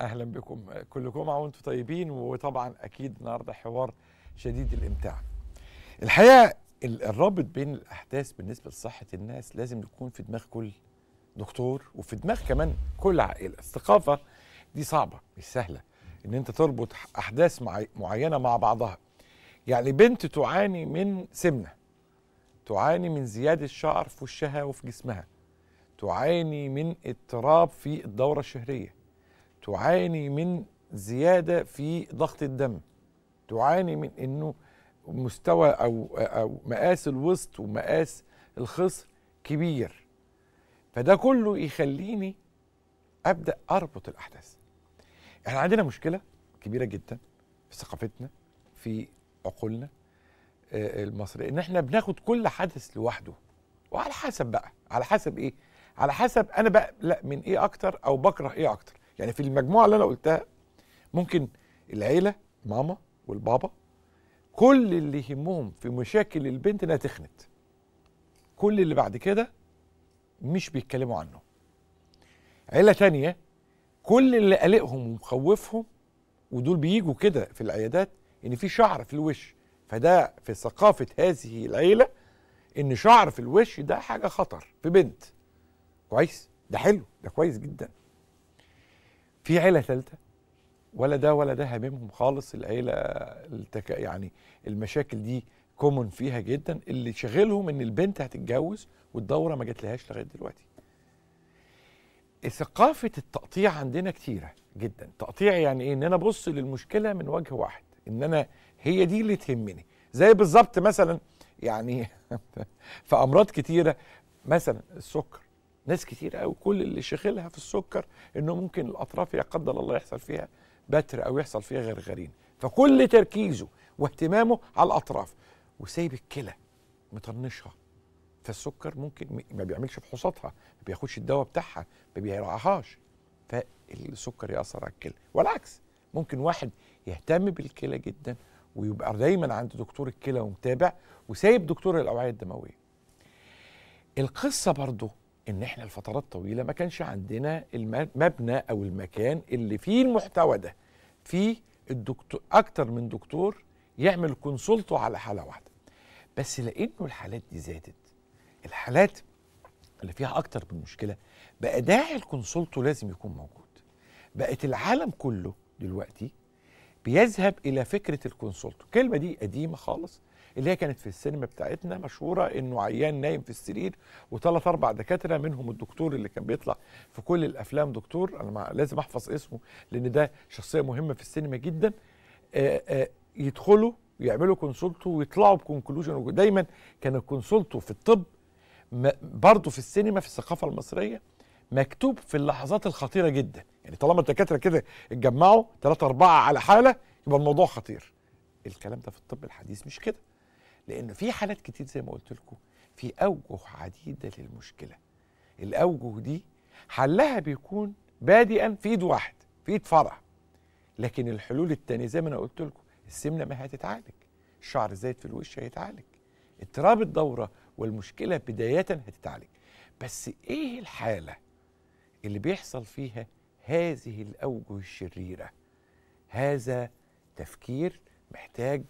اهلا بكم كلكم جمعه وانتم طيبين وطبعا اكيد النهارده حوار شديد الامتاع. الحقيقه الرابط بين الاحداث بالنسبه لصحه الناس لازم يكون في دماغ كل دكتور وفي دماغ كمان كل عائله، الثقافه دي صعبه مش سهله ان انت تربط احداث معينه مع بعضها. يعني بنت تعاني من سمنه تعاني من زياده شعر في وشها وفي جسمها تعاني من اضطراب في الدوره الشهريه تعاني من زياده في ضغط الدم تعاني من انه مستوى او او مقاس الوسط ومقاس الخصر كبير فده كله يخليني ابدا اربط الاحداث احنا عندنا مشكله كبيره جدا في ثقافتنا في عقولنا آه، المصريه ان احنا بناخد كل حدث لوحده وعلى حسب بقى على حسب ايه على حسب انا بقى لا من ايه اكتر او بكره ايه اكتر يعني في المجموعه اللي انا قلتها ممكن العيله ماما والبابا كل اللي يهمهم في مشاكل البنت انها تخنت كل اللي بعد كده مش بيتكلموا عنه عيله تانية كل اللي قلقهم ومخوفهم ودول بيجوا كده في العيادات ان في شعر في الوش فده في ثقافه هذه العيله ان شعر في الوش ده حاجه خطر في بنت كويس ده حلو ده كويس جدا في عيله ثالثه ولا ده ولا ده هاممهم خالص العيله التك... يعني المشاكل دي كومن فيها جدا اللي شغلهم ان البنت هتتجوز والدوره ما جاتلهاش لغايه دلوقتي ثقافه التقطيع عندنا كتيره جدا تقطيع يعني ايه ان انا ابص للمشكله من وجه واحد ان انا هي دي اللي تهمني زي بالظبط مثلا يعني في امراض كتيره مثلا السكر ناس كتير قوي كل اللي شغلها في السكر انه ممكن الاطراف لا قدر الله يحصل فيها بتر او يحصل فيها غرغرين فكل تركيزه واهتمامه على الاطراف وسايب الكلى مطنشها فالسكر ممكن ما بيعملش فحوصاتها ما بياخدش الدواء بتاعها ما بيراعاهاش فالسكر ياثر على الكلى والعكس ممكن واحد يهتم بالكلى جدا ويبقى دايما عند دكتور الكلى ومتابع وسايب دكتور الاوعيه الدمويه القصه برضه ان احنا لفترات طويله ما كانش عندنا المبنى او المكان اللي فيه المحتوى ده فيه الدكتور اكتر من دكتور يعمل كونسولته على حاله واحده بس لانه الحالات دي زادت الحالات اللي فيها اكتر من مشكله بقى داعي الكونسولته لازم يكون موجود بقت العالم كله دلوقتي بيذهب الى فكره الكونسولتو الكلمه دي قديمه خالص اللي هي كانت في السينما بتاعتنا مشهوره انه عيان نايم في السرير وثلاث اربع دكاتره منهم الدكتور اللي كان بيطلع في كل الافلام دكتور انا لازم احفظ اسمه لان ده شخصيه مهمه في السينما جدا آآ آه، آآ آه، يدخلوا يعملوا كونسولتو ويطلعوا بكونكلوجن دايما كان الكونسولتو في الطب برضه في السينما في الثقافه المصريه مكتوب في اللحظات الخطيره جدا يعني طالما الدكاتره كده اتجمعوا ثلاثة أربعة على حالة يبقى الموضوع خطير الكلام ده في الطب الحديث مش كده لان في حالات كتير زي ما قلت لكم في أوجه عديدة للمشكلة الأوجه دي حلها بيكون بادئا في إيد واحد في إيد فرع لكن الحلول التانية زي ما أنا قلت لكم السمنة ما هتتعالج الشعر الزايد في الوش هيتعالج اضطراب الدورة والمشكلة بداية هتتعالج بس إيه الحالة اللي بيحصل فيها هذه الأوجه الشريرة هذا تفكير محتاج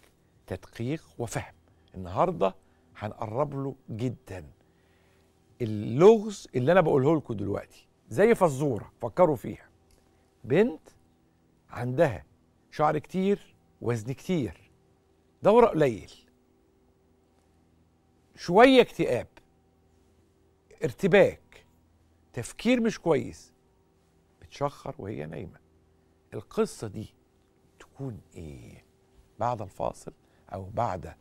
تدقيق وفهم النهارده هنقرب له جدا اللغز اللي انا بقوله لكم دلوقتي زي فزوره فكروا فيها بنت عندها شعر كتير وزن كتير دورة قليل شوية اكتئاب ارتباك تفكير مش كويس بتشخر وهي نايمة القصة دي تكون ايه بعد الفاصل او بعد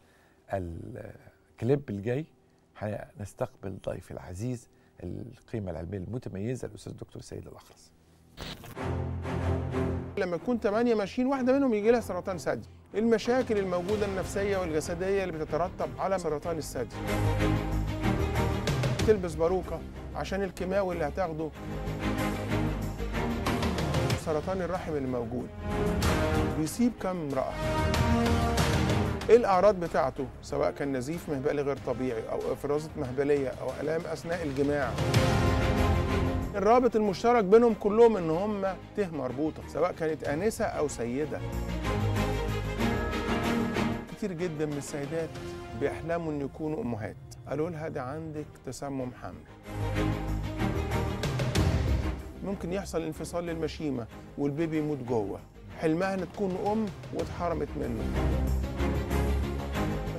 الكليب الجاي هنستقبل ضيفي العزيز القيمة العلمية المتميزة الأستاذ الدكتور سيد الأخرس لما يكون ثمانية ماشيين واحدة منهم يجي لها سرطان ثدي إيه المشاكل الموجودة النفسية والجسدية اللي بتترتب على سرطان الثدي تلبس باروكة عشان الكيماوي اللي هتاخده سرطان الرحم اللي موجود بيصيب كم امرأة ايه الاعراض بتاعته سواء كان نزيف مهبلي غير طبيعي او افرازه مهبليه او الام اثناء الجماع الرابط المشترك بينهم كلهم ان هم ته مربوطه سواء كانت انسه او سيده كتير جدا من السيدات بيحلموا ان يكونوا امهات قالوا لها ده عندك تسمم حمل ممكن يحصل انفصال للمشيمه والبيبي يموت جوه حلمها ان تكون ام واتحرمت منه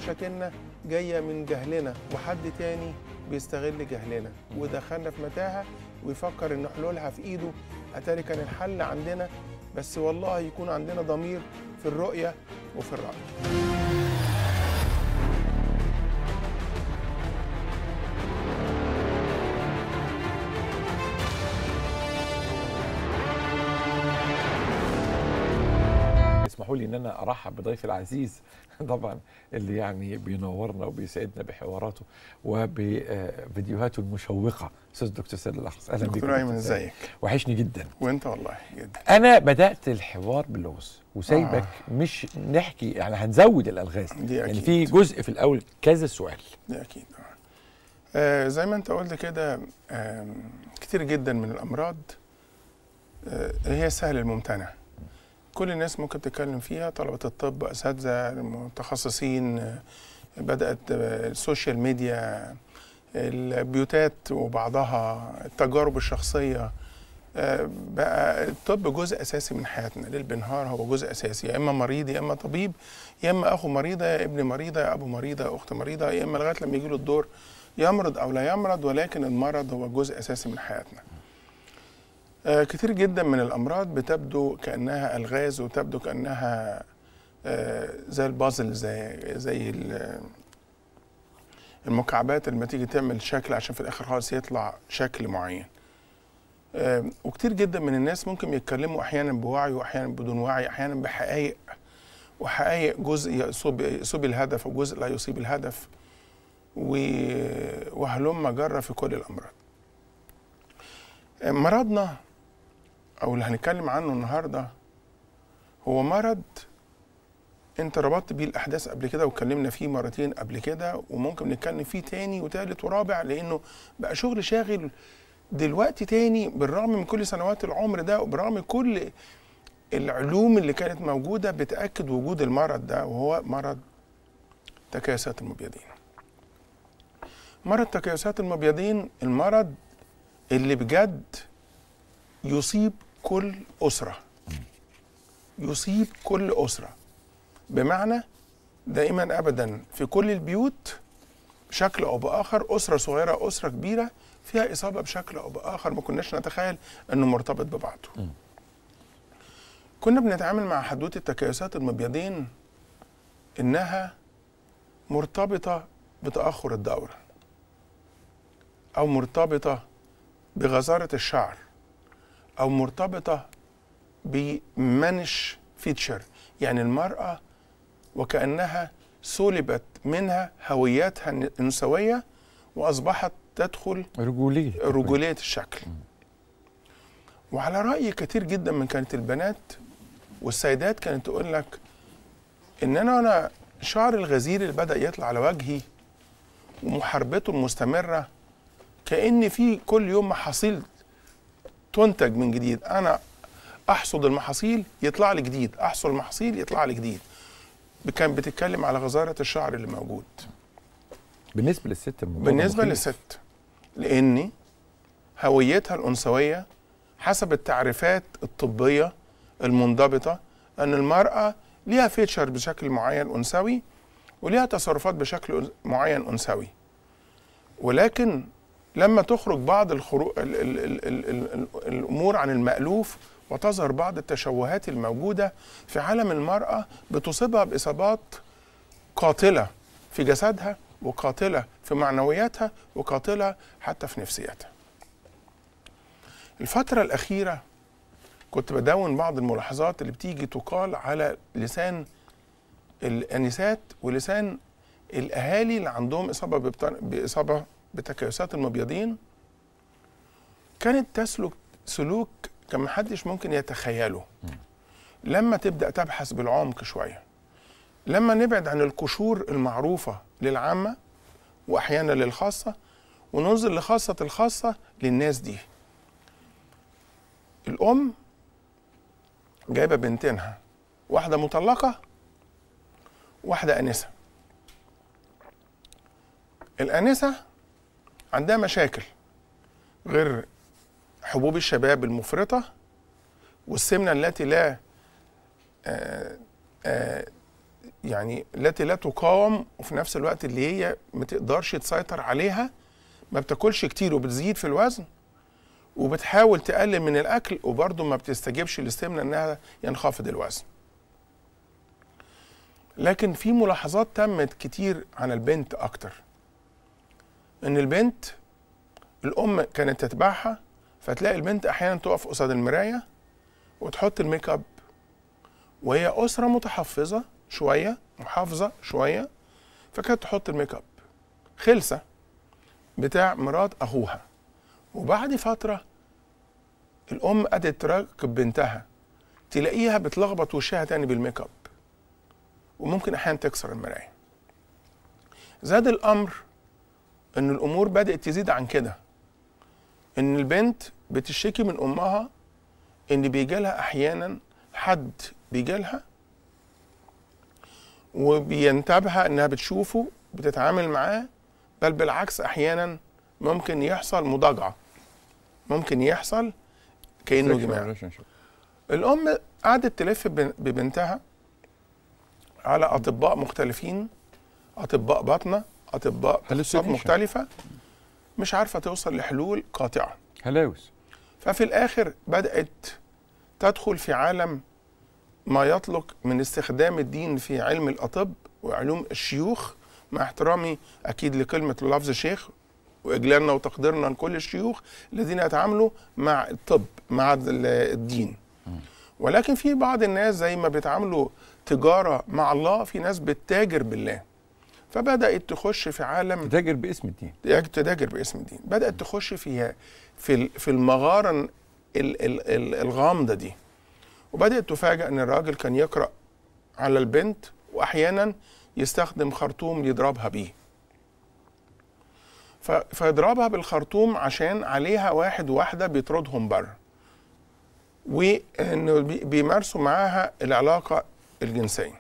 مشاكلنا جاية من جهلنا وحد تاني بيستغل جهلنا ودخلنا في متاهة ويفكر إن حلولها في إيده أتاري كان الحل عندنا بس والله يكون عندنا ضمير في الرؤية وفي الرأي اسمحوا لي ان انا ارحب بضيفي العزيز طبعا اللي يعني بينورنا وبيسعدنا بحواراته وبفيديوهاته المشوقه استاذ دكتور سيد الاحرس اهلا بك دكتور ايمن ازيك وحشني جدا وانت والله جدا انا بدات الحوار باللغز وسايبك آه. مش نحكي يعني هنزود الالغاز دي أكيد. يعني في جزء في الاول كذا سؤال دي اكيد آه, آه، زي ما انت قلت كده آه كتير جدا من الامراض آه هي سهل الممتنع كل الناس ممكن تتكلم فيها طلبة الطب أساتذة متخصصين بدأت السوشيال ميديا البيوتات وبعضها التجارب الشخصية بقى الطب جزء أساسي من حياتنا ليل بنهار هو جزء أساسي يا إما مريض يا إما طبيب يا إما أخو مريضة يا ابن مريضة يا أبو مريضة يا أخت مريضة يا إما لغاية لما يجيله الدور يمرض أو لا يمرض ولكن المرض هو جزء أساسي من حياتنا آه، كتير جدا من الامراض بتبدو كانها الغاز وتبدو كانها آه، زي البازل زي زي المكعبات لما تيجي تعمل شكل عشان في الاخر خالص يطلع شكل معين آه، وكتير جدا من الناس ممكن يتكلموا احيانا بوعي واحيانا بدون وعي احيانا بحقائق وحقائق جزء يصيب, يصيب الهدف وجزء لا يصيب الهدف وهلم جرى في كل الامراض مرضنا او اللي هنتكلم عنه النهارده هو مرض انت ربطت بيه الاحداث قبل كده واتكلمنا فيه مرتين قبل كده وممكن نتكلم فيه تاني وتالت ورابع لانه بقى شغل شاغل دلوقتي تاني بالرغم من كل سنوات العمر ده وبرغم كل العلوم اللي كانت موجوده بتاكد وجود المرض ده وهو مرض تكيسات المبيضين مرض تكيسات المبيضين المرض اللي بجد يصيب كل اسره يصيب كل اسره بمعنى دائما ابدا في كل البيوت بشكل او باخر اسره صغيره اسره كبيره فيها اصابه بشكل او باخر ما كناش نتخيل انه مرتبط ببعضه كنا بنتعامل مع حدوته التكيسات المبيضين انها مرتبطه بتاخر الدوره او مرتبطه بغزاره الشعر او مرتبطه بمنش فيتشر يعني المراه وكانها سلبت منها هوياتها النسويه واصبحت تدخل رجوليه رجوليه الشكل وعلى راي كتير جدا من كانت البنات والسيدات كانت تقول لك ان انا انا شعر الغزير اللي بدا يطلع على وجهي ومحاربته المستمره كان في كل يوم محاصيل تنتج من جديد انا احصد المحاصيل يطلع لي جديد احصد المحاصيل يطلع لي جديد كان بتتكلم على غزاره الشعر اللي موجود بالنسبه للست بالنسبه مخيف. للست لان هويتها الانثويه حسب التعريفات الطبيه المنضبطه ان المراه ليها فيتشر بشكل معين انثوي وليها تصرفات بشكل معين انثوي ولكن لما تخرج بعض الخرو... ال... ال... ال... ال... الامور عن المالوف وتظهر بعض التشوهات الموجوده في عالم المراه بتصيبها باصابات قاتله في جسدها وقاتله في معنوياتها وقاتله حتى في نفسيتها. الفتره الاخيره كنت بدون بعض الملاحظات اللي بتيجي تقال على لسان الانسات ولسان الاهالي اللي عندهم اصابه باصابه بتكيسات المبيضين كانت تسلك سلوك كان محدش ممكن يتخيله لما تبدا تبحث بالعمق شويه لما نبعد عن القشور المعروفه للعامه واحيانا للخاصه وننظر لخاصه الخاصه للناس دي الام جايبه بنتينها واحده مطلقه واحده انسه الانسه عندها مشاكل غير حبوب الشباب المفرطة والسمنة التي لا آآ آه، آآ آه، يعني التي لا تقاوم وفي نفس الوقت اللي هي ما تقدرش تسيطر عليها ما بتاكلش كتير وبتزيد في الوزن وبتحاول تقلل من الاكل وبرضه ما بتستجبش للسمنه انها ينخفض الوزن. لكن في ملاحظات تمت كتير عن البنت اكتر. ان البنت الام كانت تتبعها فتلاقي البنت احيانا تقف قصاد المرايه وتحط الميك اب وهي اسره متحفظه شويه محافظه شويه فكانت تحط الميك اب خلصه بتاع مرات اخوها وبعد فتره الام قعدت تراقب بنتها تلاقيها بتلخبط وشها تاني بالميك اب وممكن احيانا تكسر المرايه زاد الامر ان الامور بدات تزيد عن كده ان البنت بتشتكي من امها ان بيجالها احيانا حد بيجالها وبينتبهها انها بتشوفه بتتعامل معاه بل بالعكس احيانا ممكن يحصل مضاجعه ممكن يحصل كانه جماع الام قعدت تلف ببنتها على اطباء مختلفين اطباء باطنه اطباء تخصصات مختلفه مش عارفه توصل لحلول قاطعه هلاوس ففي الاخر بدات تدخل في عالم ما يطلق من استخدام الدين في علم الاطب وعلوم الشيوخ مع احترامي اكيد لكلمه لفظ شيخ واجلالنا وتقديرنا لكل الشيوخ الذين يتعاملوا مع الطب مع الدين ولكن في بعض الناس زي ما بيتعاملوا تجاره مع الله في ناس بتتاجر بالله فبدات تخش في عالم تتاجر باسم الدين تتاجر باسم الدين بدات تخش فيها في في المغاره الغامضه دي وبدات تفاجئ ان الراجل كان يقرا على البنت واحيانا يستخدم خرطوم يضربها بيه فيضربها بالخرطوم عشان عليها واحد واحده بيطردهم بره وانه بيمارسوا معاها العلاقه الجنسيه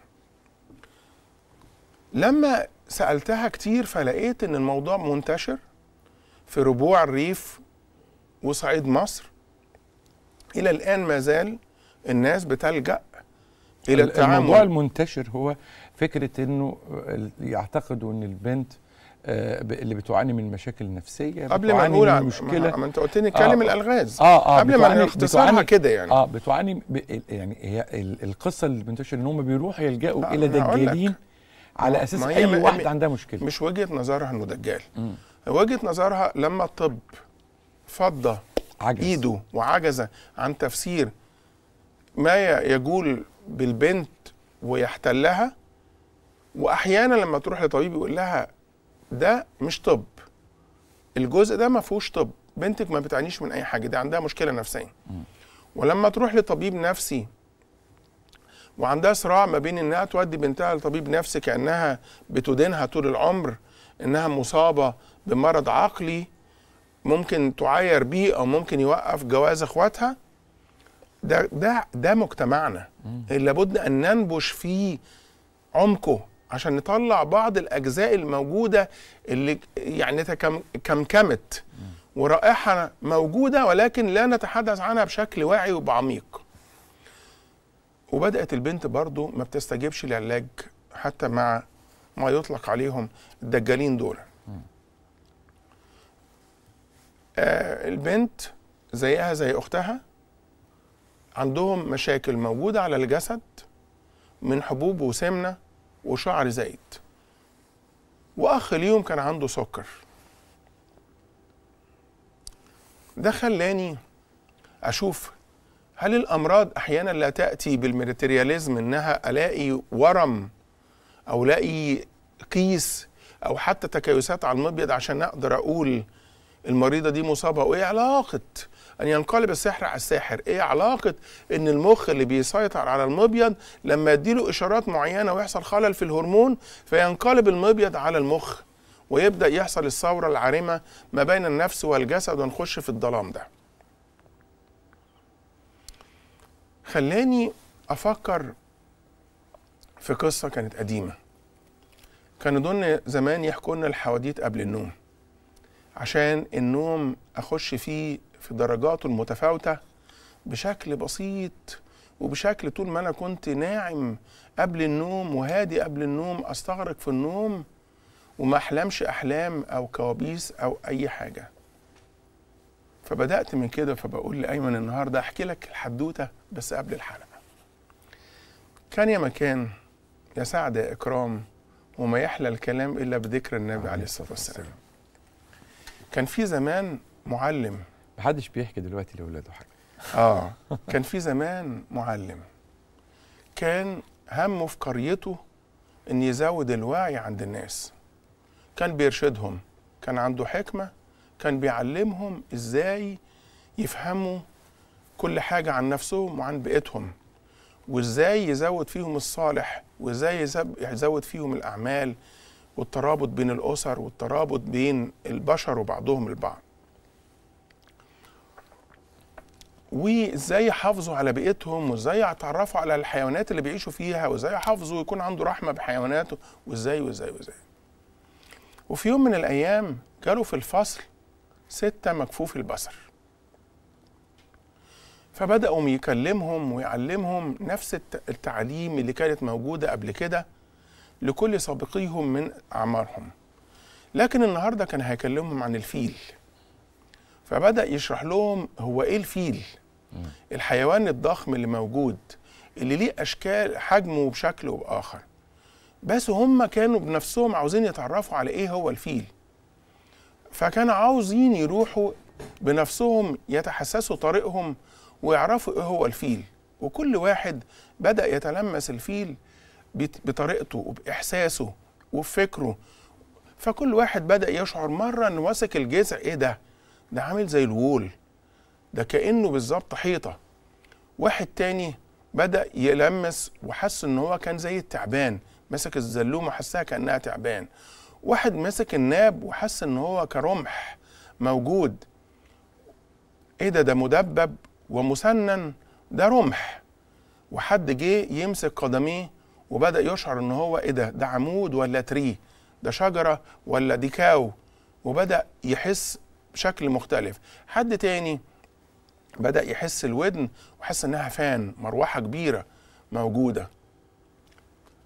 لما سالتها كتير فلقيت ان الموضوع منتشر في ربوع الريف وصعيد مصر الى الان ما زال الناس بتلجا الى التعامل الموضوع المنتشر هو فكره انه يعتقدوا ان البنت آه، اللي بتعاني من مشاكل نفسيه قبل ما نقول عن مشكله ما انت قلت لي اتكلم آه الالغاز اه اه قبل ما نختصرها كده يعني اه بتعاني يعني هي القصه اللي منتشره ان هم بيروحوا يلجأوا آه الى دجالين على اساس اي واحد عندها مشكله مش وجهه نظرها انه دجال وجهه نظرها لما الطب فضى عجز. ايده وعجز عن تفسير ما يجول بالبنت ويحتلها واحيانا لما تروح لطبيب يقول لها ده مش طب الجزء ده ما فيهوش طب بنتك ما بتعانيش من اي حاجه دي عندها مشكله نفسيه ولما تروح لطبيب نفسي وعندها صراع ما بين انها تودي بنتها لطبيب نفسي كانها بتدينها طول العمر انها مصابه بمرض عقلي ممكن تعاير بيه او ممكن يوقف جواز اخواتها ده ده ده مجتمعنا اللي لابد ان ننبش فيه عمقه عشان نطلع بعض الاجزاء الموجوده اللي يعني كمكمت ورائحه موجوده ولكن لا نتحدث عنها بشكل واعي وبعميق وبدات البنت برضو ما بتستجيبش للعلاج حتى مع ما يطلق عليهم الدجالين دول آه البنت زيها زي اختها عندهم مشاكل موجوده على الجسد من حبوب وسمنه وشعر زايد واخ ليهم كان عنده سكر ده خلاني اشوف هل الامراض احيانا لا تاتي بالميريتيرياليزم انها الاقي ورم او الاقي كيس او حتى تكيسات على المبيض عشان اقدر اقول المريضه دي مصابه وايه علاقه ان ينقلب السحر على الساحر ايه علاقه ان المخ اللي بيسيطر على المبيض لما يديله اشارات معينه ويحصل خلل في الهرمون فينقلب المبيض على المخ ويبدا يحصل الثوره العارمه ما بين النفس والجسد ونخش في الظلام ده خلاني افكر في قصه كانت قديمه كانوا دول زمان يحكوا لنا الحواديت قبل النوم عشان النوم اخش فيه في درجاته المتفاوته بشكل بسيط وبشكل طول ما انا كنت ناعم قبل النوم وهادي قبل النوم استغرق في النوم وما احلمش احلام او كوابيس او اي حاجه فبدات من كده فبقول لايمن النهارده احكي لك الحدوته بس قبل الحلقه كان يا مكان يا سعد يا اكرام وما يحلى الكلام الا بذكر النبي عليه الصلاه والسلام كان في زمان معلم محدش بيحكي دلوقتي لاولاده حاجه اه كان في زمان معلم كان همه في قريته ان يزود الوعي عند الناس كان بيرشدهم كان عنده حكمه كان بيعلمهم ازاي يفهموا كل حاجة عن نفسهم وعن بيئتهم وازاي يزود فيهم الصالح وازاي يزود فيهم الأعمال والترابط بين الأسر والترابط بين البشر وبعضهم البعض وازاي يحافظوا على بيئتهم وازاي يتعرفوا على الحيوانات اللي بيعيشوا فيها وازاي يحافظوا ويكون عنده رحمه بحيواناته وازاي وازاي وازاي وفي يوم من الايام جاله في الفصل ستة مكفوف البصر فبدأوا يكلمهم ويعلمهم نفس التعليم اللي كانت موجودة قبل كده لكل سابقيهم من أعمارهم لكن النهاردة كان هيكلمهم عن الفيل فبدأ يشرح لهم هو إيه الفيل الحيوان الضخم اللي موجود اللي ليه أشكال حجمه بشكل وبآخر بس هم كانوا بنفسهم عاوزين يتعرفوا على إيه هو الفيل فكانوا عاوزين يروحوا بنفسهم يتحسسوا طريقهم ويعرفوا ايه هو الفيل وكل واحد بدأ يتلمس الفيل بطريقته وبإحساسه وبفكره فكل واحد بدأ يشعر مرة إن ماسك الجذع إيه ده؟ ده عامل زي الوول ده كأنه بالظبط حيطة واحد تاني بدأ يلمس وحس إن هو كان زي التعبان مسك الزلومة حسها كأنها تعبان واحد مسك الناب وحس ان هو كرمح موجود ايه ده ده مدبب ومسنن ده رمح وحد جه يمسك قدميه وبدا يشعر ان هو ايه ده ده عمود ولا تري ده شجره ولا دي كاو وبدا يحس بشكل مختلف حد تاني بدا يحس الودن وحس انها فان مروحه كبيره موجوده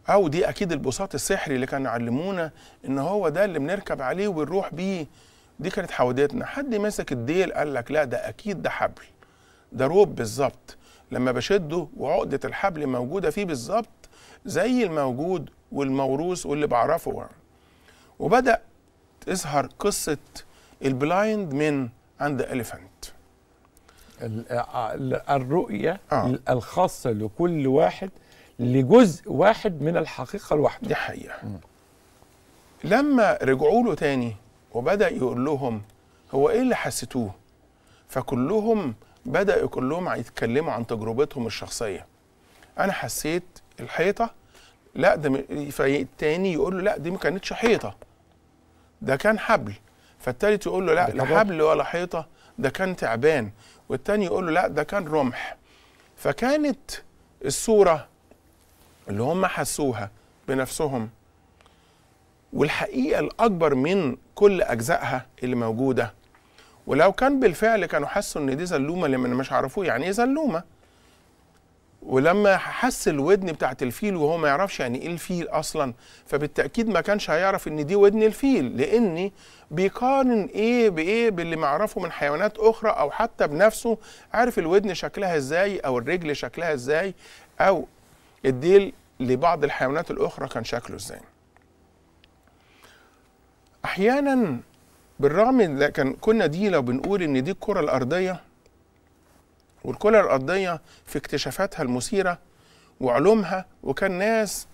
او دي اكيد البساط السحري اللي كانوا يعلمونا ان هو ده اللي بنركب عليه وبنروح بيه دي كانت حواديتنا حد مسك الديل قال لك لا ده اكيد ده حبل ده روب بالظبط لما بشده وعقده الحبل موجوده فيه بالظبط زي الموجود والموروث واللي بعرفه يعني. وبدا تظهر قصه البلايند من عند اليفنت الرؤيه آه. الخاصه لكل واحد لجزء واحد من الحقيقه لوحده دي حقيقه لما رجعوا له تاني وبدا يقول لهم هو ايه اللي حسيتوه فكلهم بداوا كلهم يتكلموا عن تجربتهم الشخصيه انا حسيت الحيطه لا ده فالتاني يقول له لا دي ما كانتش حيطه ده كان حبل فالتالت يقول له لا لا حبل ولا حيطه ده كان تعبان والتاني يقول له لا ده كان رمح فكانت الصوره اللي هم حسوها بنفسهم والحقيقة الأكبر من كل أجزائها اللي موجودة ولو كان بالفعل كانوا حسوا إن دي زلومة لما مش عرفوه يعني إيه زلومة ولما حس الودن بتاعت الفيل وهو ما يعرفش يعني ايه الفيل اصلا فبالتاكيد ما كانش هيعرف ان دي ودن الفيل لان بيقارن ايه بايه باللي معرفه من حيوانات اخرى او حتى بنفسه عارف الودن شكلها ازاي او الرجل شكلها ازاي او الديل لبعض الحيوانات الأخرى كان شكله إزاي أحيانا بالرغم ان لكن كنا دي لو بنقول إن دي الكرة الأرضية والكرة الأرضية في اكتشافاتها المثيرة وعلومها وكان ناس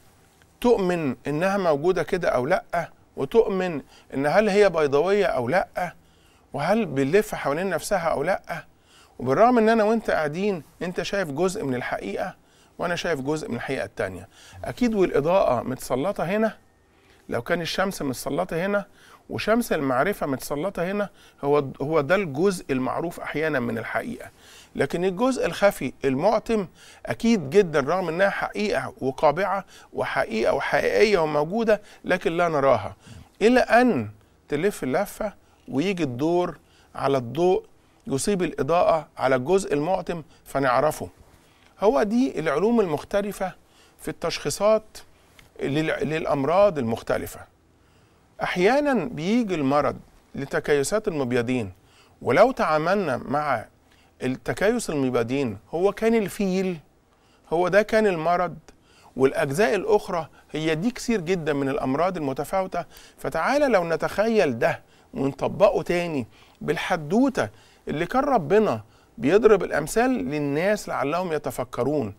تؤمن إنها موجودة كده أو لأ وتؤمن إن هل هي بيضاوية أو لأ وهل بنلف حوالين نفسها أو لأ وبالرغم إن أنا وأنت قاعدين أنت شايف جزء من الحقيقة وانا شايف جزء من الحقيقه الثانيه اكيد والاضاءه متسلطه هنا لو كان الشمس متسلطه هنا وشمس المعرفه متسلطه هنا هو هو ده الجزء المعروف احيانا من الحقيقه لكن الجزء الخفي المعتم اكيد جدا رغم انها حقيقه وقابعه وحقيقه وحقيقيه وموجوده لكن لا نراها الى ان تلف اللفه ويجي الدور على الضوء يصيب الاضاءه على الجزء المعتم فنعرفه هو دي العلوم المختلفة في التشخيصات للأمراض المختلفة أحيانا بيجي المرض لتكيسات المبيضين ولو تعاملنا مع التكيس المبيضين هو كان الفيل هو ده كان المرض والأجزاء الأخرى هي دي كثير جدا من الأمراض المتفاوتة فتعالى لو نتخيل ده ونطبقه تاني بالحدوتة اللي كان ربنا بيضرب الامثال للناس لعلهم يتفكرون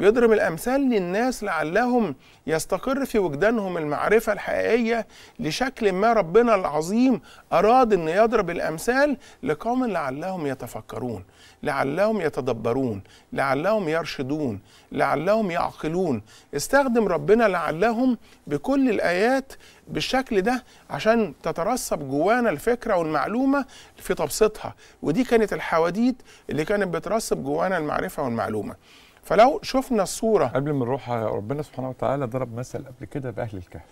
بيضرب الأمثال للناس لعلهم يستقر في وجدانهم المعرفة الحقيقية لشكل ما ربنا العظيم أراد أن يضرب الأمثال لقوم لعلهم يتفكرون لعلهم يتدبرون لعلهم يرشدون لعلهم يعقلون استخدم ربنا لعلهم بكل الآيات بالشكل ده عشان تترسب جوانا الفكره والمعلومه في تبسيطها ودي كانت الحواديت اللي كانت بترسب جوانا المعرفه والمعلومه فلو شفنا الصوره قبل ما نروح ربنا سبحانه وتعالى ضرب مثل قبل كده باهل الكهف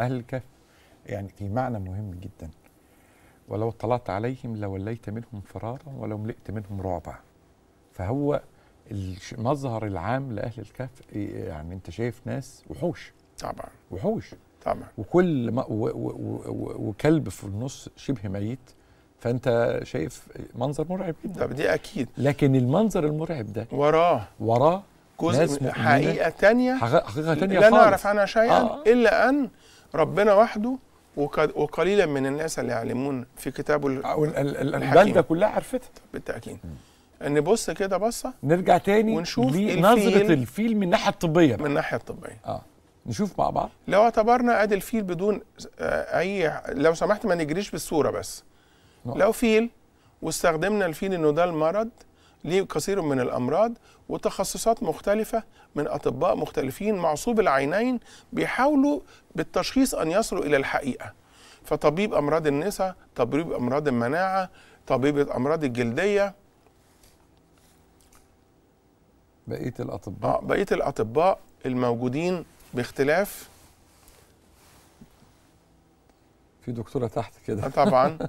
اهل الكهف يعني في معنى مهم جدا ولو اطلعت عليهم لوليت منهم فرارا ولو ملئت منهم رعبا فهو المظهر العام لاهل الكهف إيه، يعني انت شايف ناس وحوش طبعا وحوش طبعا وكل ما و و و وكلب في النص شبه ميت فانت شايف منظر مرعب جدا طب دي اكيد لكن المنظر المرعب ده وراه وراه جزء حقيقه ثانيه حقيقه خالص لا نعرف عنها شيئا آه. الا ان ربنا وحده وقليلا من الناس اللي يعلمون في كتابه آه، البلده كلها عرفتها بالتاكيد ان بص كده بصه نرجع تاني ونشوف نظره الفيل من الناحيه الطبيه بقى. من الناحيه الطبيه اه نشوف مع بعض لو اعتبرنا ادي الفيل بدون آه، اي لو سمحت ما نجريش بالصوره بس لو فيل واستخدمنا الفيل انه ده المرض ليه كثير من الامراض وتخصصات مختلفه من اطباء مختلفين معصوب العينين بيحاولوا بالتشخيص ان يصلوا الى الحقيقه فطبيب امراض النساء طبيب امراض المناعه طبيب امراض الجلديه بقيه الاطباء آه بقيه الاطباء الموجودين باختلاف في دكتوره تحت كده طبعا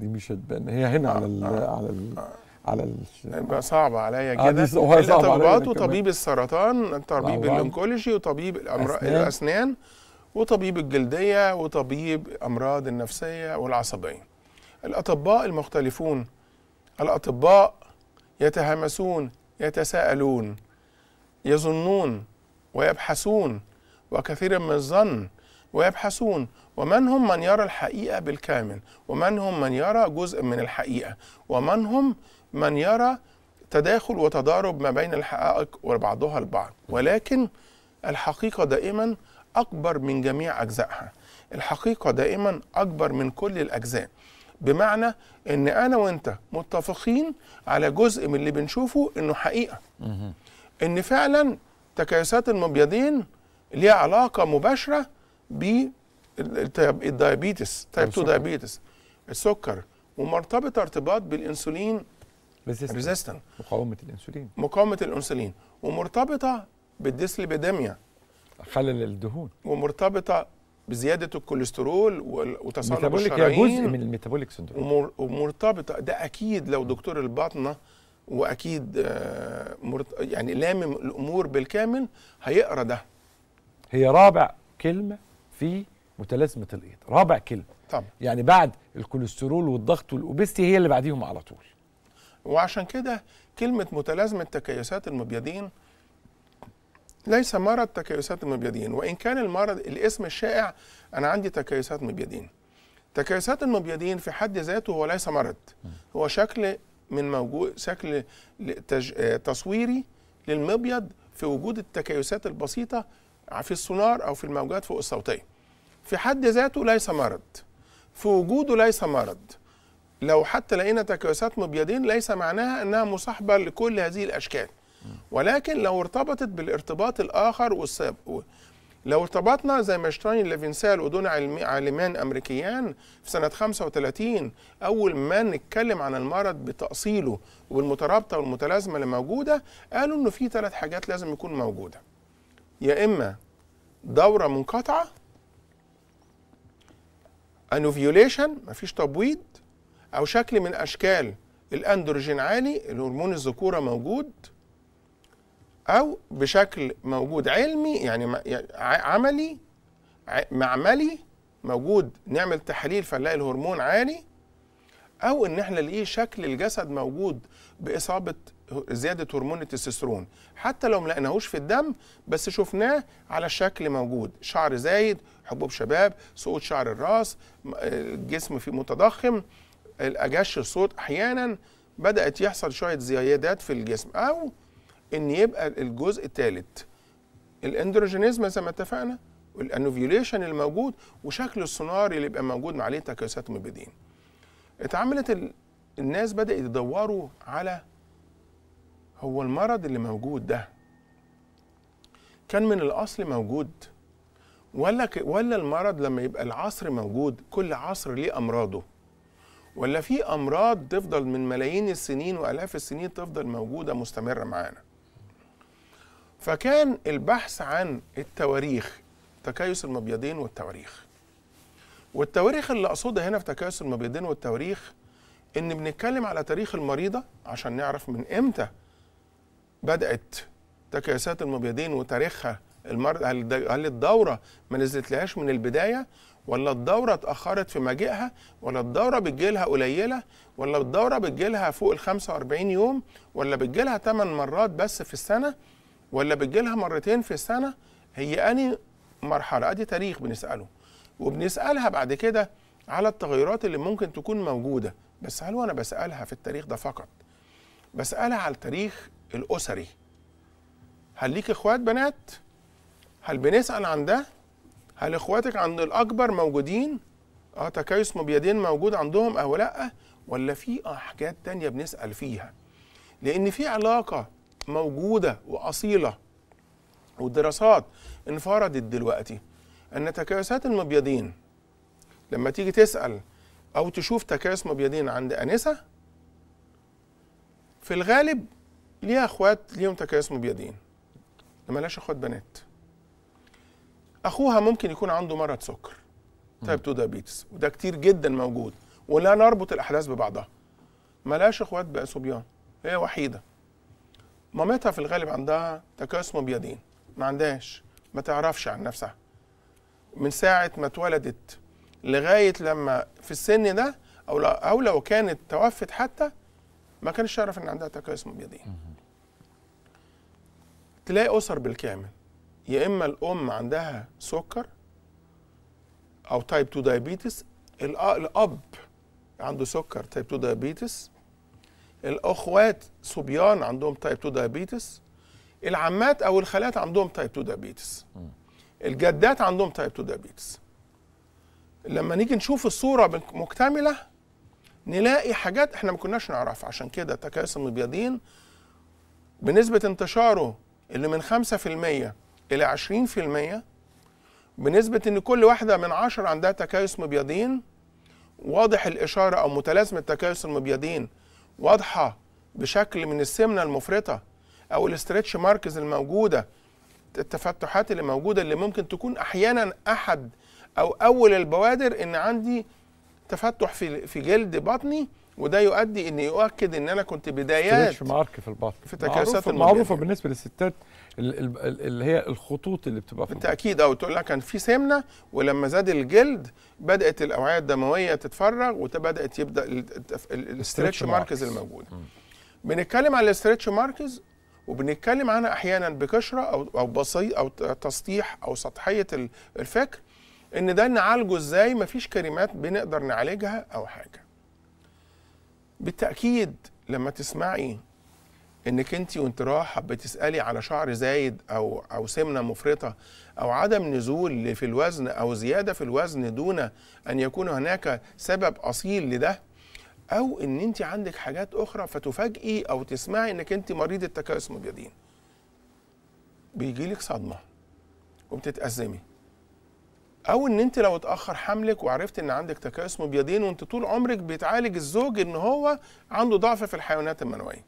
دي مش هتبان هي هنا على آه،, آه. على الـ آه. على يبقى صعبه عليا جدا آه، الاطباء وطبيب السرطان طبيب الانكولوجي وطبيب الامراض الاسنان وطبيب الجلديه وطبيب امراض النفسيه والعصبيه الاطباء المختلفون الاطباء يتهمسون يتساءلون يظنون ويبحثون وكثيرا من الظن ويبحثون ومن هم من يرى الحقيقة بالكامل ومن هم من يرى جزء من الحقيقة ومن هم من يرى تداخل وتضارب ما بين الحقائق وبعضها البعض ولكن الحقيقة دائما أكبر من جميع أجزائها الحقيقة دائما أكبر من كل الأجزاء بمعنى ان انا وانت متفقين على جزء من اللي بنشوفه انه حقيقه ان فعلا تكيسات المبيضين ليها علاقه مباشره ب الدايابيتس تايب 2 دايابيتس السكر ومرتبطه ارتباط بالانسولين ريزيستنت مقاومه الانسولين مقاومه الانسولين ومرتبطه بالديسليبيديميا خلل الدهون ومرتبطه بزياده الكوليسترول وتصلب الشرايين جزء من الميتابوليك سندروم ومرتبطه ده اكيد لو دكتور الباطنه واكيد آه، يعني لامم الامور بالكامل هيقرا ده هي رابع كلمه في متلازمه الايد رابع كلمه طبعا. يعني بعد الكوليسترول والضغط والاوبستي هي اللي بعديهم على طول وعشان كده كلمه متلازمه تكيسات المبيضين ليس مرض تكيسات المبيضين وان كان المرض الاسم الشائع انا عندي تكيسات مبيضين تكيسات المبيضين في حد ذاته هو ليس مرض هو شكل من موجود شكل تصويري للمبيض في وجود التكيسات البسيطه في السونار او في الموجات فوق الصوتيه في حد ذاته ليس مرض في وجوده ليس مرض لو حتى لقينا تكيسات مبيضين ليس معناها انها مصاحبه لكل هذه الاشكال ولكن لو ارتبطت بالارتباط الاخر والسابق لو ارتبطنا زي ما اشتاين ليفنسال ودون عالمان امريكيان في سنه 35 اول ما نتكلم عن المرض بتاصيله والمترابطه والمتلازمه اللي موجوده قالوا انه في ثلاث حاجات لازم يكون موجوده يا اما دوره منقطعه انوفيوليشن مفيش تبويض او شكل من اشكال الاندروجين عالي الهرمون الذكوره موجود او بشكل موجود علمي يعني, يعني عملي معملي موجود نعمل تحليل فنلاقي الهرمون عالي او ان احنا نلاقيه شكل الجسد موجود باصابه زياده هرمون التستوستيرون حتى لو ما لقيناهوش في الدم بس شفناه على الشكل موجود شعر زايد حبوب شباب سقوط شعر الراس الجسم آه، فيه متضخم الاجش الصوت احيانا بدات يحصل شويه زيادات في الجسم او ان يبقى الجزء الثالث الاندروجينيزم زي ما اتفقنا والانوفيوليشن الموجود وشكل السونار اللي بيبقى موجود عليه تكيسات مبيدين اتعملت ال... الناس بدات يدوروا على هو المرض اللي موجود ده كان من الاصل موجود ولا ك... ولا المرض لما يبقى العصر موجود كل عصر ليه امراضه ولا في امراض تفضل من ملايين السنين والاف السنين تفضل موجوده مستمره معانا فكان البحث عن التواريخ تكيس المبيضين والتواريخ والتواريخ اللي اقصدها هنا في تكيس المبيضين والتواريخ ان بنتكلم على تاريخ المريضه عشان نعرف من امتى بدات تكيسات المبيضين وتاريخها المر... هل, هل الدوره ما نزلتلهاش من البدايه ولا الدوره اتاخرت في مجيئها ولا الدوره بتجيلها قليله ولا الدوره بتجيلها فوق ال 45 يوم ولا بتجيلها 8 مرات بس في السنه ولا بتجيلها مرتين في السنه هي اني مرحله ادي تاريخ بنساله وبنسالها بعد كده على التغيرات اللي ممكن تكون موجوده بس هل وأنا بسالها في التاريخ ده فقط بسالها على التاريخ الاسري هل ليك اخوات بنات هل بنسال عن ده هل اخواتك عند الاكبر موجودين اه تكيس مبيدين موجود عندهم او لا ولا في آه، حاجات تانية بنسال فيها لان في علاقه موجوده واصيله والدراسات انفردت دلوقتي ان تكيسات المبيدين لما تيجي تسال او تشوف تكيس مبيدين عند انسه في الغالب ليها اخوات ليهم تكيس مبيدين ما ملهاش اخوات بنات اخوها ممكن يكون عنده مرض سكر تايب 2 دايابيتس وده كتير جدا موجود ولا نربط الاحداث ببعضها ملاش اخوات بقى صبيان هي وحيده مامتها في الغالب عندها تكاسم بيدين ما عندهاش ما تعرفش عن نفسها من ساعه ما اتولدت لغايه لما في السن ده او او لو كانت توفت حتى ما كانش يعرف ان عندها تكاسم بيدين تلاقي اسر بالكامل يا اما الام عندها سكر او تايب 2 دايابيتس الاب عنده سكر تايب 2 دايابيتس الاخوات صبيان عندهم تايب 2 دايابيتس العمات او الخالات عندهم تايب 2 دايابيتس الجدات عندهم تايب 2 دايابيتس لما نيجي نشوف الصوره مكتمله نلاقي حاجات احنا ما كناش نعرفها عشان كده تكاسل المبيضين بنسبه انتشاره اللي من 5% إلى 20% بنسبة إن كل واحدة من 10 عندها تكيس مبيضين واضح الإشارة أو متلازمة تكيس المبيضين واضحة بشكل من السمنة المفرطة أو الاسترتش ماركز الموجودة التفتحات اللي موجودة اللي ممكن تكون أحيانا أحد أو أول البوادر إن عندي تفتح في في جلد بطني وده يؤدي ان يؤكد ان انا كنت بدايات مارك في الباطن في تكاسات معروفه بالنسبه للستات اللي هي الخطوط اللي بتبقى في بالتاكيد او تقول لك كان في سمنه ولما زاد الجلد بدات الاوعيه الدمويه تتفرغ وبدات يبدا الاسترتش ماركز الموجوده بنتكلم على الاسترتش ماركز وبنتكلم عنها احيانا بقشره او او بسيط او تسطيح او سطحيه الفكر ان ده نعالجه ازاي مفيش كريمات بنقدر نعالجها او حاجه بالتاكيد لما تسمعي انك انت وانت رايحه بتسالي على شعر زايد او او سمنه مفرطه او عدم نزول في الوزن او زياده في الوزن دون ان يكون هناك سبب اصيل لده او ان انت عندك حاجات اخرى فتفاجئي او تسمعي انك انت مريضه تكيس مبيضين بيجيلك صدمه وبتتأزمي او ان انت لو اتاخر حملك وعرفت ان عندك تكيس مبيضين وانت طول عمرك بيتعالج الزوج ان هو عنده ضعف في الحيوانات المنويه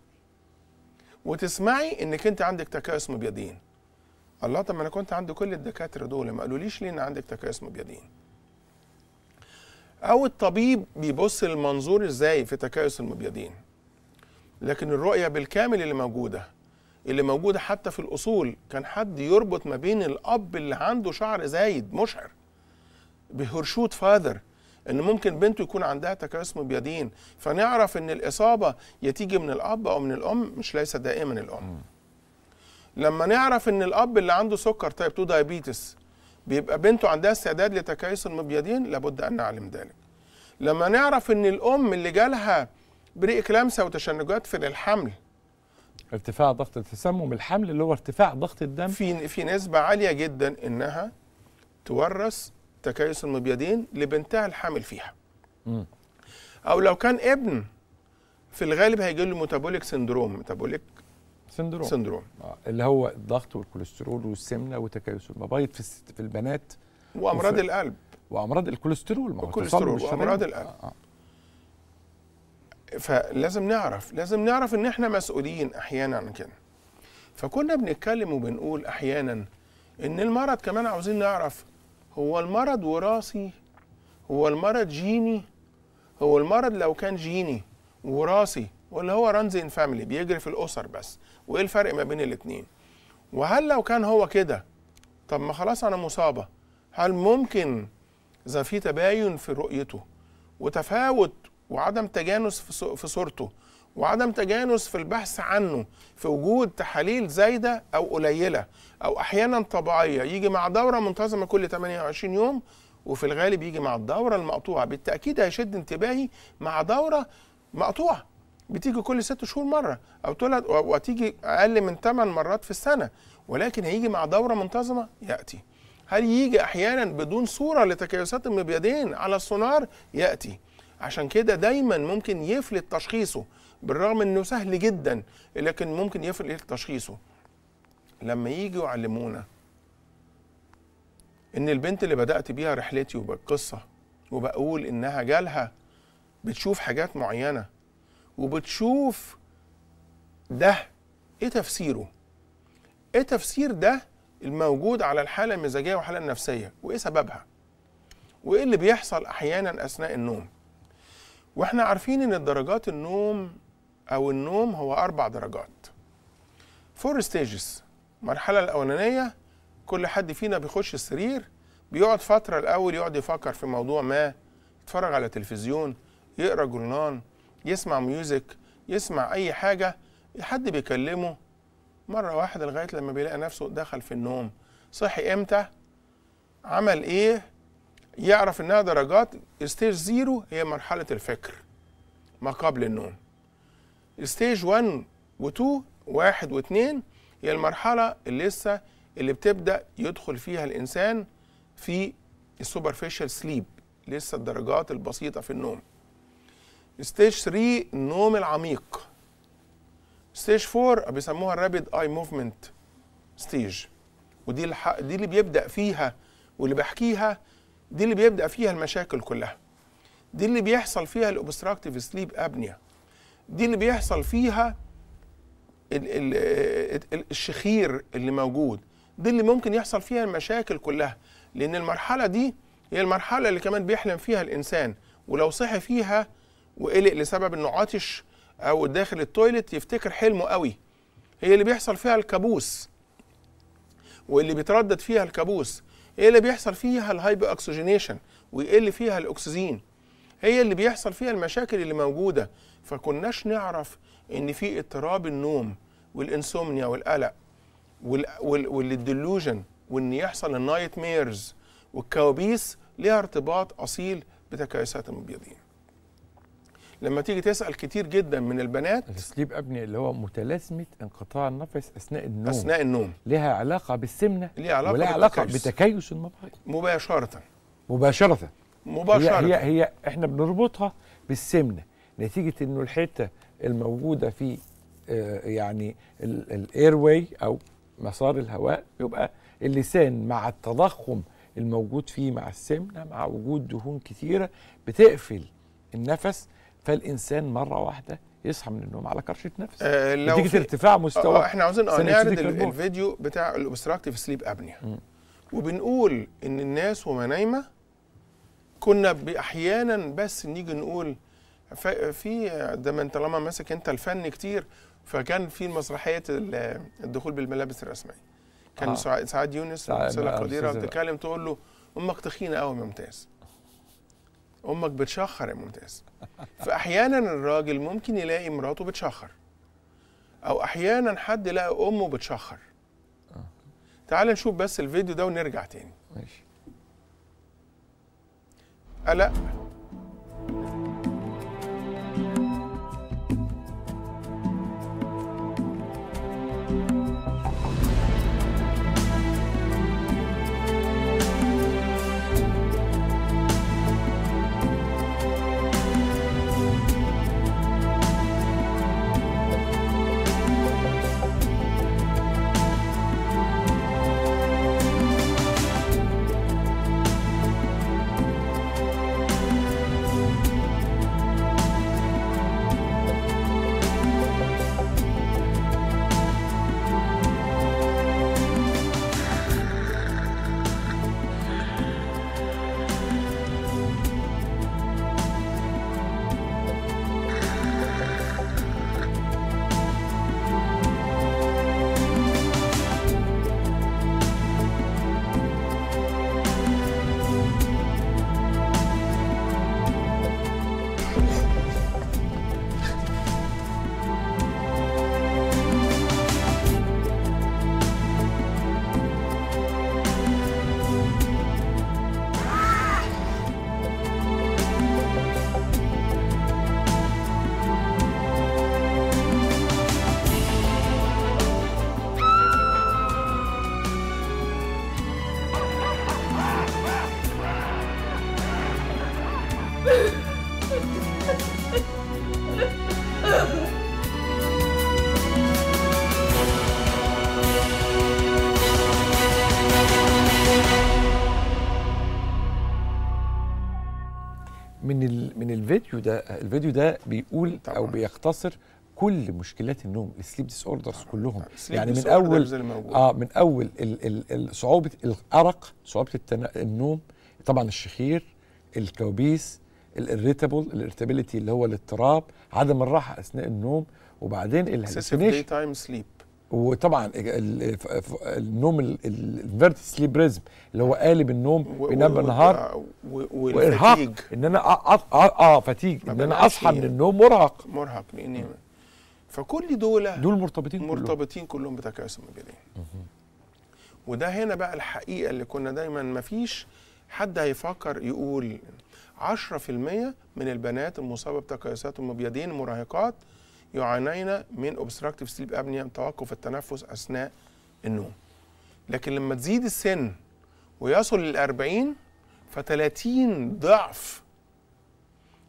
وتسمعي انك انت عندك تكيس مبيضين الله طب ما انا كنت عند كل الدكاتره دول ما قالوليش ليه ان عندك تكيس مبيضين او الطبيب بيبص للمنظور ازاي في تكيس المبيضين لكن الرؤيه بالكامل اللي موجوده اللي موجوده حتى في الاصول كان حد يربط ما بين الاب اللي عنده شعر زايد مشعر بهرشوت فاذر ان ممكن بنته يكون عندها تكيس مبيدين فنعرف ان الاصابه يتيجي من الاب او من الام مش ليس دائما الام لما نعرف ان الاب اللي عنده سكر تايب 2 دايابيتس بيبقى بنته عندها استعداد لتكيس المبيضين لابد ان نعلم ذلك لما نعرف ان الام اللي جالها بري اكلامسه وتشنجات في الحمل ارتفاع ضغط التسمم الحمل اللي هو ارتفاع ضغط الدم في في نسبه عاليه جدا انها تورث تكيس المبيضين لبنتها الحامل فيها م. او لو كان ابن في الغالب هيجي له ميتابوليك سندروم ميتابوليك سندروم سندروم آه. اللي هو الضغط والكوليسترول والسمنه وتكيس المبايض في في البنات وامراض وفي... القلب وامراض الكوليسترول ما الكوليسترول وامراض القلب آه. آه. فلازم نعرف لازم نعرف ان احنا مسؤولين احيانا عن كده فكنا بنتكلم وبنقول احيانا ان المرض كمان عاوزين نعرف هو المرض وراثي هو المرض جيني هو المرض لو كان جيني وراثي ولا هو رانز ان فاميلي بيجري في الاسر بس وايه الفرق ما بين الاثنين وهل لو كان هو كده طب ما خلاص انا مصابه هل ممكن اذا في تباين في رؤيته وتفاوت وعدم تجانس في صورته وعدم تجانس في البحث عنه في وجود تحاليل زايدة أو قليلة أو أحيانا طبيعية يجي مع دورة منتظمة كل 28 يوم وفي الغالب يجي مع الدورة المقطوعة بالتأكيد هيشد انتباهي مع دورة مقطوعة بتيجي كل ست شهور مرة أو تولد وتيجي أقل من 8 مرات في السنة ولكن هيجي مع دورة منتظمة يأتي هل يجي أحيانا بدون صورة لتكيسات المبيضين على السونار يأتي عشان كده دايما ممكن يفلت تشخيصه بالرغم انه سهل جدا لكن ممكن يفرق ايه تشخيصه لما يجوا يعلمونا ان البنت اللي بدات بيها رحلتي وبالقصه وبقول انها جالها بتشوف حاجات معينه وبتشوف ده ايه تفسيره ايه تفسير ده الموجود على الحاله المزاجيه والحاله النفسيه وايه سببها وايه اللي بيحصل احيانا اثناء النوم واحنا عارفين ان درجات النوم أو النوم هو أربع درجات فور ستيجز المرحلة الأولانية كل حد فينا بيخش السرير بيقعد فترة الأول يقعد يفكر في موضوع ما يتفرج على تلفزيون يقرأ جورنان يسمع ميوزك يسمع أي حاجة حد بيكلمه مرة واحدة لغاية لما بيلاقي نفسه دخل في النوم صحي إمتى عمل إيه يعرف إنها درجات ستيج زيرو هي مرحلة الفكر ما قبل النوم ستيج 1 و2 واحد و2 هي المرحلة اللي لسه اللي بتبدأ يدخل فيها الإنسان في السوبرفيشال سليب لسه الدرجات البسيطة في النوم ستيج 3 النوم العميق ستيج 4 بيسموها الرابيد اي موفمنت ستيج ودي دي اللي بيبدا فيها واللي بحكيها دي اللي بيبدا فيها المشاكل كلها دي اللي بيحصل فيها الاوبستراكتيف سليب ابنيا دي اللي بيحصل فيها الشخير اللي موجود دي اللي ممكن يحصل فيها المشاكل كلها لان المرحله دي هي المرحله اللي كمان بيحلم فيها الانسان ولو صحي فيها وقلق لسبب انه عطش او داخل التويلت يفتكر حلمه قوي هي اللي بيحصل فيها الكابوس واللي بيتردد فيها الكابوس هي اللي بيحصل فيها الهايبو اكسجينيشن ويقل فيها الاكسجين هي اللي بيحصل فيها المشاكل اللي موجوده فكناش نعرف ان في اضطراب النوم والانسومنيا والقلق والديلوجن وان يحصل النايت ميرز والكوابيس ليها ارتباط اصيل بتكيسات المبيضين لما تيجي تسال كتير جدا من البنات السليب ابني اللي هو متلازمه انقطاع النفس اثناء النوم اثناء النوم لها علاقه بالسمنه ليها علاقه ولها علاقه بتكيس المبيض مباشره مباشره مباشره هي هي, هي احنا بنربطها بالسمنه نتيجه انه الحته الموجوده في آه، يعني الاير واي او مسار الهواء يبقى اللسان مع التضخم الموجود فيه مع السمنه مع وجود دهون كثيره بتقفل النفس فالانسان مره واحده يصحى من النوم على كرشه نفس آه لو نتيجه ارتفاع مستوى آه, آه، احنا عاوزين آه، نعرض الفيديو بتاع الاوبستراكتيف سليب ابنيا وبنقول ان الناس وما نايمه كنا احيانا بس نيجي نقول في ده من طالما ماسك انت الفن كتير فكان في مسرحيه الدخول بالملابس الرسميه كان آه. سعاد يونس سعاد قديره بتتكلم تقول له امك تخينه قوي ممتاز امك بتشخر يا ممتاز فاحيانا الراجل ممكن يلاقي مراته بتشخر او احيانا حد يلاقي امه بتشخر آه. تعال نشوف بس الفيديو ده ونرجع تاني ماشي قلق ده الفيديو ده بيقول طبعا. او بيختصر كل مشكلات النوم السليب ديس اوردرز كلهم يعني من اول اه من اول الـ الـ صعوبه الارق صعوبه التنا... النوم طبعا الشخير الكوابيس الاريتابل الارتابيليتي اللي هو الاضطراب عدم الراحه اثناء النوم وبعدين الهلوسينيشن تايم سليب وطبعا النوم الفيرت سليب ريزم اللي هو قالب النوم بينام بالنهار وارهاق ان انا اه فتيج ان انا اصحى من النوم مرهق مرهق لان فكل دول دول مرتبطين مرتبطين كلهم, كلهم بتكاسل مجانين وده هنا بقى الحقيقه اللي كنا دايما ما فيش حد هيفكر يقول 10% من البنات المصابه بتكيسات المبيضين مراهقات يعانين من اوبستراكتيف سليب ابنيا توقف التنفس اثناء النوم لكن لما تزيد السن ويصل لل 40 ف 30 ضعف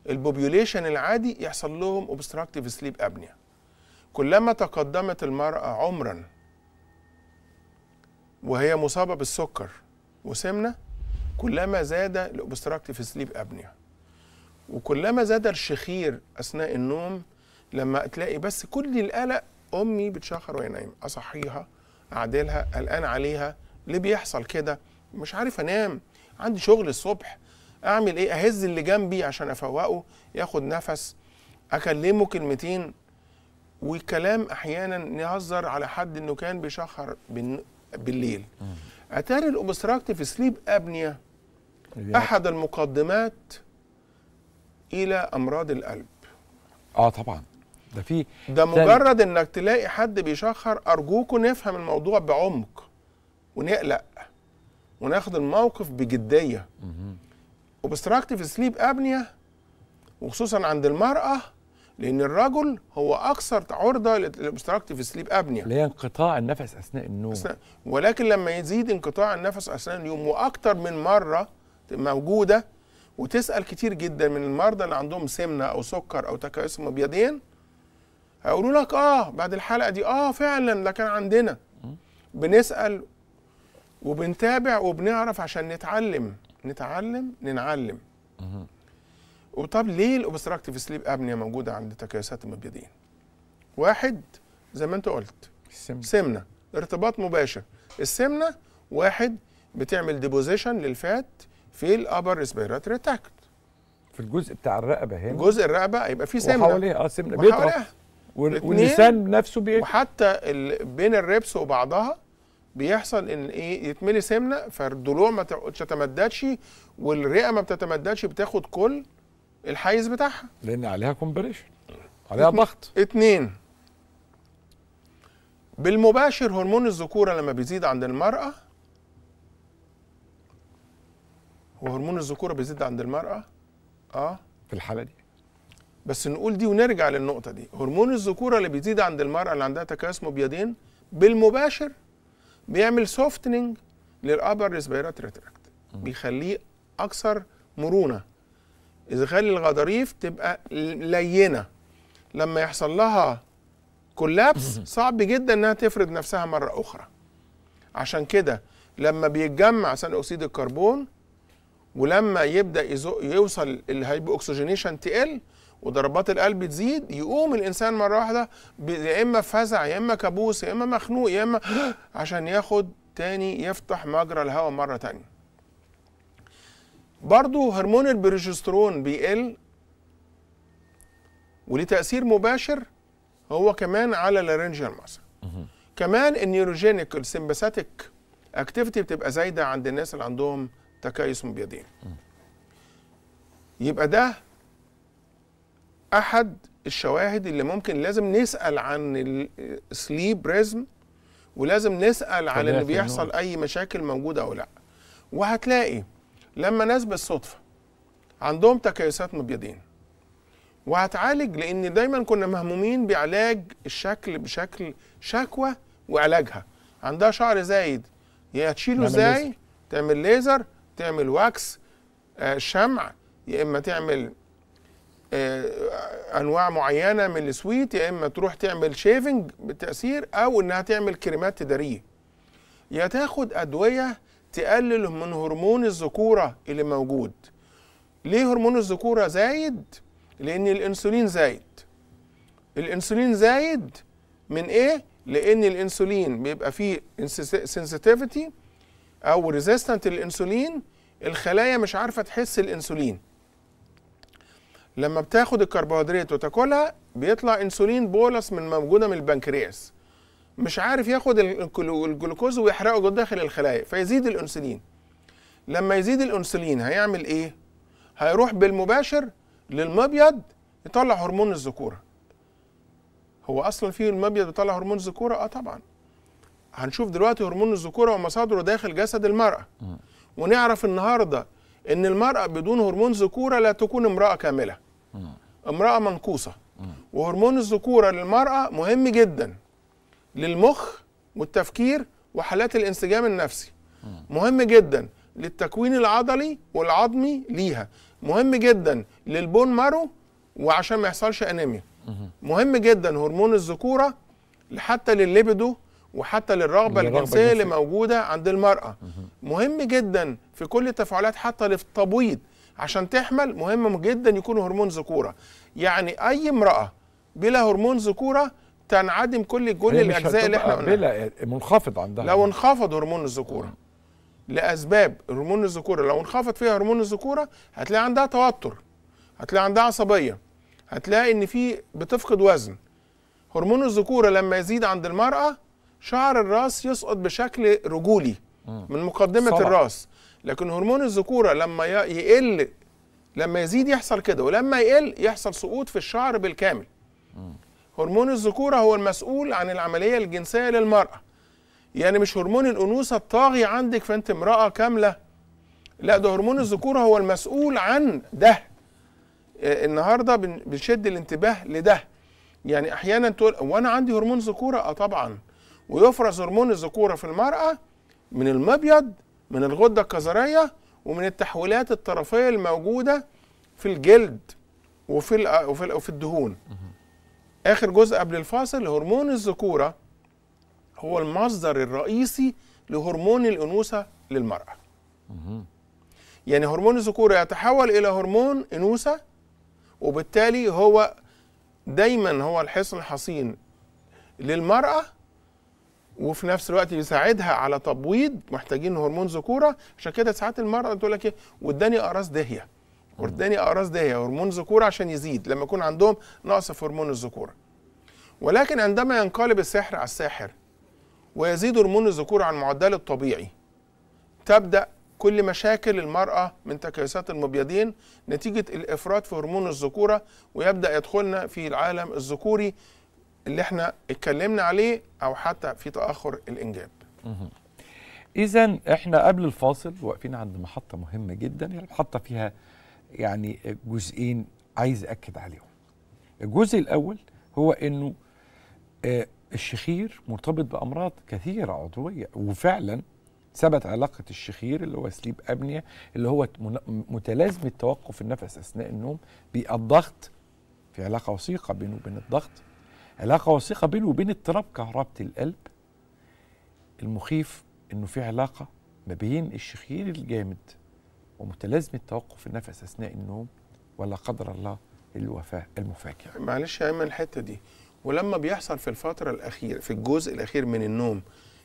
البوبيوليشن العادي يحصل لهم اوبستراكتيف سليب ابنيا كلما تقدمت المرأة عمرا وهي مصابة بالسكر وسمنة كلما زاد الأوبستراكتيف سليب أبنيا وكلما زاد الشخير أثناء النوم لما تلاقي بس كل القلق امي بتشخر وهي نايمه اصحيها اعدلها قلقان عليها ليه بيحصل كده مش عارف انام عندي شغل الصبح اعمل ايه اهز اللي جنبي عشان افوقه ياخد نفس اكلمه كلمتين والكلام احيانا نهزر على حد انه كان بيشخر بالليل اتاري الاوبستراكتيف سليب ابنيه احد المقدمات الى امراض القلب اه طبعا ده في ده مجرد انك تلاقي حد بيشخر ارجوكم نفهم الموضوع بعمق ونقلق وناخد الموقف بجديه اوبستراكتيف سليب ابنيه وخصوصا عند المراه لان الرجل هو اكثر عرضه للاوبستراكتيف سليب ابنيه اللي هي انقطاع النفس اثناء النوم أثناء ولكن لما يزيد انقطاع النفس اثناء اليوم واكثر من مره موجوده وتسال كتير جدا من المرضى اللي عندهم سمنه او سكر او تكاثم ابيضين هيقولوا لك اه بعد الحلقه دي اه فعلا ده كان عندنا بنسال وبنتابع وبنعرف عشان نتعلم نتعلم ننعلم وطب ليه الاوبستراكتيف سليب ابنيا موجوده عند تكيسات المبيضين واحد زي ما انت قلت السمنة. سمنه ارتباط مباشر السمنه واحد بتعمل ديبوزيشن للفات في الابر ريسبيراتوري تاكت في الجزء بتاع الرقبه هنا جزء الرقبه هيبقى فيه سمنه وحواليها اه سمنه بيضغط واللسان نفسه بيكتب وحتى بين الربس وبعضها بيحصل ان ايه يتملي سمنه فالضلوع ما تتمددش والرئه ما بتتمددش بتاخد كل الحيز بتاعها لان عليها كومبريشن عليها ضغط اتنين بالمباشر هرمون الذكوره لما بيزيد عند المراه وهرمون الذكوره بيزيد عند المراه اه في الحاله دي بس نقول دي ونرجع للنقطه دي هرمون الذكوره اللي بيزيد عند المراه اللي عندها تكيس مبيضين بالمباشر بيعمل سوفتنينج للابر ريسبيراتوري تراكت بيخليه اكثر مرونه اذا خلي الغضاريف تبقى لينه لما يحصل لها كولابس صعب جدا انها تفرد نفسها مره اخرى عشان كده لما بيتجمع ثاني اكسيد الكربون ولما يبدا يوصل الهايبو اكسجينيشن تقل وضربات القلب تزيد يقوم الانسان مره واحده يا اما فزع يا اما كابوس يا اما مخنوق يا اما عشان ياخد تاني يفتح مجرى الهواء مره تانيه برضه هرمون البروجسترون بيقل وليه تاثير مباشر هو كمان على لارنجيال ماسل كمان النيوروجينيك السمباثيك اكتيفيتي بتبقى زايده عند الناس اللي عندهم تكيس مبيضين يبقى ده احد الشواهد اللي ممكن لازم نسال عن السليب ريزم ولازم نسال عن اللي بيحصل آه. اي مشاكل موجوده او لا وهتلاقي لما ناس بالصدفه عندهم تكيسات مبيضين وهتعالج لان دايما كنا مهمومين بعلاج الشكل بشكل شكوى وعلاجها عندها شعر زايد يا تشيله ازاي تعمل ليزر تعمل واكس آه شمع يا اما تعمل آه، انواع معينه من السويت يا اما تروح تعمل شيفنج بالتاثير او انها تعمل كريمات تداريه يا تاخد ادويه تقلل من هرمون الذكوره اللي موجود ليه هرمون الذكوره زايد لان الانسولين زايد الانسولين زايد من ايه لان الانسولين بيبقى فيه سنسيتيفيتي او ريزيستنت للانسولين الخلايا مش عارفه تحس الانسولين لما بتاخد الكربوهيدرات وتاكلها بيطلع انسولين بولس من موجوده من البنكرياس مش عارف ياخد الجلوكوز ويحرقه داخل الخلايا فيزيد الانسولين لما يزيد الانسولين هيعمل ايه هيروح بالمباشر للمبيض يطلع هرمون الذكوره هو اصلا فيه المبيض بيطلع هرمون الذكوره اه طبعا هنشوف دلوقتي هرمون الذكوره ومصادره داخل جسد المراه ونعرف النهارده ان المراه بدون هرمون ذكوره لا تكون امراه كامله امراه منقوصه وهرمون الذكوره للمراه مهم جدا للمخ والتفكير وحالات الانسجام النفسي مهم جدا للتكوين العضلي والعظمي ليها مهم جدا للبون مارو وعشان ما يحصلش انيميا مهم جدا هرمون الذكوره حتى للليبيدو وحتى للرغبه الجنسيه اللي موجوده عند المراه مهم جدا في كل التفاعلات حتى للتبويض عشان تحمل مهم جدا يكون هرمون ذكوره يعني اي امراه بلا هرمون ذكوره تنعدم كل كل الاجزاء اللي احنا قلناها منخفض عندها لو انخفض هرمون الذكوره لاسباب هرمون الذكوره لو انخفض فيها هرمون الذكوره هتلاقي عندها توتر هتلاقي عندها عصبيه هتلاقي ان في بتفقد وزن هرمون الذكوره لما يزيد عند المراه شعر الراس يسقط بشكل رجولي من مقدمه صبع. الراس لكن هرمون الذكوره لما يقل لما يزيد يحصل كده ولما يقل يحصل سقوط في الشعر بالكامل هرمون الذكوره هو المسؤول عن العمليه الجنسيه للمراه يعني مش هرمون الانوثه الطاغي عندك فانت امراه كامله لا ده هرمون الذكوره هو المسؤول عن ده آه، النهارده بنشد الانتباه لده يعني احيانا تقول وانا عندي هرمون ذكوره اه طبعا ويفرز هرمون الذكورة في المرأة من المبيض من الغدة الكظرية ومن التحويلات الطرفية الموجودة في الجلد وفي آه، وفي الدهون آخر جزء قبل الفاصل هرمون الذكورة هو المصدر الرئيسي لهرمون الأنوثة للمرأة يعني هرمون الذكورة يتحول إلى هرمون أنوثة وبالتالي هو دايما هو الحصن الحصين للمرأة وفي نفس الوقت يساعدها على تبويض محتاجين هرمون ذكوره عشان كده ساعات المراه تقول لك ايه واداني اقراص دهيه واداني اقراص دهيه هرمون ذكوره عشان يزيد لما يكون عندهم نقص في هرمون الذكوره ولكن عندما ينقلب السحر على الساحر ويزيد هرمون الذكوره عن معدل الطبيعي تبدا كل مشاكل المرأة من تكيسات المبيضين نتيجة الإفراط في هرمون الذكورة ويبدأ يدخلنا في العالم الذكوري اللي احنا اتكلمنا عليه او حتى في تاخر الانجاب اذا احنا قبل الفاصل واقفين عند محطه مهمه جدا المحطه فيها يعني جزئين عايز اكد عليهم الجزء الاول هو انه آه، الشخير مرتبط بامراض كثيره عضويه وفعلا ثبت علاقة الشخير اللي هو سليب أبنية اللي هو متلازمة توقف النفس أثناء النوم بالضغط في علاقة وثيقة بينه وبين الضغط علاقه وثيقه بينه وبين اضطراب كهربه القلب المخيف انه في علاقه ما بين الشخير الجامد ومتلازمه توقف النفس اثناء النوم ولا قدر الله الوفاه المفاجئه. معلش يا ايمن الحته دي ولما بيحصل في الفتره الاخيره في الجزء الاخير من النوم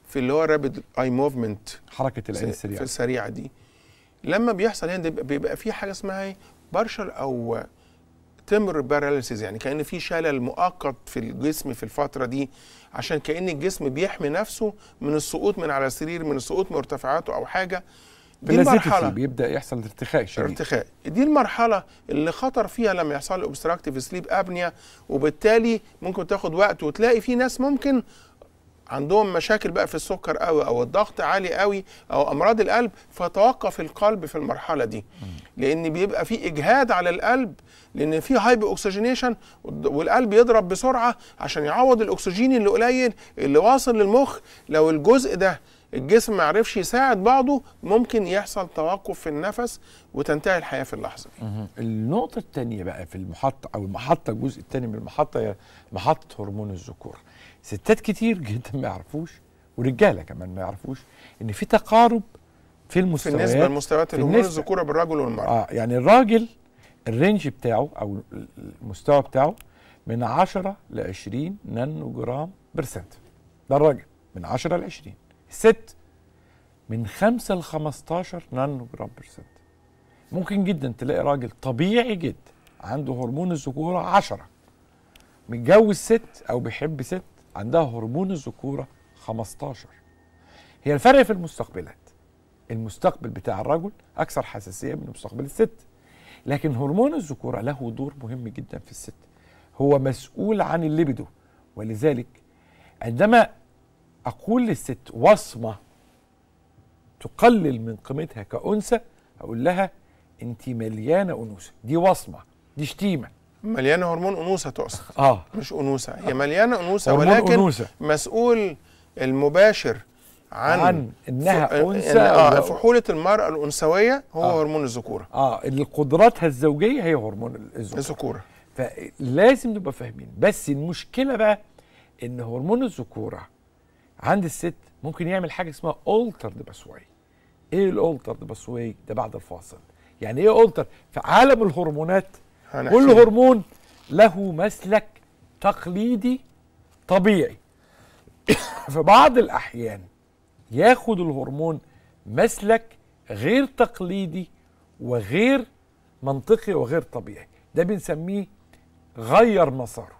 في اللي هو رابد اي موفمنت حركه العين السريعه في السريعه دي لما بيحصل هنا يعني، بيبقى في حاجه اسمها ايه بارشل او تمر باراليسيز يعني كان في شلل مؤقت في الجسم في الفتره دي عشان كان الجسم بيحمي نفسه من السقوط من على السرير من السقوط من او حاجه دي المرحلة بيبدأ يحصل ارتخاء شديد ارتخاء دي المرحلة اللي خطر فيها لما يحصل اوبستراكتيف سليب ابنيا وبالتالي ممكن تاخد وقت وتلاقي في ناس ممكن عندهم مشاكل بقى في السكر قوي او الضغط عالي قوي او امراض القلب فتوقف القلب في المرحله دي لان بيبقى في اجهاد على القلب لان في هايب اوكسجينيشن والقلب يضرب بسرعه عشان يعوض الاكسجين اللي قليل اللي واصل للمخ لو الجزء ده الجسم ما عرفش يساعد بعضه ممكن يحصل توقف في النفس وتنتهي الحياه في اللحظه دي. النقطه الثانيه بقى في المحطه او المحطه الجزء الثاني من المحطه هي محطه هرمون الذكور. ستات كتير جدا ما يعرفوش ورجاله كمان ما يعرفوش ان في تقارب في المستويات في النسبه لمستويات الذكوره بالرجل والمراه اه يعني الراجل الرينج بتاعه او المستوى بتاعه من 10 ل 20 نانو جرام برسنت ده الراجل من 10 ل 20 الست من 5 ل 15 نانو جرام برسنت ممكن جدا تلاقي راجل طبيعي جدا عنده هرمون الذكوره 10 متجوز ست او بيحب ست عندها هرمون الذكوره 15 هي الفرق في المستقبلات المستقبل بتاع الرجل اكثر حساسيه من مستقبل الست لكن هرمون الذكوره له دور مهم جدا في الست هو مسؤول عن الليبيدو ولذلك عندما اقول للست وصمه تقلل من قيمتها كانثى اقول لها انت مليانه انوثه دي وصمه دي شتيمه مليانه هرمون انوثه تقصد اه مش انوثه هي مليانه انوثه ولكن أنوسة. مسؤول المباشر عن, عن انها انثى اه فحوله المراه الانثويه هو آه. هرمون الذكوره اه اللي قدراتها الزوجيه هي هرمون الذكوره الذكوره فلازم نبقى فاهمين بس المشكله بقى ان هرمون الذكوره عند الست ممكن يعمل حاجه اسمها اولتر باسواي ايه الاولترد باسواي ده بعد الفاصل يعني ايه اولتر في عالم الهرمونات كل هرمون له مسلك تقليدي طبيعي في بعض الأحيان ياخد الهرمون مسلك غير تقليدي وغير منطقي وغير طبيعي ده بنسميه غير مساره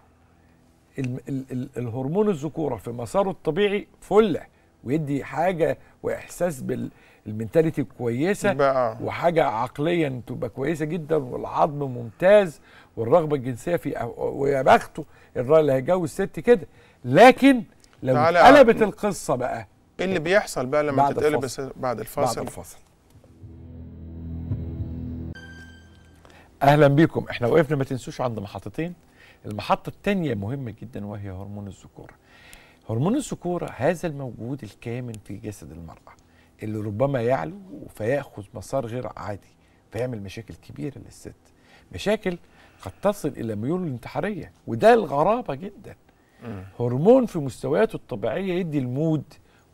ال ال ال الهرمون الذكوره في مساره الطبيعي فله ويدي حاجه واحساس بال المنتاليتي كويسه بقى. آه. وحاجه عقليا تبقى كويسه جدا والعظم ممتاز والرغبه الجنسيه في ويا بخته الراجل اللي هيتجوز ست كده لكن لو قلبت القصه بقى ايه اللي بيحصل بقى لما تتقلب بعد الفاصل بعد الفاصل اهلا بيكم احنا وقفنا ما تنسوش عند محطتين المحطه الثانيه مهمه جدا وهي هرمون الذكوره هرمون الذكوره هذا الموجود الكامن في جسد المراه اللي ربما يعلو فياخذ مسار غير عادي فيعمل مشاكل كبيره للست مشاكل قد تصل الى ميول الانتحاريه وده الغرابه جدا هرمون في مستوياته الطبيعيه يدي المود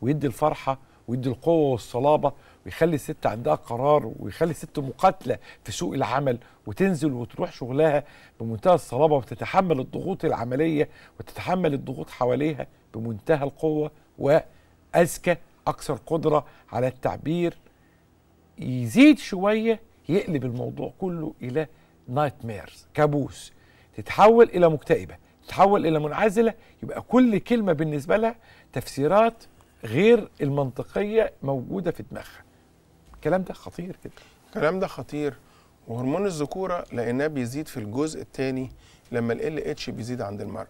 ويدي الفرحه ويدي القوه والصلابه ويخلي الست عندها قرار ويخلي الست مقاتله في سوق العمل وتنزل وتروح شغلها بمنتهى الصلابه وتتحمل الضغوط العمليه وتتحمل الضغوط حواليها بمنتهى القوه واذكى اكثر قدره على التعبير يزيد شويه يقلب الموضوع كله الى نايت ميرز كابوس تتحول الى مكتئبه تتحول الى منعزله يبقى كل كلمه بالنسبه لها تفسيرات غير المنطقيه موجوده في دماغها الكلام ده خطير كده الكلام ده خطير وهرمون الذكوره لانه بيزيد في الجزء الثاني لما ال اتش بيزيد عند المراه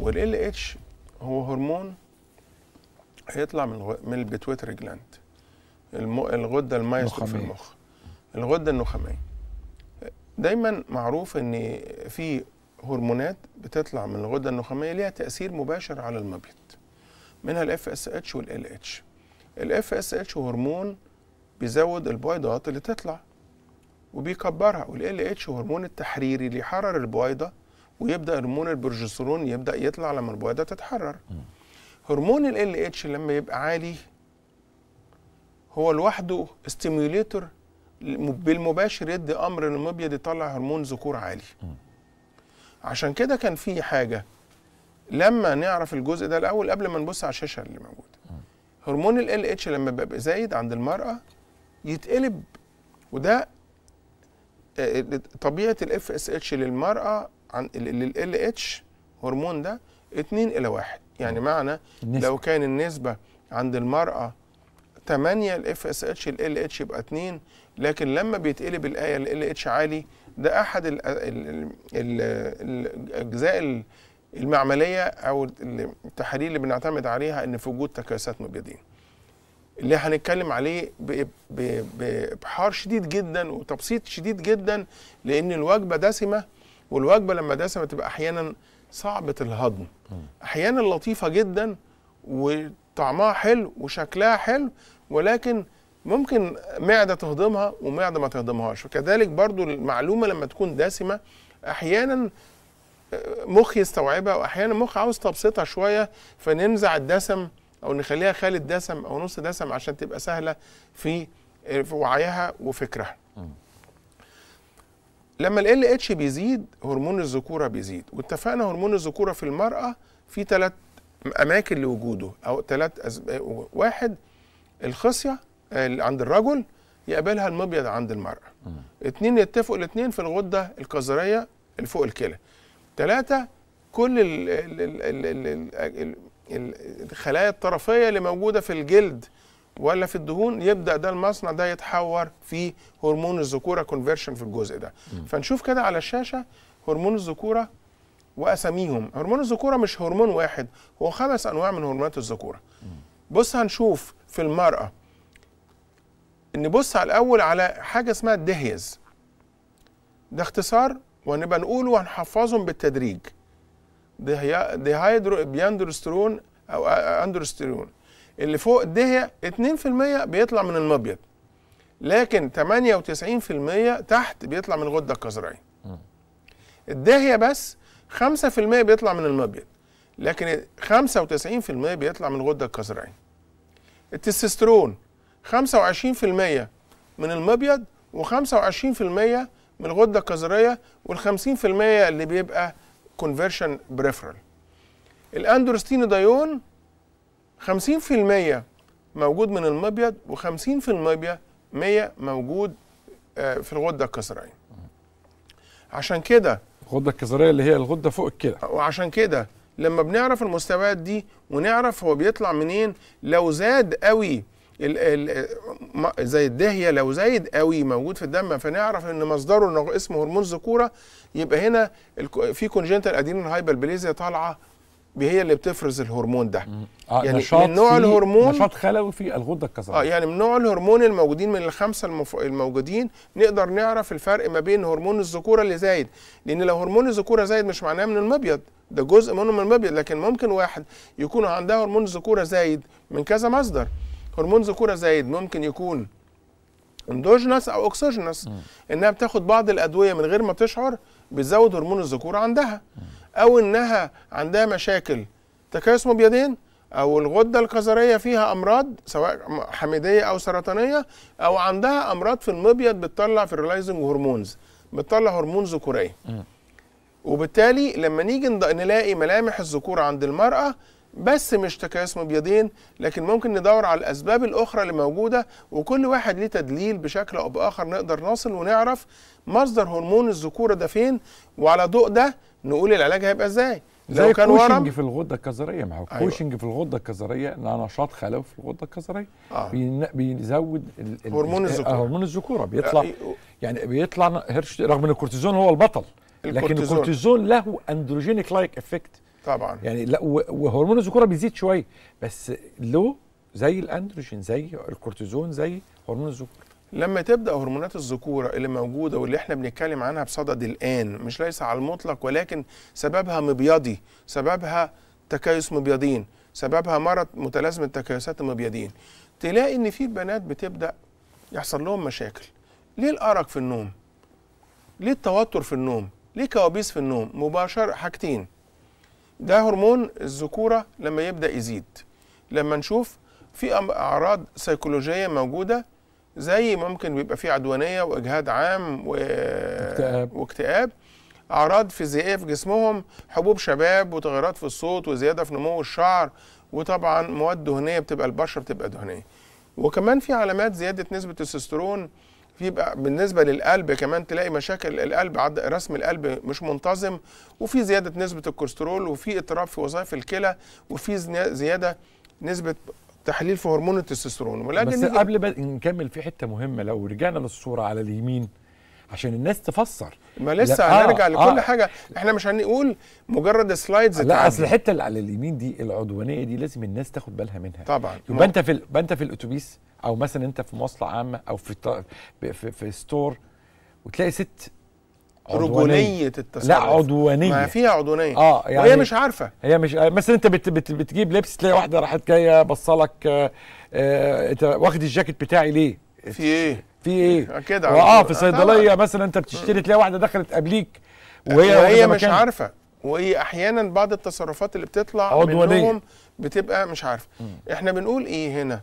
وال اتش هو هرمون هيطلع من من البيتويتري جلاند الغده المايسترو في المخ الغده النخاميه دايما معروف ان في هرمونات بتطلع من الغده النخاميه ليها تاثير مباشر على المبيض منها الاف اس اتش والال اتش الاف اس اتش هرمون بيزود البويضات اللي تطلع وبيكبرها والال اتش هرمون التحريري اللي يحرر البويضه ويبدا هرمون البروجسترون يبدا يطلع لما البويضه تتحرر هرمون ال ال اتش لما يبقى عالي هو لوحده ستيميوليتور بالمباشر يدي امر المبيض يطلع هرمون ذكور عالي عشان كده كان في حاجه لما نعرف الجزء ده الاول قبل ما نبص على الشاشه اللي موجوده هرمون ال اتش لما بيبقى زايد عند المراه يتقلب وده آه، طبيعه الاف اس اتش للمراه عن ال اتش هرمون ده 2 الى 1 يعني آه. معنى النسبة. لو كان النسبة عند المرأة 8 الاف اس اتش ال اتش يبقى 2 لكن لما بيتقلب الايه ال اتش عالي ده احد الاجزاء المعمليه او التحاليل اللي بنعتمد عليها ان في وجود تكاسات مبيضين اللي هنتكلم عليه بحار شديد جدا وتبسيط شديد جدا لان الوجبه دسمه والوجبه لما دسمه تبقى احيانا صعبة الهضم أحيانا لطيفة جدا وطعمها حلو وشكلها حلو ولكن ممكن معدة تهضمها ومعدة ما تهضمهاش وكذلك برضو المعلومة لما تكون دسمة أحيانا آه، مخ يستوعبها وأحيانا مخ عاوز تبسيطها شوية فننزع الدسم أو نخليها خالد دسم أو نص دسم عشان تبقى سهلة في وعيها وفكرها لما ال اتش بيزيد هرمون الذكوره بيزيد واتفقنا هرمون الذكوره في المراه في ثلاث اماكن لوجوده او ثلاث أزب... واحد الخصيه عند الرجل يقابلها المبيض عند المراه اثنين يتفقوا الاثنين في الغده القذريه اللي فوق الكلى ثلاثه كل الخلايا الطرفيه اللي موجوده في الجلد ولا في الدهون يبدا ده المصنع ده يتحور في هرمون الذكوره كونفرشن في الجزء ده فنشوف كده على الشاشه هرمون الذكوره واساميهم هرمون الذكوره مش هرمون واحد هو خمس انواع من هرمونات الذكوره بص هنشوف في المراه نبص على الاول على حاجه اسمها الدهيز ده اختصار وهنبقى نقوله وهنحفظهم بالتدريج هيدرو بياندروسترون او اندروسترون اللي فوق الدهية 2% بيطلع من المبيض لكن 98% تحت بيطلع من الغده القذريه. الدهيه بس 5% بيطلع من المبيض لكن 95% بيطلع من الغده القذريه. التستوستيرون 25% من المبيض و25% من الغده القذريه وال50% اللي بيبقى كونفرشن بريفرال. الاندروستينيدايون 50% موجود من المبيض و50% 100 موجود آه، في الغده الكسرية عشان كده الغده الكسرية اللي هي الغده فوق الكلى وعشان كده لما بنعرف المستويات دي ونعرف هو بيطلع منين لو زاد قوي الـ الـ زي الدهيه لو زايد قوي موجود في الدم فنعرف ان مصدره اسمه هرمون ذكوره يبقى هنا في كونجنتال ادينين هايبر بليزيا طالعه هي اللي بتفرز الهرمون ده آه يعني من نوع الهرمون نشاط خلوي في الغده الكظريه اه يعني من نوع الهرمون الموجودين من الخمسه المف... الموجودين نقدر نعرف الفرق ما بين هرمون الذكوره اللي زايد لان لو هرمون الذكوره زايد مش معناه من المبيض ده جزء منه من المبيض لكن ممكن واحد يكون عندها هرمون الذكوره زايد من كذا مصدر هرمون ذكوره زايد ممكن يكون اندوجنس او اوكسجينس انها بتاخد بعض الادويه من غير ما تشعر بتزود هرمون الذكوره عندها او انها عندها مشاكل تكيس مبيضين او الغده الكظريه فيها امراض سواء حميديه او سرطانيه او عندها امراض في المبيض بتطلع فيرلايزنج هرمونز بتطلع هرمون ذكوريه وبالتالي لما نيجي نلاقي ملامح الذكوره عند المراه بس مش تكيس مبيضين لكن ممكن ندور على الاسباب الاخرى اللي موجوده وكل واحد ليه تدليل بشكل او باخر نقدر نصل ونعرف مصدر هرمون الذكوره ده فين وعلى ضوء ده نقول العلاج هيبقى ازاي لو كان ورم في الغده الكظريه ما هو أيوة. كوشنج في الغده الكظريه نشاط خلوي في الغده الكظريه آه. بيزود ال هرمون الذكوره هرمون الذكوره بيطلع آه. يعني بيطلع هرش رغم ان الكورتيزون هو البطل الكورتزون. لكن الكورتيزون له اندروجينيك لايك افكت طبعا يعني لا وهرمون الذكوره بيزيد شويه بس له زي الاندروجين زي الكورتيزون زي هرمون الذكوره لما تبدا هرمونات الذكوره اللي موجوده واللي احنا بنتكلم عنها بصدد الان مش ليس على المطلق ولكن سببها مبيضي سببها تكيس مبيضين سببها مرض متلازمه تكيسات المبيضين تلاقي ان في بنات بتبدا يحصل لهم مشاكل ليه الارق في النوم ليه التوتر في النوم ليه كوابيس في النوم مباشر حاجتين ده هرمون الذكوره لما يبدا يزيد لما نشوف في اعراض سيكولوجيه موجوده زي ممكن بيبقى فيه عدوانيه واجهاد عام و... واكتئاب واكتئاب اعراض فيزيائيه في جسمهم حبوب شباب وتغيرات في الصوت وزياده في نمو الشعر وطبعا مواد دهنيه بتبقى البشره بتبقى دهنيه وكمان في علامات زياده نسبه التستوستيرون بيبقى بالنسبه للقلب كمان تلاقي مشاكل القلب عد رسم القلب مش منتظم وفي زياده نسبه الكوليسترول وفي اضطراب في وظائف الكلى وفي زياده نسبه تحليل في هرمون التستوستيرون ولكن بس قبل ما نكمل في حته مهمه لو رجعنا للصوره على اليمين عشان الناس تفسر ما لسه هنرجع آه لكل آه حاجه احنا مش هنقول مجرد سلايدز لا اصل الحته اللي على اليمين دي العدوانيه دي لازم الناس تاخد بالها منها طبعا يبقى انت في يبقى انت في الاتوبيس او مثلا انت في مواصله عامه او في في, في ستور وتلاقي ست رجوليه التصرف لا عدوانيه ما فيها عدوانيه اه يعني وهي مش عارفه هي مش آه، مثلا انت بت بت بتجيب لبس تلاقي واحده راحت جايه بصلك آه آه انت واخد الجاكيت بتاعي ليه؟ في ايه؟ في ايه؟ كده اه في صيدليه مثلا انت بتشتري تلاقي واحده دخلت قبليك آه، وهي وهي مش مكان. عارفه وهي احيانا بعض التصرفات اللي بتطلع عدوانية. منهم بتبقى مش عارفه احنا بنقول ايه هنا؟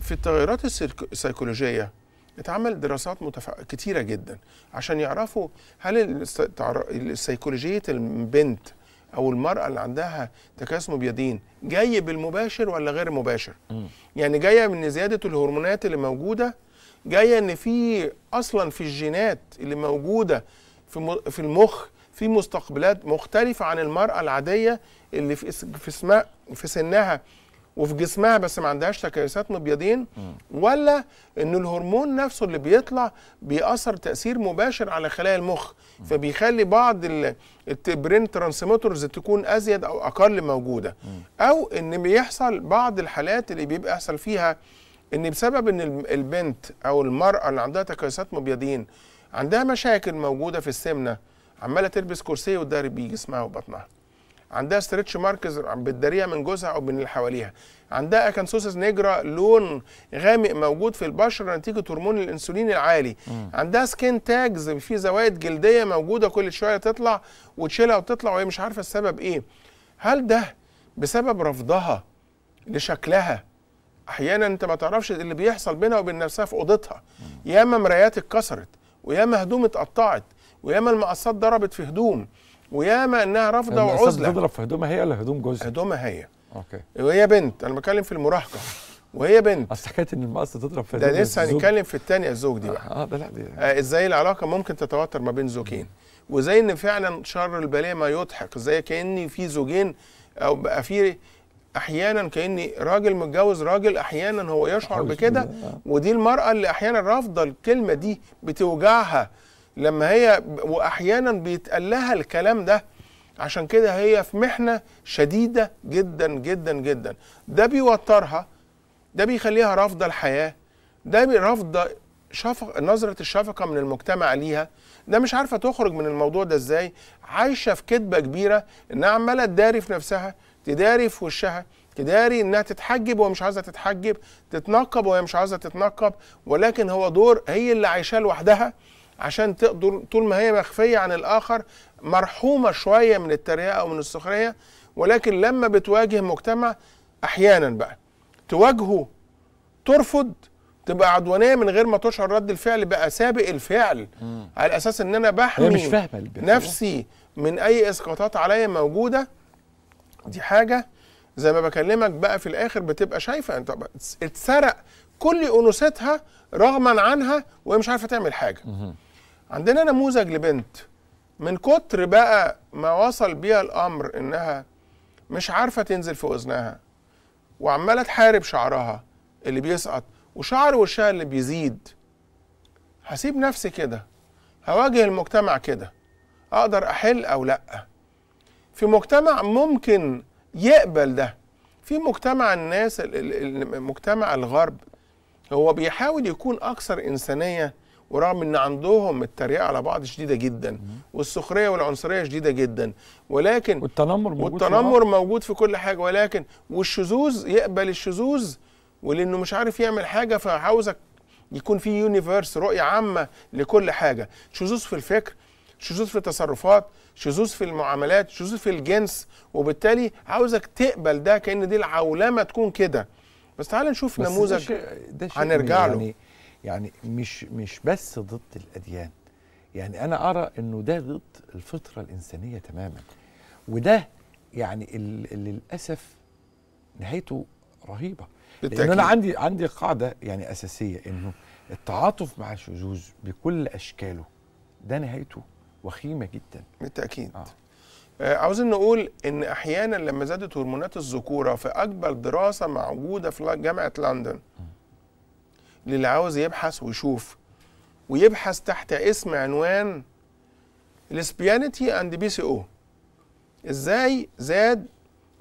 في التغيرات السيكولوجيه اتعمل دراسات متف... كتيرة جدا عشان يعرفوا هل السيكولوجية البنت أو المرأة اللي عندها تكاس بيدين جاي بالمباشر ولا غير مباشر م. يعني جاية من زيادة الهرمونات اللي موجودة جاية إن في أصلا في الجينات اللي موجودة في, في المخ في مستقبلات مختلفة عن المرأة العادية اللي في, في, في سنها وفي جسمها بس ما عندهاش تكيسات مبيضين ولا ان الهرمون نفسه اللي بيطلع بيأثر تأثير مباشر على خلايا المخ فبيخلي بعض البرين ترانسميترز تكون ازيد او اقل موجوده او ان بيحصل بعض الحالات اللي بيبقى يحصل فيها ان بسبب ان البنت او المراه اللي عندها تكيسات مبيضين عندها مشاكل موجوده في السمنه عماله تلبس كرسي وتداري بيه جسمها وبطنها عندها ستريتش ماركز بتداريها من جوزها او من اللي حواليها عندها اكنسوسس نيجرا لون غامق موجود في البشره نتيجه هرمون الانسولين العالي مم. عندها سكين تاجز في زوائد جلديه موجوده كل شويه تطلع وتشيلها وتطلع وهي مش عارفه السبب ايه هل ده بسبب رفضها لشكلها احيانا انت ما تعرفش اللي بيحصل بينها وبين نفسها في اوضتها ياما مرايات اتكسرت وياما هدوم اتقطعت وياما المقصات ضربت في هدوم وياما انها رافضه وعزله بتضرب في هدومها هي ولا هدوم جوزها؟ هدومها هي اوكي وهي بنت انا بتكلم في المراهقه وهي بنت اصل حكايه ان المقص تضرب في ده لسه هنتكلم في الثانيه الزوج دي آه، بقى اه ده لا دي آه ازاي العلاقه ممكن تتوتر ما بين زوجين وزي ان فعلا شر البليه ما يضحك زي كان في زوجين او بقى في احيانا كاني راجل متجوز راجل احيانا هو يشعر بكده ودي المراه اللي احيانا رافضه الكلمه دي بتوجعها لما هي واحيانا بيتقال لها الكلام ده عشان كده هي في محنه شديده جدا جدا جدا ده بيوترها ده بيخليها رافضه الحياه ده رافضه شفق نظره الشفقه من المجتمع ليها ده مش عارفه تخرج من الموضوع ده ازاي عايشه في كذبه كبيره انها عماله تداري في نفسها تداري في وشها تداري انها تتحجب وهي مش عايزه تتحجب تتنقب وهي مش عايزه تتنقب ولكن هو دور هي اللي عايشاه لوحدها عشان تقدر طول ما هي مخفيه عن الاخر مرحومه شويه من التريقه او من السخريه ولكن لما بتواجه مجتمع احيانا بقى تواجهه ترفض تبقى عدوانيه من غير ما تشعر رد الفعل بقى سابق الفعل مم. على اساس ان انا بحمي مش فاهمة نفسي من اي اسقاطات عليا موجوده دي حاجه زي ما بكلمك بقى في الاخر بتبقى شايفه انت اتسرق كل انوثتها رغما عنها وهي مش عارفه تعمل حاجه مم. عندنا نموذج لبنت من كتر بقى ما وصل بيها الامر انها مش عارفه تنزل في اذنها وعماله تحارب شعرها اللي بيسقط وشعر وشها اللي بيزيد هسيب نفسي كده هواجه المجتمع كده اقدر احل او لا في مجتمع ممكن يقبل ده في مجتمع الناس مجتمع الغرب هو بيحاول يكون اكثر انسانيه ورغم ان عندهم التريقه على بعض شديده جدا والسخريه والعنصريه شديده جدا ولكن والتنمر موجود والتنمر في موجود في كل حاجه ولكن والشذوذ يقبل الشذوذ ولانه مش عارف يعمل حاجه فعاوزك يكون في يونيفرس رؤيه عامه لكل حاجه شذوذ في الفكر شذوذ في التصرفات شذوذ في المعاملات شذوذ في الجنس وبالتالي عاوزك تقبل ده كان دي العولمه تكون كده بس تعال نشوف بس نموذج هنرجع يعني له يعني مش مش بس ضد الاديان يعني انا ارى انه ده ضد الفطره الانسانيه تماما وده يعني اللي للاسف نهايته رهيبه بالتأكيد. لان انا عندي عندي قاعده يعني اساسيه انه التعاطف مع الشذوذ بكل اشكاله ده نهايته وخيمه جدا بالتاكيد آه. آه عاوزين نقول ان احيانا لما زادت هرمونات الذكوره في اكبر دراسه موجوده في جامعه لندن م. للي عاوز يبحث ويشوف ويبحث تحت اسم عنوان الاسبيانيتي اند بي سي او ازاي زاد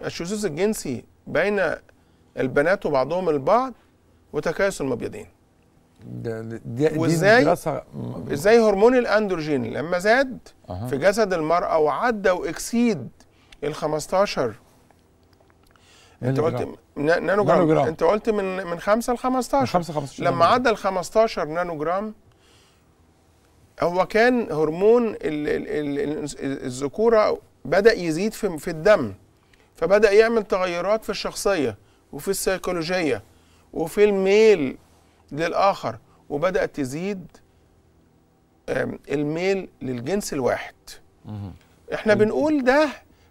الشذوذ الجنسي بين البنات وبعضهم البعض وتكاثر المبيضين ده دي وازاي دي ازاي هرمون الاندروجين لما زاد أه. في جسد المراه وعدى واكسيد ال 15 إيه انت قلت نانو جرام. نانو جرام انت قلت من من 5 ل 15 5 15 لما عدى ال 15 نانو جرام هو كان هرمون الذكوره بدا يزيد في في الدم فبدا يعمل تغيرات في الشخصيه وفي السيكولوجيه وفي الميل للاخر وبدات تزيد الميل للجنس الواحد احنا بنقول ده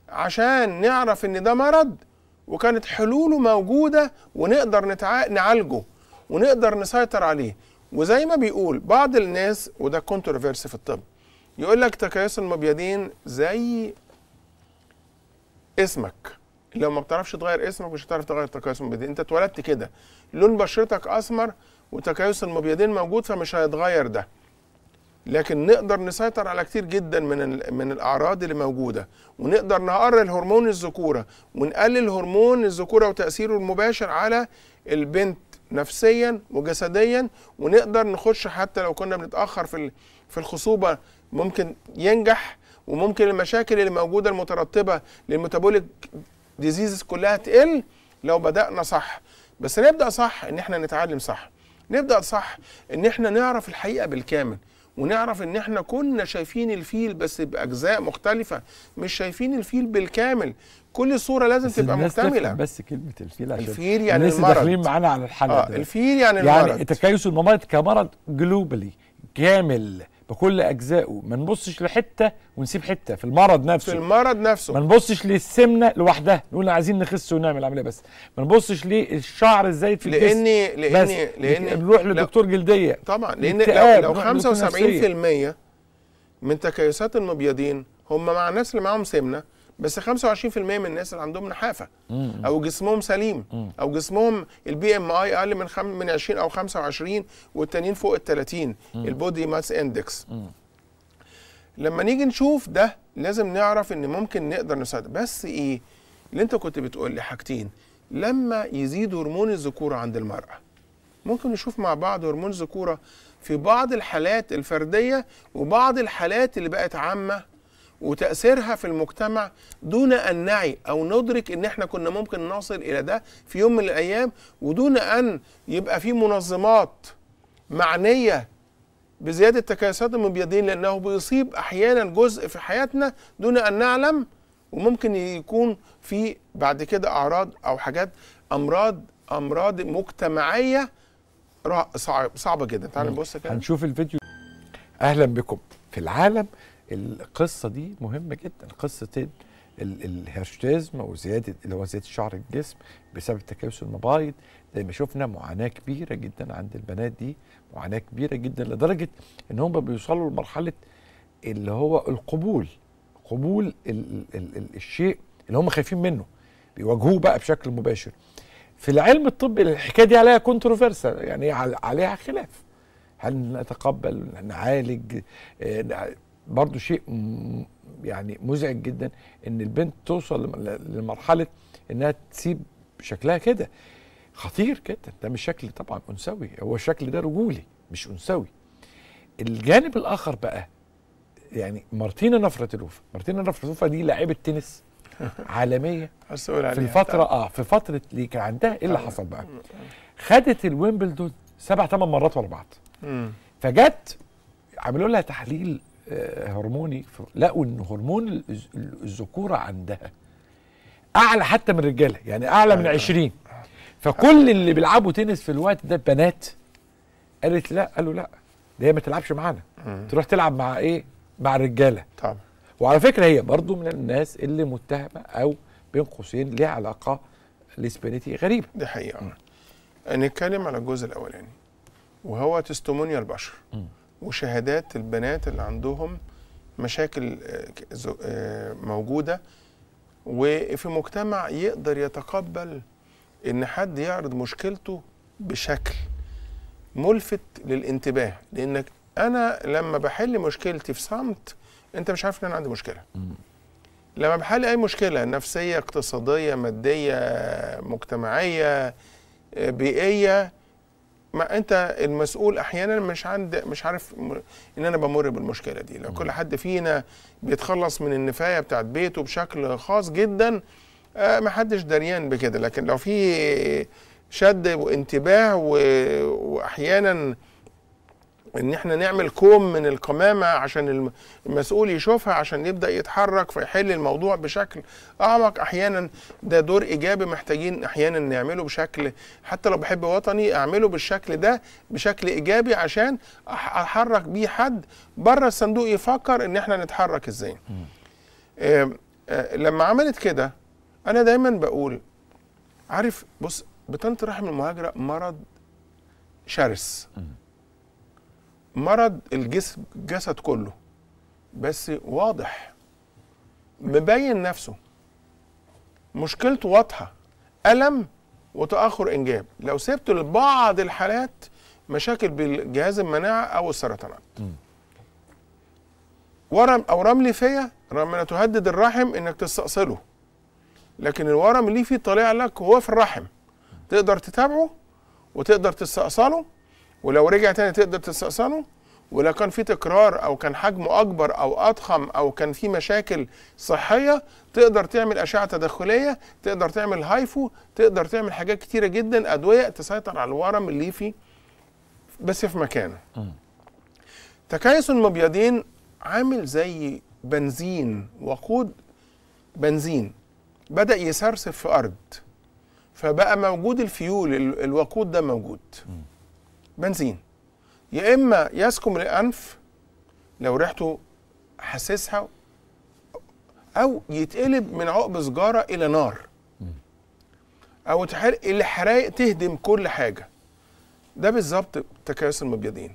عشان نعرف ان ده مرض وكانت حلوله موجودة ونقدر نتع... نعالجه ونقدر نسيطر عليه وزي ما بيقول بعض الناس وده كونتروفيرسي في الطب يقول لك تكيس المبيدين زي اسمك لو ما بتعرفش تغير اسمك مش هتعرف تغير تكيس المبيدين انت اتولدت كده لون بشرتك اسمر وتكيس المبيدين موجود فمش هيتغير ده لكن نقدر نسيطر على كتير جدا من من الاعراض اللي موجوده ونقدر نقرر هرمون الذكوره ونقلل هرمون الذكوره وتاثيره المباشر على البنت نفسيا وجسديا ونقدر نخش حتى لو كنا بنتاخر في في الخصوبه ممكن ينجح وممكن المشاكل اللي موجوده المترتبه للميتابوليك ديزيز كلها تقل لو بدانا صح بس نبدا صح ان احنا نتعلم صح نبدا صح ان احنا نعرف الحقيقه بالكامل ونعرف ان احنا كنا شايفين الفيل بس باجزاء مختلفه مش شايفين الفيل بالكامل كل صوره لازم تبقى مكتمله بس كلمه الفيل عشان الفيل يعني الناس المرض داخلين معانا على الحلقه آه الفيل يعني, يعني المرض يعني تكيس الممرض كمرض جلوبالي كامل بكل اجزائه ما نبصش لحته ونسيب حته في المرض نفسه في المرض نفسه ما نبصش للسمنه لوحدها نقول عايزين نخس ونعمل عمليه بس ما نبصش للشعر الزايد في الجسم لاني لاني بس. لاني نروح لدكتور جلديه طبعا لان لو, لو 75% من تكيسات المبيضين هم مع الناس اللي معاهم سمنه بس 25% من الناس اللي عندهم نحافه او جسمهم سليم او جسمهم البي ام اي اقل من خم من 20 او 25 والتانيين فوق ال 30 البودي ماس اندكس لما نيجي نشوف ده لازم نعرف ان ممكن نقدر نساعد بس ايه اللي انت كنت بتقول لي حاجتين لما يزيد هرمون الذكوره عند المراه ممكن نشوف مع بعض هرمون الذكوره في بعض الحالات الفرديه وبعض الحالات اللي بقت عامه وتاثيرها في المجتمع دون ان نعي او ندرك ان احنا كنا ممكن نصل الى ده في يوم من الايام ودون ان يبقى في منظمات معنيه بزياده تكيسات المبيضين لانه بيصيب احيانا جزء في حياتنا دون ان نعلم وممكن يكون في بعد كده اعراض او حاجات امراض امراض مجتمعيه صعبه جدا تعال نبص كده هنشوف الفيديو اهلا بكم في العالم القصه دي مهمه جدا قصه الهرشتيزم او زياده اللي هو زياده شعر الجسم بسبب تكيس المبايض زي ما شفنا معاناه كبيره جدا عند البنات دي معاناه كبيره جدا لدرجه ان هم بيوصلوا لمرحله اللي هو القبول قبول الـ الـ الـ الشيء اللي هم خايفين منه بيواجهوه بقى بشكل مباشر في العلم الطبي الحكايه دي عليها كونتروفيرسال يعني عليها خلاف هل نتقبل نعالج آه، برضو شيء يعني مزعج جدا ان البنت توصل لمرحله انها تسيب شكلها كده خطير جدا ده مش شكل طبعا انثوي هو الشكل ده رجولي مش انثوي الجانب الاخر بقى يعني مارتينا نفرتلوفا مارتينا نفرتلوفا دي لاعيبه تنس عالميه في الفتره اه في فتره اللي كان عندها ايه اللي آه. حصل بقى خدت الويمبلدون سبع ثمان مرات ورا بعض فجت عملوا لها تحليل آه، هرموني لقوا ان هرمون الذكوره عندها اعلى حتى من الرجاله يعني اعلى من 20 أيوة. فكل اللي بيلعبوا تنس في الوقت ده بنات قالت لا قالوا لا ده هي ما تلعبش معانا تروح تلعب مع ايه مع الرجاله طبعا وعلى فكره هي برضو من الناس اللي متهمه او بين قوسين ليها علاقه لسبينيتي غريبه دي حقيقه نتكلم على الجزء الاولاني وهو تستمونيا البشر م. وشهادات البنات اللي عندهم مشاكل آه، آه، موجوده وفي مجتمع يقدر يتقبل ان حد يعرض مشكلته بشكل ملفت للانتباه لانك انا لما بحل مشكلتي في صمت انت مش عارف ان انا عندي مشكله لما بحل اي مشكله نفسيه اقتصاديه ماديه مجتمعيه آه، بيئيه ما انت المسؤول احيانا مش عند مش عارف ان انا بمر بالمشكله دي لو كل حد فينا بيتخلص من النفايه بتاعت بيته بشكل خاص جدا آه، ما حدش دريان بكده لكن لو في شد وانتباه واحيانا ان احنا نعمل كوم من القمامه عشان المسؤول يشوفها عشان يبدا يتحرك فيحل الموضوع بشكل اعمق احيانا ده دور ايجابي محتاجين احيانا نعمله بشكل حتى لو بحب وطني اعمله بالشكل ده بشكل ايجابي عشان احرك بيه حد بره الصندوق يفكر ان احنا نتحرك ازاي آه آه لما عملت كده انا دايما بقول عارف بص بطنط رحم المهاجره مرض شرس مرض الجسم جسد كله بس واضح مبين نفسه مشكلته واضحه الم وتاخر انجاب لو سبت لبعض الحالات مشاكل بالجهاز المناعه او السرطانات ورم او رمل ليفيه رغم انها تهدد الرحم انك تستأصله لكن الورم فيه طالع لك وهو في الرحم تقدر تتابعه وتقدر تستأصله ولو رجع تاني تقدر تستأصله ولو كان في تكرار او كان حجمه اكبر او اضخم او كان في مشاكل صحيه تقدر تعمل اشعه تدخليه تقدر تعمل هايفو تقدر تعمل حاجات كتيره جدا ادويه تسيطر على الورم الليفي بس في مكانه تكيس المبيضين عامل زي بنزين وقود بنزين بدا يسرسف في ارض فبقى موجود الفيول الوقود ده موجود م. بنزين يا اما يسكم الانف لو ريحته حاسسها او يتقلب من عقب سجاره الى نار او تحرق الحرايق تهدم كل حاجه ده بالظبط تكاسل المبيضين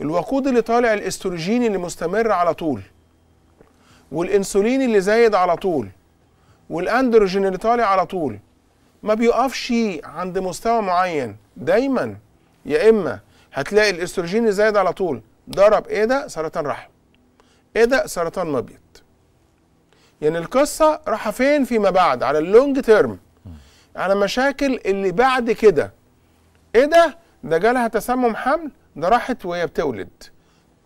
الوقود اللي طالع الاستروجين اللي مستمر على طول والانسولين اللي زايد على طول والاندروجين اللي طالع على طول ما بيقفش عند مستوى معين دايما يا اما هتلاقي الاستروجين زايد على طول ضرب ايه ده سرطان رحم ايه ده سرطان مبيض يعني القصه راح فين فيما بعد على اللونج تيرم على مشاكل اللي بعد كده ايه ده ده جالها تسمم حمل ده راحت وهي بتولد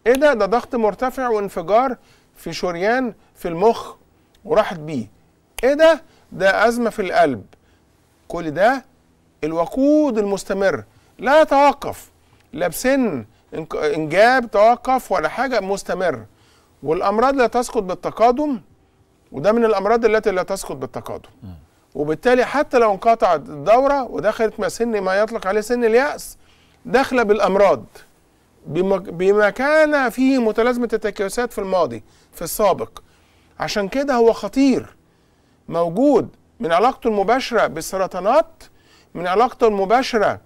ايه ده ده ضغط مرتفع وانفجار في شريان في المخ وراحت بيه ايه ده ده ازمه في القلب كل ده الوقود المستمر لا يتوقف لا بسن انجاب توقف ولا حاجه مستمر والامراض لا تسقط بالتقادم وده من الامراض التي لا تسقط بالتقادم وبالتالي حتى لو انقطعت الدوره ودخلت ما سن ما يطلق عليه سن الياس داخله بالامراض بما كان فيه متلازمه التكيسات في الماضي في السابق عشان كده هو خطير موجود من علاقته المباشره بالسرطانات من علاقته المباشره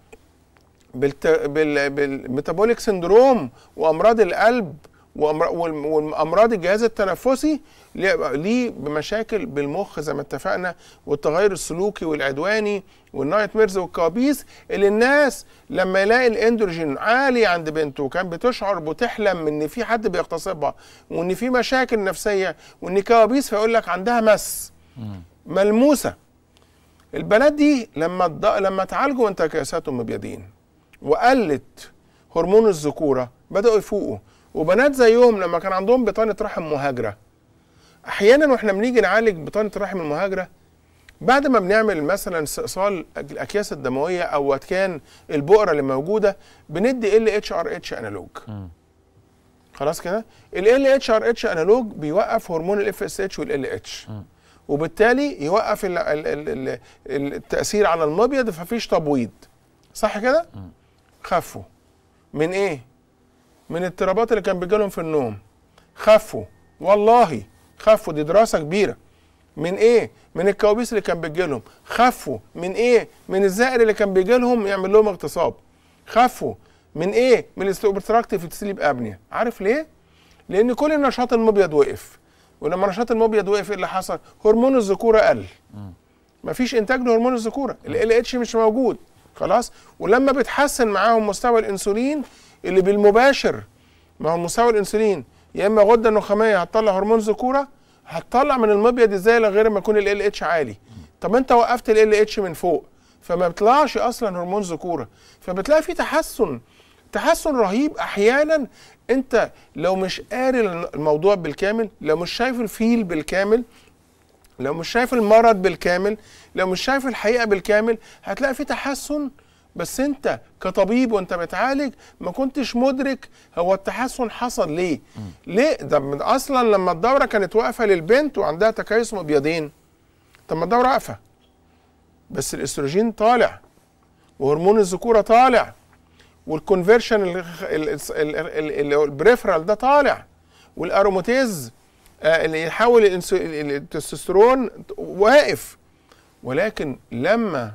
بالت... بال... بالميتابوليك سندروم وامراض القلب وامراض الجهاز التنفسي ليه بمشاكل بالمخ زي ما اتفقنا والتغير السلوكي والعدواني والنايت ميرز والكوابيس اللي الناس لما يلاقي الاندروجين عالي عند بنته وكان بتشعر بتحلم ان في حد بيغتصبها وان في مشاكل نفسيه وان كوابيس فيقول لك عندها مس ملموسه البنات دي لما لما تعالجوا ام بيدين وقلت هرمون الذكوره بداوا يفوقوا وبنات زيهم لما كان عندهم بطانه رحم مهاجره احيانا واحنا بنيجي نعالج بطانه الرحم المهاجره بعد ما بنعمل مثلا استئصال الاكياس الدمويه او كان البؤره اللي موجوده بندي ال اتش ار اتش انالوج خلاص كده ال ال اتش ار اتش انالوج بيوقف هرمون الاف اس اتش والال اتش وبالتالي يوقف الـ الـ الـ التاثير على المبيض فمفيش تبويض صح كده خفوا من ايه من اضطرابات اللي كان بيجالهم في النوم خفوا والله خفوا دي دراسه كبيره من ايه من الكوابيس اللي كان بيجيلهم خفوا من ايه من الزائر اللي كان بيجيلهم يعمل لهم اغتصاب خفوا من ايه من الاستوبرتراكتيف سليب ابنيا عارف ليه لان كل النشاط المبيض وقف ولما نشاط المبيض وقف ايه اللي حصل هرمون الذكوره قل مفيش انتاج لهرمون الذكوره ال اتش مش موجود خلاص ولما بتحسن معاهم مستوى الانسولين اللي بالمباشر ما هو مستوى الانسولين يا اما غده نخاميه هتطلع هرمون ذكوره هتطلع من المبيض ازاي غير ما يكون ال اتش عالي طب انت وقفت ال اتش من فوق فما بيطلعش اصلا هرمون ذكوره فبتلاقي في تحسن تحسن رهيب احيانا انت لو مش قاري الموضوع بالكامل لو مش شايف الفيل بالكامل لو مش شايف المرض بالكامل لو مش شايف الحقيقه بالكامل هتلاقي في تحسن بس انت كطبيب وانت بتعالج ما كنتش مدرك هو التحسن حصل ليه م. ليه ده اصلا لما الدوره كانت واقفه للبنت وعندها تكيس مبيضين طب ما الدوره واقفه بس الاستروجين طالع وهرمون الذكوره طالع والكونفرشن البريفرال ده طالع والاروماتيز آه، اللي يحول التستوستيرون واقف ولكن لما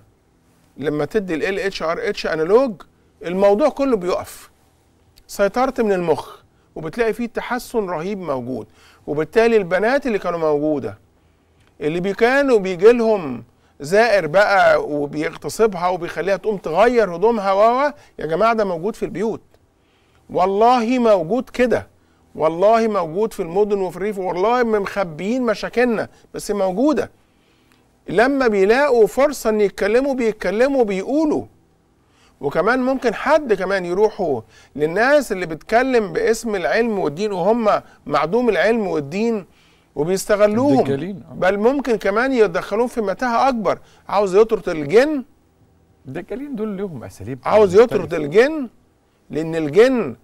لما تدي ال اتش ار اتش انالوج الموضوع كله بيقف سيطرت من المخ وبتلاقي فيه تحسن رهيب موجود وبالتالي البنات اللي كانوا موجوده اللي بي كانوا بيجي لهم زائر بقى وبيغتصبها وبيخليها تقوم تغير هدومها واوا يا جماعه ده موجود في البيوت والله موجود كده والله موجود في المدن وفي الريف والله مخبيين مشاكلنا بس موجوده لما بيلاقوا فرصه ان يتكلموا بيتكلموا بيقولوا وكمان ممكن حد كمان يروحوا للناس اللي بتكلم باسم العلم والدين وهم معدوم العلم والدين وبيستغلوهم آه. بل ممكن كمان يدخلوهم في متاهه اكبر عاوز يطرد الجن الدجالين دول لهم اساليب عاوز يطرد الجن لان الجن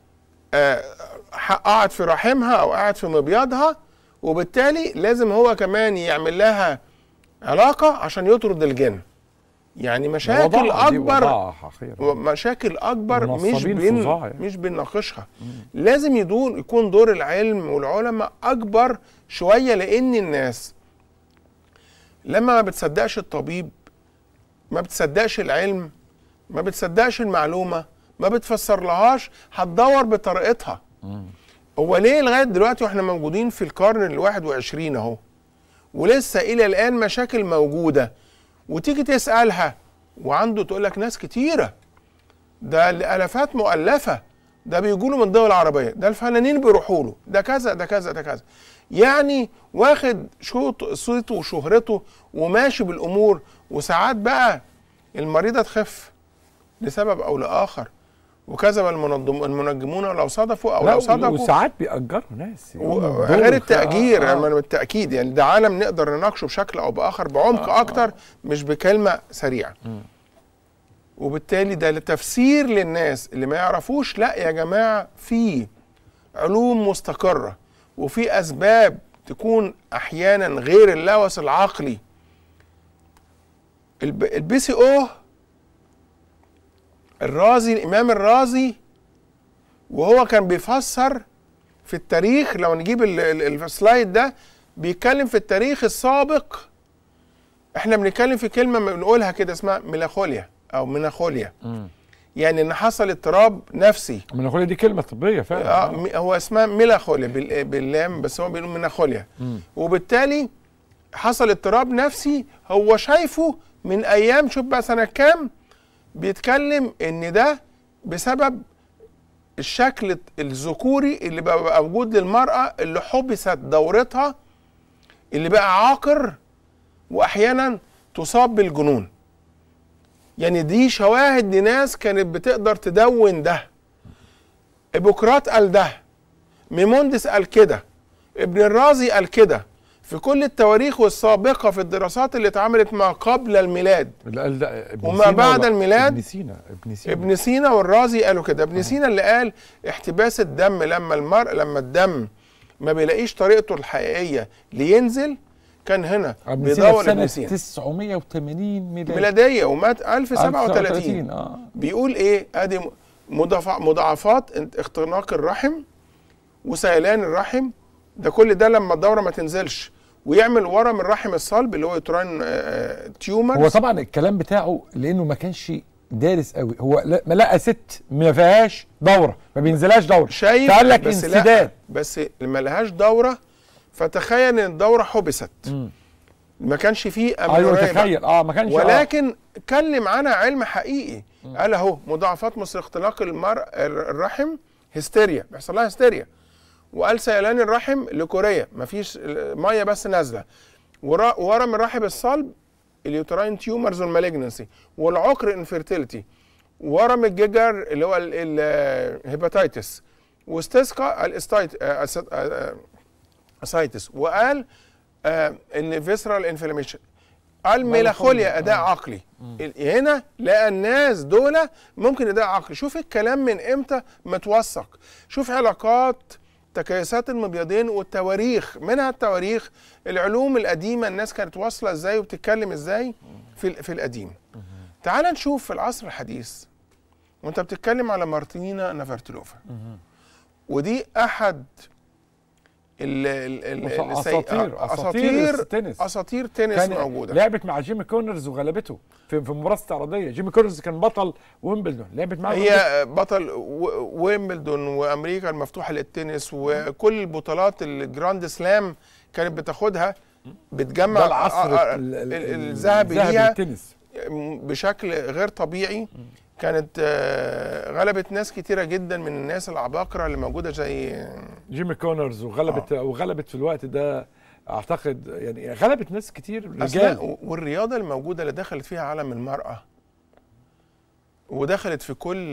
آه قاعد في رحمها او قاعد في مبيضها وبالتالي لازم هو كمان يعمل لها علاقه عشان يطرد الجن يعني مشاكل اكبر مشاكل اكبر مش بين يعني. مش بنناقشها لازم يدور يكون دور العلم والعلماء اكبر شويه لان الناس لما ما بتصدقش الطبيب ما بتصدقش العلم ما بتصدقش المعلومه ما بتفسر لهاش هتدور بطريقتها هو ليه لغايه دلوقتي واحنا موجودين في القرن ال 21 اهو ولسه الى الان مشاكل موجوده وتيجي تسالها وعنده تقول لك ناس كتيره ده الافات مؤلفه ده بيجوله من الدول العربيه ده الفنانين بيروحوا له ده كذا ده كذا ده كذا يعني واخد شوط صيته وشهرته وماشي بالامور وساعات بقى المريضه تخف لسبب او لاخر وكذب المنظم المنجمون لو صدفوا او لو صادفوا وساعات بيأجروا ناس غير التأجير آه،, آه يعني بالتأكيد يعني ده عالم نقدر نناقشه بشكل او باخر بعمق آه, آه. اكتر مش بكلمه سريعه م. وبالتالي ده لتفسير للناس اللي ما يعرفوش لا يا جماعه في علوم مستقره وفي اسباب تكون احيانا غير اللوث العقلي البي سي او الرازي الامام الرازي وهو كان بيفسر في التاريخ لو نجيب السلايد ده بيتكلم في التاريخ السابق احنا بنتكلم في كلمه بنقولها كده اسمها ميلاخوليا او ميناخوليا يعني ان حصل اضطراب نفسي ميناخوليا دي كلمه طبيه فعلا اه هو اسمها ميلاخوليا باللام بس هو بيقول ميناخوليا وبالتالي حصل اضطراب نفسي هو شايفه من ايام شوف بقى سنه كام بيتكلم ان ده بسبب الشكل الذكوري اللي بقى موجود للمرأة اللي حبست دورتها اللي بقى عاقر واحيانا تصاب بالجنون يعني دي شواهد لناس كانت بتقدر تدون ده ابوكرات قال ده ميموندس قال كده ابن الرازي قال كده في كل التواريخ السابقة في الدراسات اللي اتعملت ما قبل الميلاد لا لا ابن وما سينا بعد الميلاد ابن سينا ابن سينا ابن سينا والرازي قالوا كده ابن سينا اللي قال احتباس الدم لما المرء لما الدم ما بيلاقيش طريقته الحقيقية لينزل كان هنا بيدور ابن سينا 980 ميلادية ميلادية ومات 1037 آه. بيقول ايه ادي مضاعفات اختناق الرحم وسيلان الرحم ده كل ده لما الدوره ما تنزلش ويعمل ورم الرحم الصلب اللي هو يوتراين تيومر آه، آه، هو طبعا الكلام بتاعه لانه ما كانش دارس قوي هو ما لقى ست ما فيهاش دوره ما بينزلهاش دوره شايف فقال لك انسداد بس ما لهاش دوره فتخيل ان الدوره حبست م. ما كانش فيه امل ايوه تخيل اه ما كانش آه. ولكن آه. كلم عنها علم حقيقي قال اهو مضاعفات مصر اختلاق المرء الرحم هستيريا بيحصل لها هستيريا وقال سيلان الرحم لكوريا مفيش ميه بس نازله وورم الرحم الصلب اليوتراين تيومرز والمالجنسي والعقر انفيرتيلتي ورم الججر اللي هو الهيباتيتس واستسقى الاستايتس آه، آه، آه، وقال ان فيسرال انفلاميشن ميلاخوليا اداء عقلي هنا لقى الناس دول ممكن اداء عقلي شوف الكلام من امتى متوثق شوف علاقات تكيسات المبيضين والتواريخ منها التواريخ العلوم القديمه الناس كانت واصله ازاي وبتتكلم ازاي في في القديم تعال نشوف في العصر الحديث وانت بتتكلم على مارتينا نافرتلوفا ودي احد آه، اساطير اساطير تنس اساطير تنس موجوده لعبت مع جيمي كونرز وغلبته في في مباراه استعراضيه جيمي كونرز كان بطل ويمبلدون لعبت معاه هي بطل ويمبلدون وامريكا المفتوحه للتنس وكل البطولات الجراند سلام كانت بتاخدها بتجمع العصر آه، آه، الذهبي ليها بشكل غير طبيعي كانت آه، غلبت ناس كتيره جدا من الناس العباقره اللي موجوده زي جيمي كونرز وغلبت آه. وغلبت في الوقت ده اعتقد يعني غلبت ناس كتير رجال والرياضه الموجوده اللي دخلت فيها عالم المراه ودخلت في كل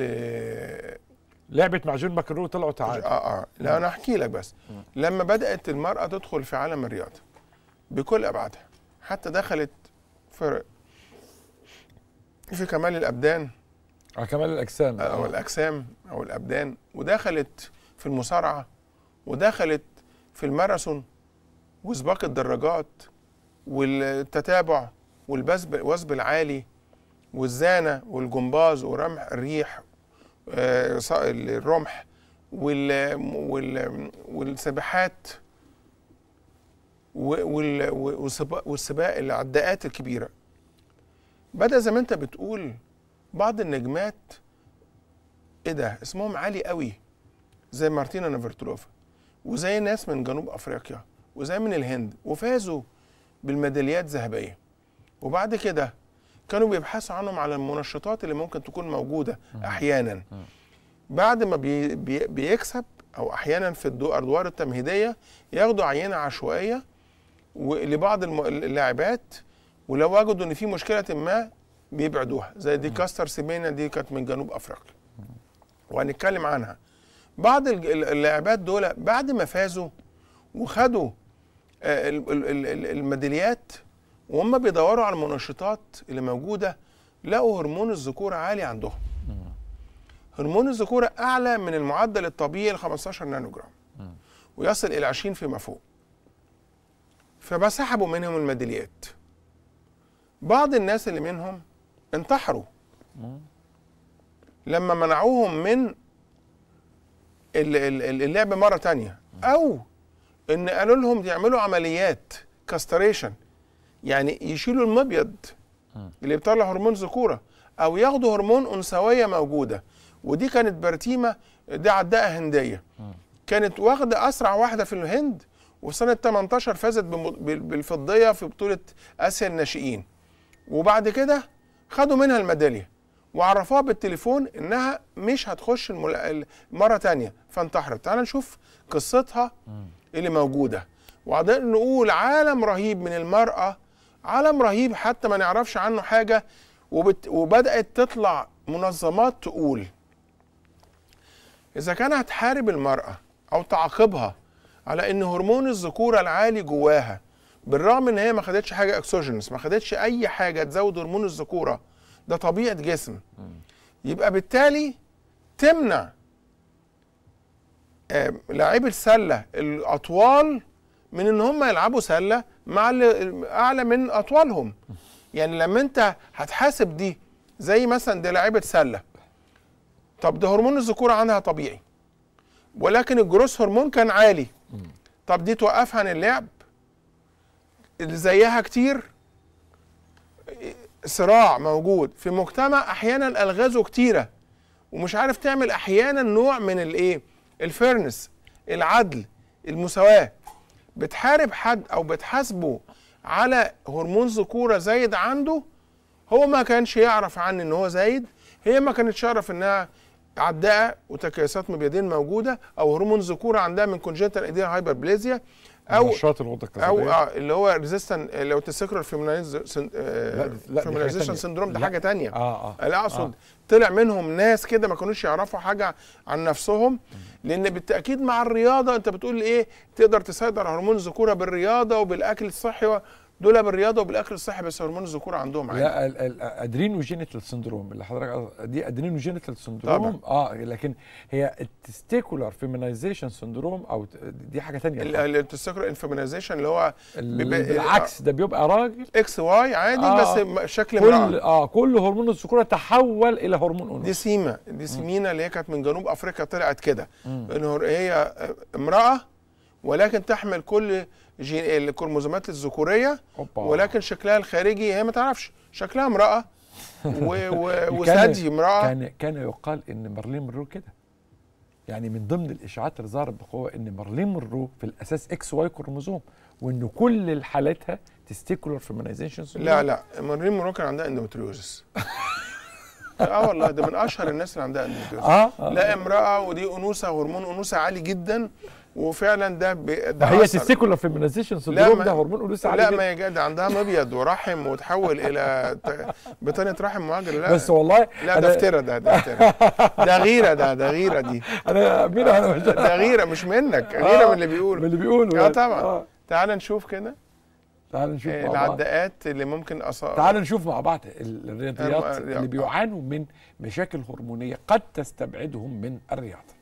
لعبت مع جون ماكرو طلعوا تعال آه،, اه اه لا انا احكي لك بس لما بدات المراه تدخل في عالم الرياضه بكل ابعادها حتى دخلت في في كمال الابدان على كمال الاجسام او آه. الاجسام او الابدان ودخلت في المصارعه ودخلت في الماراثون وسباق الدراجات والتتابع والوزب العالي والزانه والجمباز ورمح الريح آه، الرمح والسباحات والسباق العداءات الكبيره بدا زي ما انت بتقول بعض النجمات ايه ده اسمهم عالي قوي زي مارتينا نافرتروفا وزي ناس من جنوب افريقيا وزي من الهند وفازوا بالميداليات الذهبيه وبعد كده كانوا بيبحثوا عنهم على المنشطات اللي ممكن تكون موجوده احيانا بعد ما بي بي بيكسب او احيانا في الادوار التمهيديه ياخدوا عينه عشوائيه لبعض اللاعبات ولو وجدوا ان في مشكله ما بيبعدوها زي دي كاستر سيمينا دي كانت من جنوب افريقيا وهنتكلم عنها بعض اللاعبات دول بعد ما فازوا وخدوا آه، الميداليات وهم بيدوروا على المنشطات اللي موجوده لقوا هرمون الذكوره عالي عندهم هرمون الذكوره اعلى من المعدل الطبيعي ل 15 نانو جرام ويصل الى 20 فيما فوق فبسحبوا منهم الميداليات بعض الناس اللي منهم انتحروا لما منعوهم من اللعب مره تانية او ان قالوا لهم يعملوا عمليات كاستريشن يعني يشيلوا المبيض اللي بيطلع هرمون ذكوره او ياخدوا هرمون انثويه موجوده ودي كانت برتيمه دي عداءه هنديه كانت واخده اسرع واحده في الهند وسنه 18 فازت بالفضيه في بطوله اسيا الناشئين وبعد كده خدوا منها الميداليه وعرفوها بالتليفون انها مش هتخش المل... مره تانية فانتحرت تعال نشوف قصتها اللي موجوده وقدرنا نقول عالم رهيب من المراه عالم رهيب حتى ما نعرفش عنه حاجه وبت... وبدات تطلع منظمات تقول اذا كان هتحارب المراه او تعاقبها على ان هرمون الذكوره العالي جواها بالرغم ان هي ما خدتش حاجه اكسوجينس ما خدتش اي حاجه تزود هرمون الذكوره ده طبيعه جسم يبقى بالتالي تمنع آه، لاعبي السله الاطوال من ان هم يلعبوا سله مع اعلى من اطوالهم يعني لما انت هتحاسب دي زي مثلا دي لاعيبه سله طب ده هرمون الذكوره عندها طبيعي ولكن الجروس هرمون كان عالي طب دي توقفها عن اللعب اللي زيها كتير صراع موجود في مجتمع احيانا الغازه كتيره ومش عارف تعمل احيانا نوع من الايه الفيرنس العدل المساواه بتحارب حد او بتحاسبه على هرمون ذكوره زايد عنده هو ما كانش يعرف عني ان هو زايد هي ما كانتش تعرف انها عداءه وتكيسات مبيدين موجوده او هرمون ذكوره عندها من كونجنتال ايديا هايبربليزيا او نشاط الغده الكظريه او آه، اللي هو ريزيستن لو تسكر الفيمينايزيشن سندروم ده حاجه ثانيه اه اه لا اقصد آه. طلع منهم ناس كده ما كانوش يعرفوا حاجه عن نفسهم لان بالتاكيد مع الرياضه انت بتقول ايه تقدر تسيطر على هرمون الذكوره بالرياضه وبالاكل الصحي دول بالرياضه وبالاكل الصحي بس هرمون الذكوره عندهم عالي لا الادرينوجينيتال سندروم اللي حضرتك دي ادرينوجينيتال سندروم اه لكن هي التستيكولار فيمينايزيشن سندروم او دي حاجه ثانيه التستيكولار انفيمينايزيشن اللي هو بالعكس آه. ده بيبقى راجل اكس واي عادي آه بس شكل كل مرعب. اه كل هرمون الذكوره تحول الى هرمون اونس دي سيما دي سيمينا اللي هي كانت من جنوب افريقيا طلعت كده ان هي آه، امراه ولكن تحمل كل جين إيه الكروموزومات الذكوريه ولكن شكلها الخارجي هي ما تعرفش شكلها امراه وثدي امراه كان كان يقال ان مارلين مرو كده يعني من ضمن الاشاعات اللي ظهرت بقوه ان مارلين مرو في الاساس اكس واي كروموزوم وان كل حالاتها تستيكولر فيمنايزيشن لا لا مارلين مرو كان عندها اندومتريوزس اه والله ده من اشهر الناس اللي عندها اندومتريوزس آه, اه لا امراه ودي انوثه هرمون انوثه عالي جدا وفعلا ده ده هي السيكولا فيمينيزيشن سندروم ده هرمون قلوس عالي لا ما يا جدع عندها مبيض ورحم وتحول الى بطانه رحم معجل لا بس والله لا ده افترا ده ده افترا ده غيره ده ده غيره دي انا مين انا ده غيره مش منك آه، غيره من اللي بيقول من اللي بيقول اه يعني. طبعا آه. تعال نشوف كده تعال نشوف مع العداءات اللي ممكن اثار تعال نشوف مع بعض الرياضيات اللي بيعانوا من مشاكل هرمونيه قد تستبعدهم من الرياضه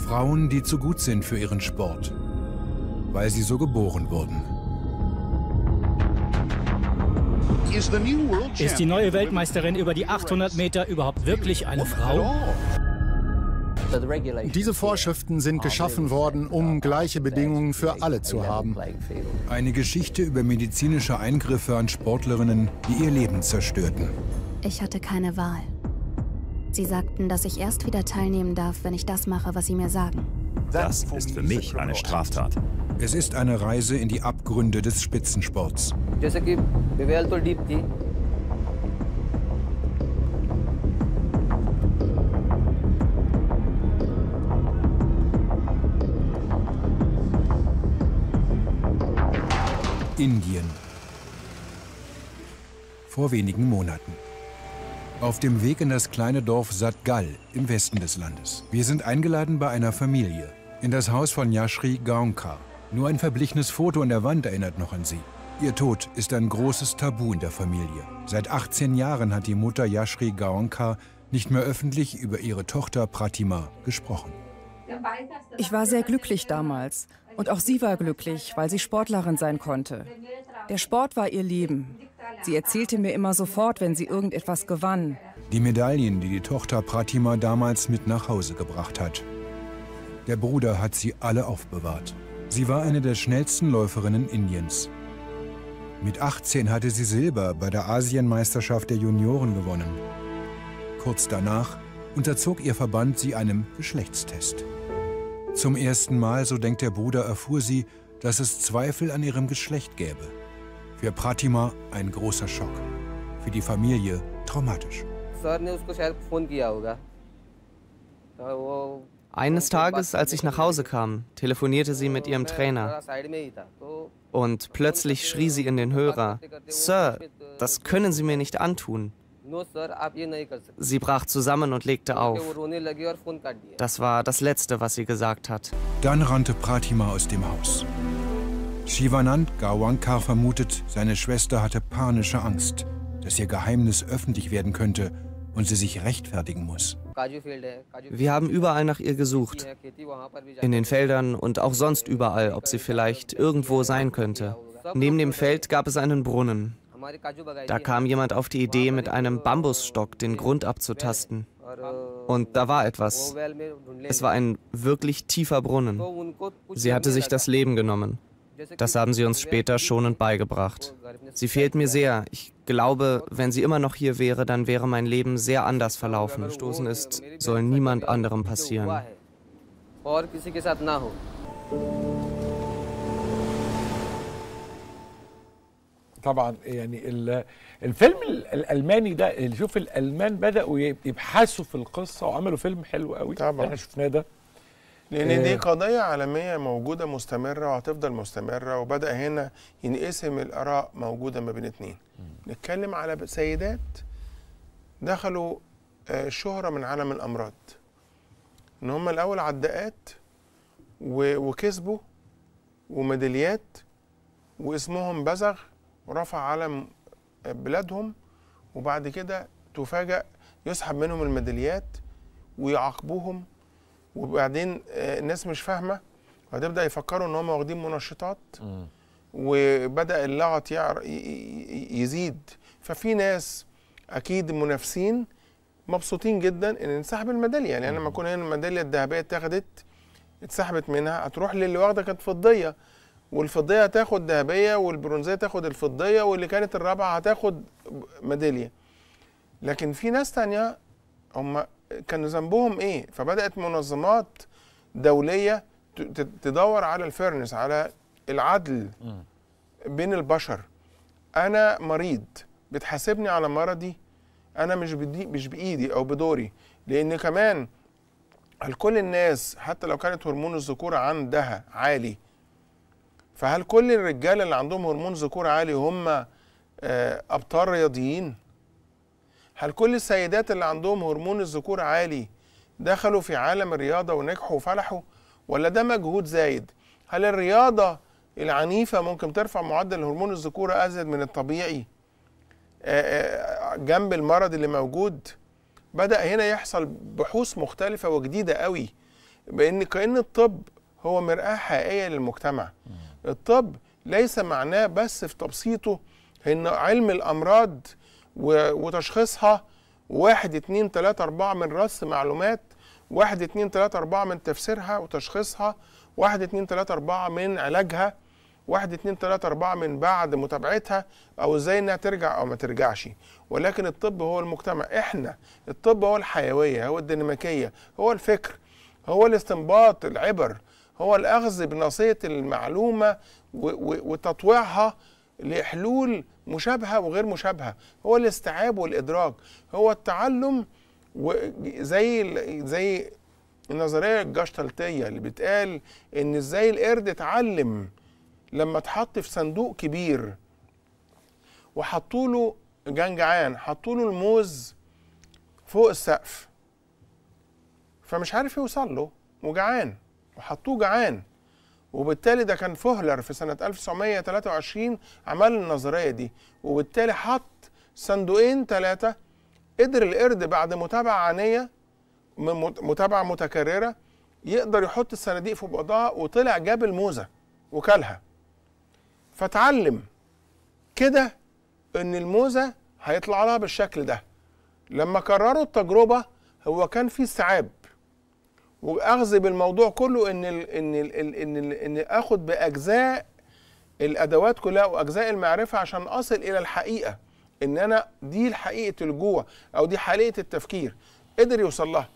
Frauen, die zu gut sind für ihren Sport, weil sie so geboren wurden. Ist die neue Weltmeisterin über die 800 Meter überhaupt wirklich eine Frau? Diese Vorschriften sind geschaffen worden, um gleiche Bedingungen für alle zu haben. Eine Geschichte über medizinische Eingriffe an Sportlerinnen, die ihr Leben zerstörten. Ich hatte keine Wahl. Sie sagten, dass ich erst wieder teilnehmen darf, wenn ich das mache, was Sie mir sagen. Das ist für mich eine Straftat. Es ist eine Reise in die Abgründe des Spitzensports. Indien. Vor wenigen Monaten. Auf dem Weg in das kleine Dorf Satgal im Westen des Landes. Wir sind eingeladen bei einer Familie. In das Haus von Yashri Gaonkar. Nur ein verblichenes Foto an der Wand erinnert noch an sie. Ihr Tod ist ein großes Tabu in der Familie. Seit 18 Jahren hat die Mutter Yashri Gaonkar nicht mehr öffentlich über ihre Tochter Pratima gesprochen. Ich war sehr glücklich damals. Und auch sie war glücklich, weil sie Sportlerin sein konnte. Der Sport war ihr Leben. Sie erzählte mir immer sofort, wenn sie irgendetwas gewann. Die Medaillen, die die Tochter Pratima damals mit nach Hause gebracht hat. Der Bruder hat sie alle aufbewahrt. Sie war eine der schnellsten Läuferinnen Indiens. Mit 18 hatte sie Silber bei der Asienmeisterschaft der Junioren gewonnen. Kurz danach unterzog ihr Verband sie einem Geschlechtstest. Zum ersten Mal, so denkt der Bruder, erfuhr sie, dass es Zweifel an ihrem Geschlecht gäbe. Für Pratima ein großer Schock. Für die Familie traumatisch. Eines Tages, als ich nach Hause kam, telefonierte sie mit ihrem Trainer. Und plötzlich schrie sie in den Hörer, Sir, das können Sie mir nicht antun. Sie brach zusammen und legte auf. Das war das Letzte, was sie gesagt hat. Dann rannte Pratima aus dem Haus. Shivanand Gawankar vermutet, seine Schwester hatte panische Angst, dass ihr Geheimnis öffentlich werden könnte und sie sich rechtfertigen muss. Wir haben überall nach ihr gesucht, in den Feldern und auch sonst überall, ob sie vielleicht irgendwo sein könnte. Neben dem Feld gab es einen Brunnen. Da kam jemand auf die Idee, mit einem Bambusstock den Grund abzutasten. Und da war etwas. Es war ein wirklich tiefer Brunnen. Sie hatte sich das Leben genommen. Das haben sie uns später schonend beigebracht. Sie fehlt mir sehr. Ich glaube, wenn sie immer noch hier wäre, dann wäre mein Leben sehr anders verlaufen. Gestoßen ist, soll niemand anderem passieren. طبعا يعني الفيلم الالماني ده اللي شوف الالمان بداوا يبحثوا في القصه وعملوا فيلم حلو قوي طبعا احنا شفناه لان دي آه. قضيه عالميه موجوده مستمره وهتفضل مستمره وبدا هنا ينقسم الاراء موجوده ما بين اتنين نتكلم على سيدات دخلوا آه، شهره من عالم الامراض ان هم الاول عداءات وكسبوا وميداليات واسمهم بزغ ورفع علم آه، بلادهم وبعد كده تفاجأ يسحب منهم الميداليات ويعاقبوهم وبعدين آه، الناس مش فاهمه فتبدا يفكروا ان هم واخدين منشطات وبدا اللغط يزيد ففي ناس اكيد منافسين مبسوطين جدا ان انسحب الميداليه انا يعني لما اكون هنا الميداليه الذهبيه اتاخدت اتسحبت منها هتروح للي واخده كانت فضيه والفضيه هتاخد ذهبيه والبرونزيه تاخد الفضيه واللي كانت الرابعه هتاخد ميداليه لكن في ناس تانية هم كانوا ذنبهم ايه فبدات منظمات دوليه تدور على الفيرنس على العدل بين البشر انا مريض بتحاسبني على مرضي انا مش بدي مش بايدي او بدوري لان كمان هل كل الناس حتى لو كانت هرمون الذكور عندها عالي فهل كل الرجاله اللي عندهم هرمون ذكور عالي هم آه، ابطال رياضيين هل كل السيدات اللي عندهم هرمون الذكور عالي دخلوا في عالم الرياضة ونجحوا وفلحوا ولا ده مجهود زايد هل الرياضة العنيفة ممكن ترفع معدل هرمون الذكورة أزيد من الطبيعي آه، آه، جنب المرض اللي موجود بدأ هنا يحصل بحوث مختلفة وجديدة قوي بأن كأن الطب هو مرآة حقيقية للمجتمع الطب ليس معناه بس في تبسيطه أن علم الأمراض وتشخيصها واحد اتنين تلاتة أربعة من رص معلومات واحد اتنين تلاتة أربعة من تفسيرها وتشخيصها واحد اتنين تلاتة أربعة من علاجها واحد اتنين تلاتة أربعة من بعد متابعتها أو إزاي إنها ترجع أو ما ترجعش ولكن الطب هو المجتمع إحنا الطب هو الحيوية هو الديناميكية هو الفكر هو الاستنباط العبر هو الأخذ بنصية المعلومة وتطويعها لحلول مشابهه وغير مشابهه هو الاستيعاب والادراك هو التعلم زي زي النظريه الجشتلتيه اللي بتقال ان ازاي القرد اتعلم لما اتحط في صندوق كبير وحطوا له جنجعان حطوا له الموز فوق السقف فمش عارف يوصل له وجعان وحطوه جعان وبالتالي ده كان فهلر في سنة 1923 عمل النظرية دي وبالتالي حط صندوقين ثلاثة قدر القرد بعد متابعة عنية متابعة متكررة يقدر يحط الصناديق في بعضها وطلع جاب الموزة وكلها فتعلم كده ان الموزة هيطلع لها بالشكل ده لما كرروا التجربة هو كان في استيعاب واخذ بالموضوع كله ان الـ ان الـ ان الـ ان اخد باجزاء الادوات كلها واجزاء المعرفه عشان اصل الى الحقيقه ان انا دي حقيقه الجوع او دي حقيقه التفكير قدر يوصل لها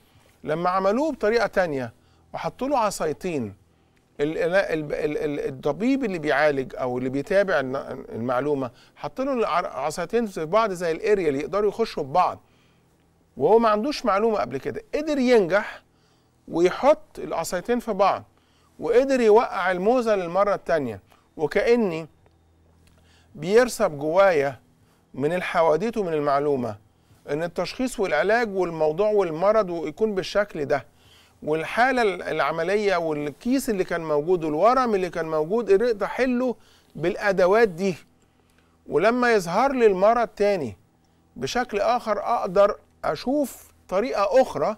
لما عملوه بطريقه تانية وحطوا له عصايتين الطبيب اللي بيعالج او اللي بيتابع المعلومه حط له العصايتين في بعض زي الاريا اللي يقدروا يخشوا في بعض وهو ما عندوش معلومه قبل كده قدر ينجح ويحط القصايتين في بعض وقدر يوقع الموزه للمره الثانيه وكاني بيرسب جوايا من الحواديت ومن المعلومه ان التشخيص والعلاج والموضوع والمرض ويكون بالشكل ده والحاله العمليه والكيس اللي كان موجود والورم اللي كان موجود قدرت احله بالادوات دي ولما يظهر لي المرض تاني بشكل اخر اقدر اشوف طريقه اخرى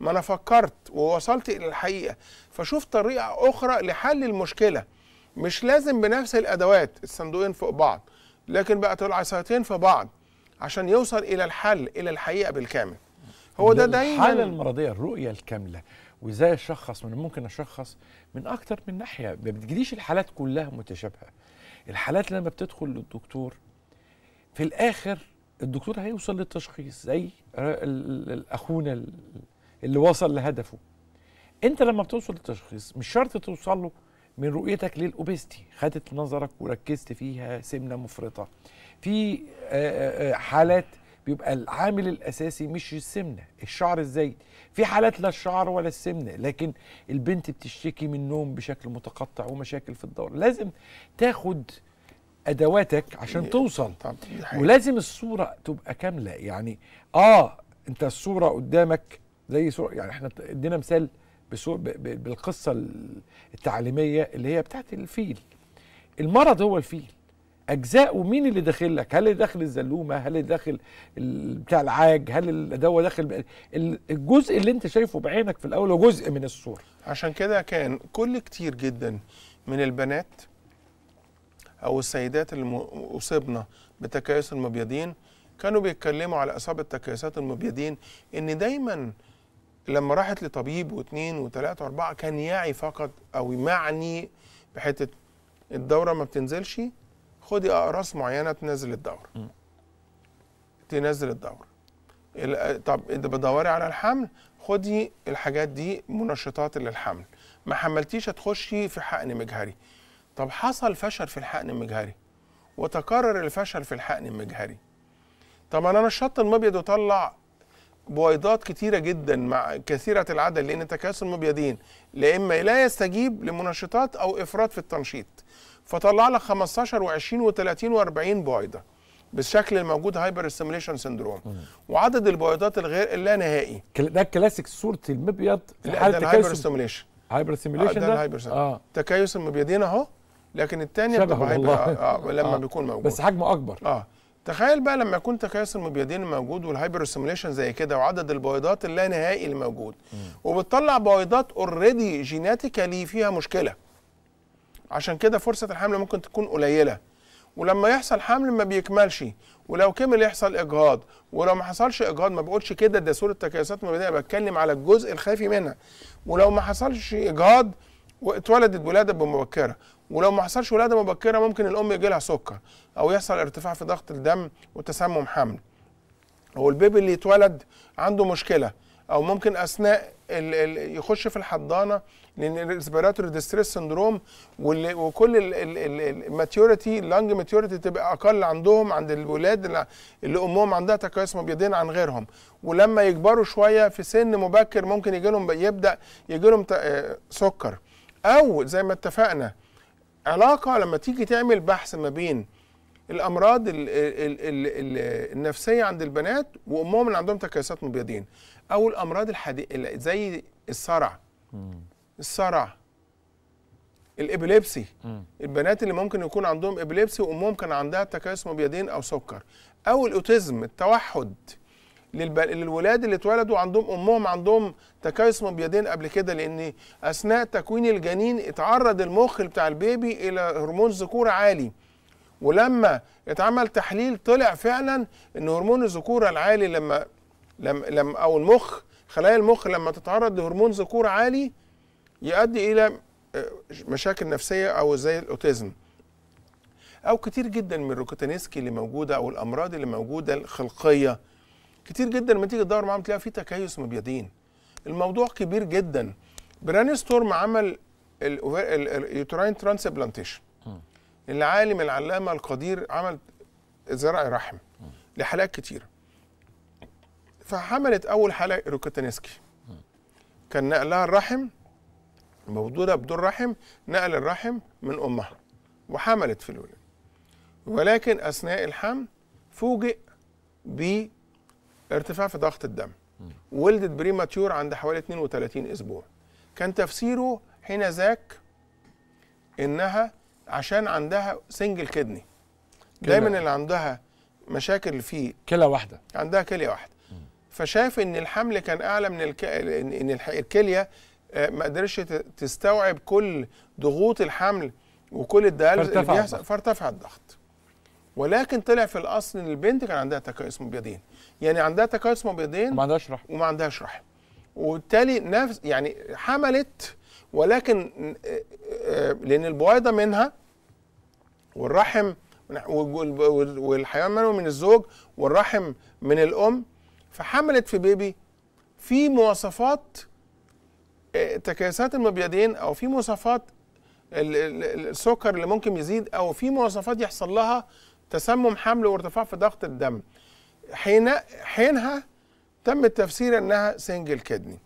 ما انا فكرت ووصلت الى الحقيقه فشوف طريقه اخرى لحل المشكله مش لازم بنفس الادوات الصندوقين فوق بعض لكن بقى العصايتين في بعض عشان يوصل الى الحل الى الحقيقه بالكامل هو ده دايما الحاله المرضيه الرؤيه الكامله وازاي اشخص من ممكن اشخص من اكتر من ناحيه ما بتجيليش الحالات كلها متشابهه الحالات لما بتدخل للدكتور في الاخر الدكتور هيوصل للتشخيص زي اخونا اللي وصل لهدفه انت لما بتوصل للتشخيص مش شرط توصل له من رؤيتك للاوبستي خدت نظرك وركزت فيها سمنه مفرطه في آه، آه، آه، حالات بيبقى العامل الاساسي مش السمنه الشعر ازاي في حالات لا الشعر ولا السمنه لكن البنت بتشتكي من نوم بشكل متقطع ومشاكل في الدوره لازم تاخد ادواتك عشان توصل ولازم الصوره تبقى كامله يعني اه انت الصوره قدامك زي سور يعني احنا ادينا مثال بالقصه التعليميه اللي هي بتاعت الفيل المرض هو الفيل اجزاء ومين اللي داخل لك هل داخل الزلومه هل داخل بتاع العاج هل الدواء داخل الجزء اللي انت شايفه بعينك في الاول هو جزء من الصوره عشان كده كان كل كتير جدا من البنات او السيدات اللي اصبنا بتكيس المبيضين كانوا بيتكلموا على اصابه تكيسات المبيضين ان دايما لما راحت لطبيب واثنين وثلاثة وأربعة كان يعي فقط أو معني بحتة الدورة ما بتنزلش خدي أقراص معينة تنزل الدورة تنزل الدورة طب بدوري على الحمل خدي الحاجات دي منشطات للحمل ما حملتيش هتخشي في حقن مجهري طب حصل فشل في الحقن المجهري وتكرر الفشل في الحقن المجهري طب انا نشطت المبيض وطلع بويضات كتيره جدا مع كثيره العدد لان تكاثر المبيضين لا اما لا يستجيب لمنشطات او افراط في التنشيط فطلع لك 15 و20 و30 و40 بويضه بالشكل الموجود هايبر ستيميليشن سندروم وعدد البويضات الغير اللا نهائي ده كلاسيك صوره المبيض في حاله الهايبر ستيميليشن هايبر ستيميليشن آه، ده, ده الهايبر اه تكيس المبيضين اهو لكن الثانيه بتبقى هايبر آه،, آه, لما آه. بيكون موجود بس حجمه اكبر اه تخيل بقى لما يكون تكيس المبيضين موجود والهايبر سيموليشن زي كده وعدد البويضات نهائي اللي موجود وبتطلع بويضات اوريدي جيناتيكالي فيها مشكله عشان كده فرصه الحمل ممكن تكون قليله ولما يحصل حمل ما بيكملش ولو كمل يحصل اجهاض ولو ما حصلش اجهاض ما بقولش كده ده صوره تكيسات مبيضيه بتكلم على الجزء الخافي منها ولو ما حصلش اجهاض واتولدت ولاده بمبكره ولو ما حصلش ولاده مبكره ممكن الام يجي لها سكر او يحصل ارتفاع في ضغط الدم وتسمم حمل او البيبي اللي يتولد عنده مشكله او ممكن اثناء الـ الـ يخش في الحضانه لان الريسبيراتوري ديستريس سندروم وكل الماتيوريتي اللنج ماتيوريتي تبقى اقل عندهم عند الولاد اللي, اللي امهم عندها تكيس مبيضين عن غيرهم ولما يكبروا شويه في سن مبكر ممكن يجي لهم يبدا يجي لهم آه سكر او زي ما اتفقنا علاقه لما تيجي تعمل بحث ما بين الامراض الـ الـ الـ النفسيه عند البنات وامهم اللي عندهم تكيسات مبيضين او الامراض الحدي... زي الصرع الصرع الابليبسي البنات اللي ممكن يكون عندهم ابليبسي وامهم كان عندها تكيس مبيضين او سكر او الاوتيزم التوحد للولاد اللي اتولدوا عندهم امهم عندهم تكيس مبيضين قبل كده لان اثناء تكوين الجنين اتعرض المخ بتاع البيبي الى هرمون ذكوره عالي ولما اتعمل تحليل طلع فعلا ان هرمون الذكوره العالي لما لما لم او المخ خلايا المخ لما تتعرض لهرمون ذكوره عالي يؤدي الى آه، مشاكل نفسيه او زي الاوتيزم او كتير جدا من الروكوتانيسكي اللي موجوده او الامراض اللي موجوده الخلقيه كتير جدا لما تيجي تدور معاهم تلاقي في تكيس مبيضين الموضوع كبير جدا بران ستورم عمل اليوتراين ترانسبلانتيشن العالم العلامه القدير عمل زرع رحم لحالات كتير فحملت اول حاله روكاتانسكي كان نقلها الرحم مولوده بدون رحم نقل الرحم من امها وحملت في الولاده ولكن اثناء الحمل فوجئ ب ارتفاع في ضغط الدم ولدت بريماتيور عند حوالي 32 اسبوع كان تفسيره حين ذاك انها عشان عندها سنجل كدني دايما اللي عندها مشاكل في كلى واحده عندها كليه واحده فشاف ان الحمل كان اعلى من الك... ان الكليه آه، ما قدرتش تستوعب كل ضغوط الحمل وكل الدهاليز اللي بيحصل فارتفع الضغط ولكن طلع في الاصل ان البنت كان عندها تكيس مبيضين يعني عندها تكيس مبيضين وما عندهاش رحم وما عندهاش رحم وبالتالي نفس يعني حملت ولكن آه، آه، لان البويضه منها والرحم والحيوان منوي من الزوج والرحم من الام فحملت في بيبي في مواصفات آه، تكيسات المبيضين او في مواصفات السكر اللي ممكن يزيد او في مواصفات يحصل لها تسمم حمل وارتفاع في ضغط الدم حين حينها تم التفسير انها سنجل كدني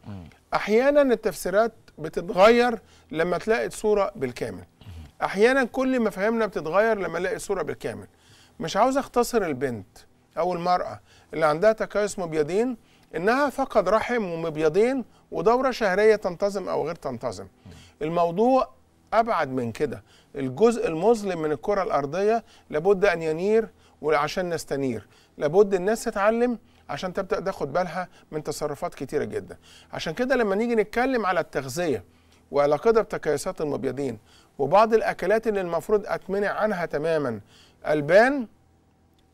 احيانا التفسيرات بتتغير لما تلاقي الصوره بالكامل احيانا كل مفاهيمنا بتتغير لما الاقي الصوره بالكامل مش عاوز اختصر البنت او المراه اللي عندها تكيس مبيضين انها فقد رحم ومبيضين ودوره شهريه تنتظم او غير تنتظم الموضوع ابعد من كده الجزء المظلم من الكره الارضيه لابد ان ينير وعشان نستنير لابد الناس تتعلم عشان تبدا تاخد بالها من تصرفات كتيره جدا عشان كده لما نيجي نتكلم على التغذيه وعلاقتها بتكيسات المبيضين وبعض الاكلات اللي المفروض اتمنع عنها تماما البان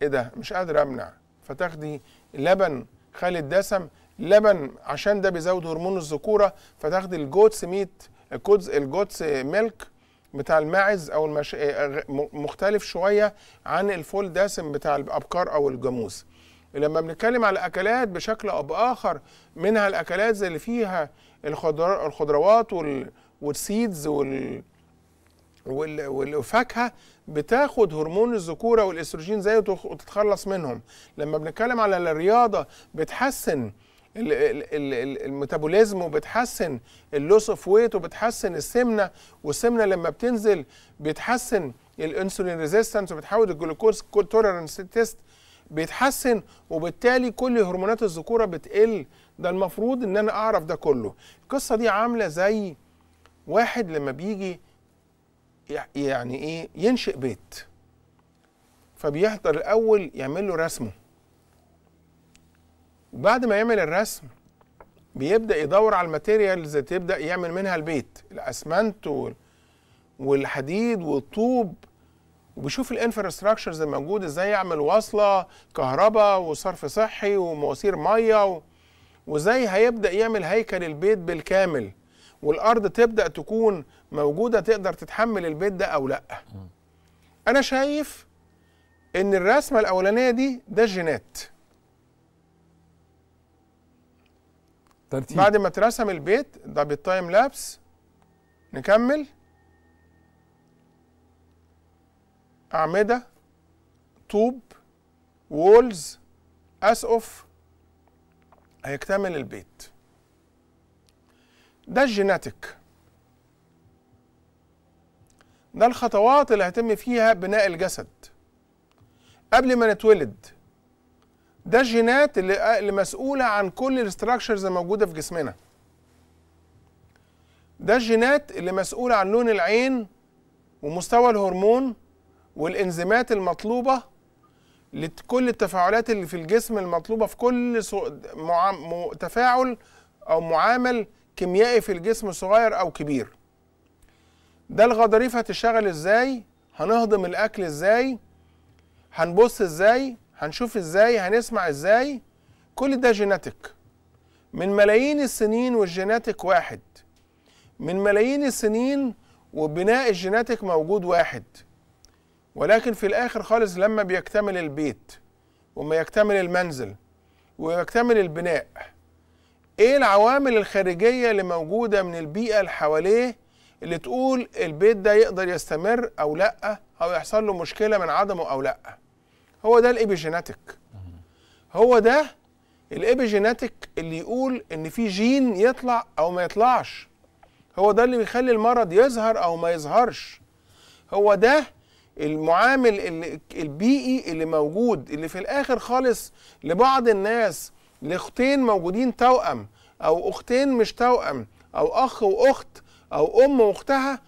ايه ده مش قادر امنع فتاخدي لبن خالي الدسم لبن عشان ده بيزود هرمون الذكوره فتاخدي الجوتس ميت الجوتس الجوتس ميلك بتاع الماعز او المش... آه، مختلف شويه عن الفول دسم بتاع الابقار او الجاموس لما بنتكلم على الاكلات بشكل او باخر منها الاكلات اللي فيها الخضر... الخضروات وال... والسيدز وال... والفاكهه بتاخد هرمون الذكوره والاستروجين زي وتتخلص منهم لما بنتكلم على الرياضه بتحسن الميتابوليزم وبتحسن اللوس اوف ويت وبتحسن السمنه والسمنه لما بتنزل بيتحسن الانسولين ريزيستنس وبتحول الجلوكوز توليرانس تيست بيتحسن وبالتالي كل هرمونات الذكوره بتقل ده المفروض ان انا اعرف ده كله القصه دي عامله زي واحد لما بيجي يعني ايه ينشئ بيت فبيحضر الاول يعمل له رسمه بعد ما يعمل الرسم بيبدا يدور على الماتيريالز تبدا يعمل منها البيت الاسمنت والحديد والطوب وبيشوف الانفراستراكشرز الموجوده ازاي يعمل وصله كهرباء وصرف صحي ومواسير ميه وازاي هيبدا يعمل هيكل البيت بالكامل والارض تبدا تكون موجوده تقدر تتحمل البيت ده او لا انا شايف ان الرسمه الاولانيه دي ده جينات ترتيب بعد ما اترسم البيت ده بالتايم لابس نكمل أعمدة طوب وولز أسقف هيكتمل البيت ده الجيناتيك ده الخطوات اللي هيتم فيها بناء الجسد قبل ما نتولد ده الجينات اللي آه، اللي مسؤوله عن كل الاستراكشرز الموجوده في جسمنا ده الجينات اللي مسؤوله عن لون العين ومستوى الهرمون والانزيمات المطلوبه لكل التفاعلات اللي في الجسم المطلوبه في كل تفاعل او معامل كيميائي في الجسم صغير او كبير ده الغضاريف هتشتغل ازاي هنهضم الاكل ازاي هنبص ازاي هنشوف ازاي هنسمع ازاي كل ده جيناتيك من ملايين السنين والجيناتيك واحد من ملايين السنين وبناء الجيناتيك موجود واحد ولكن في الاخر خالص لما بيكتمل البيت وما يكتمل المنزل ويكتمل البناء ايه العوامل الخارجيه اللي موجوده من البيئه اللي حواليه اللي تقول البيت ده يقدر يستمر او لا او يحصل له مشكله من عدمه او لا هو ده الإبيجيناتيك هو ده الإبيجيناتيك اللي يقول إن في جين يطلع أو ما يطلعش هو ده اللي بيخلي المرض يظهر أو ما يظهرش هو ده المعامل البيئي اللي موجود اللي في الآخر خالص لبعض الناس لاختين موجودين توأم أو أختين مش توأم أو أخ وأخت أو أم وأختها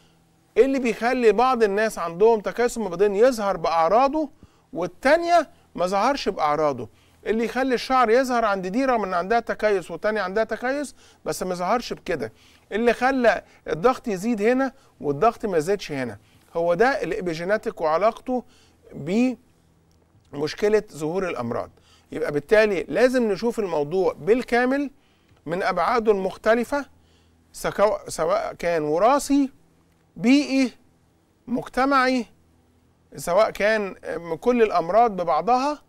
اللي بيخلي بعض الناس عندهم تكاثر مبدئي يظهر بأعراضه والتانية ما ظهرش بأعراضه اللي يخلي الشعر يظهر عند دي رغم ان عندها تكيس والتانية عندها تكيس بس ما ظهرش بكده اللي خلى الضغط يزيد هنا والضغط ما زادش هنا هو ده الابيجيناتيك وعلاقته بمشكلة ظهور الأمراض يبقى بالتالي لازم نشوف الموضوع بالكامل من أبعاده المختلفة سواء كان وراثي بيئي مجتمعي سواء كان كل الامراض ببعضها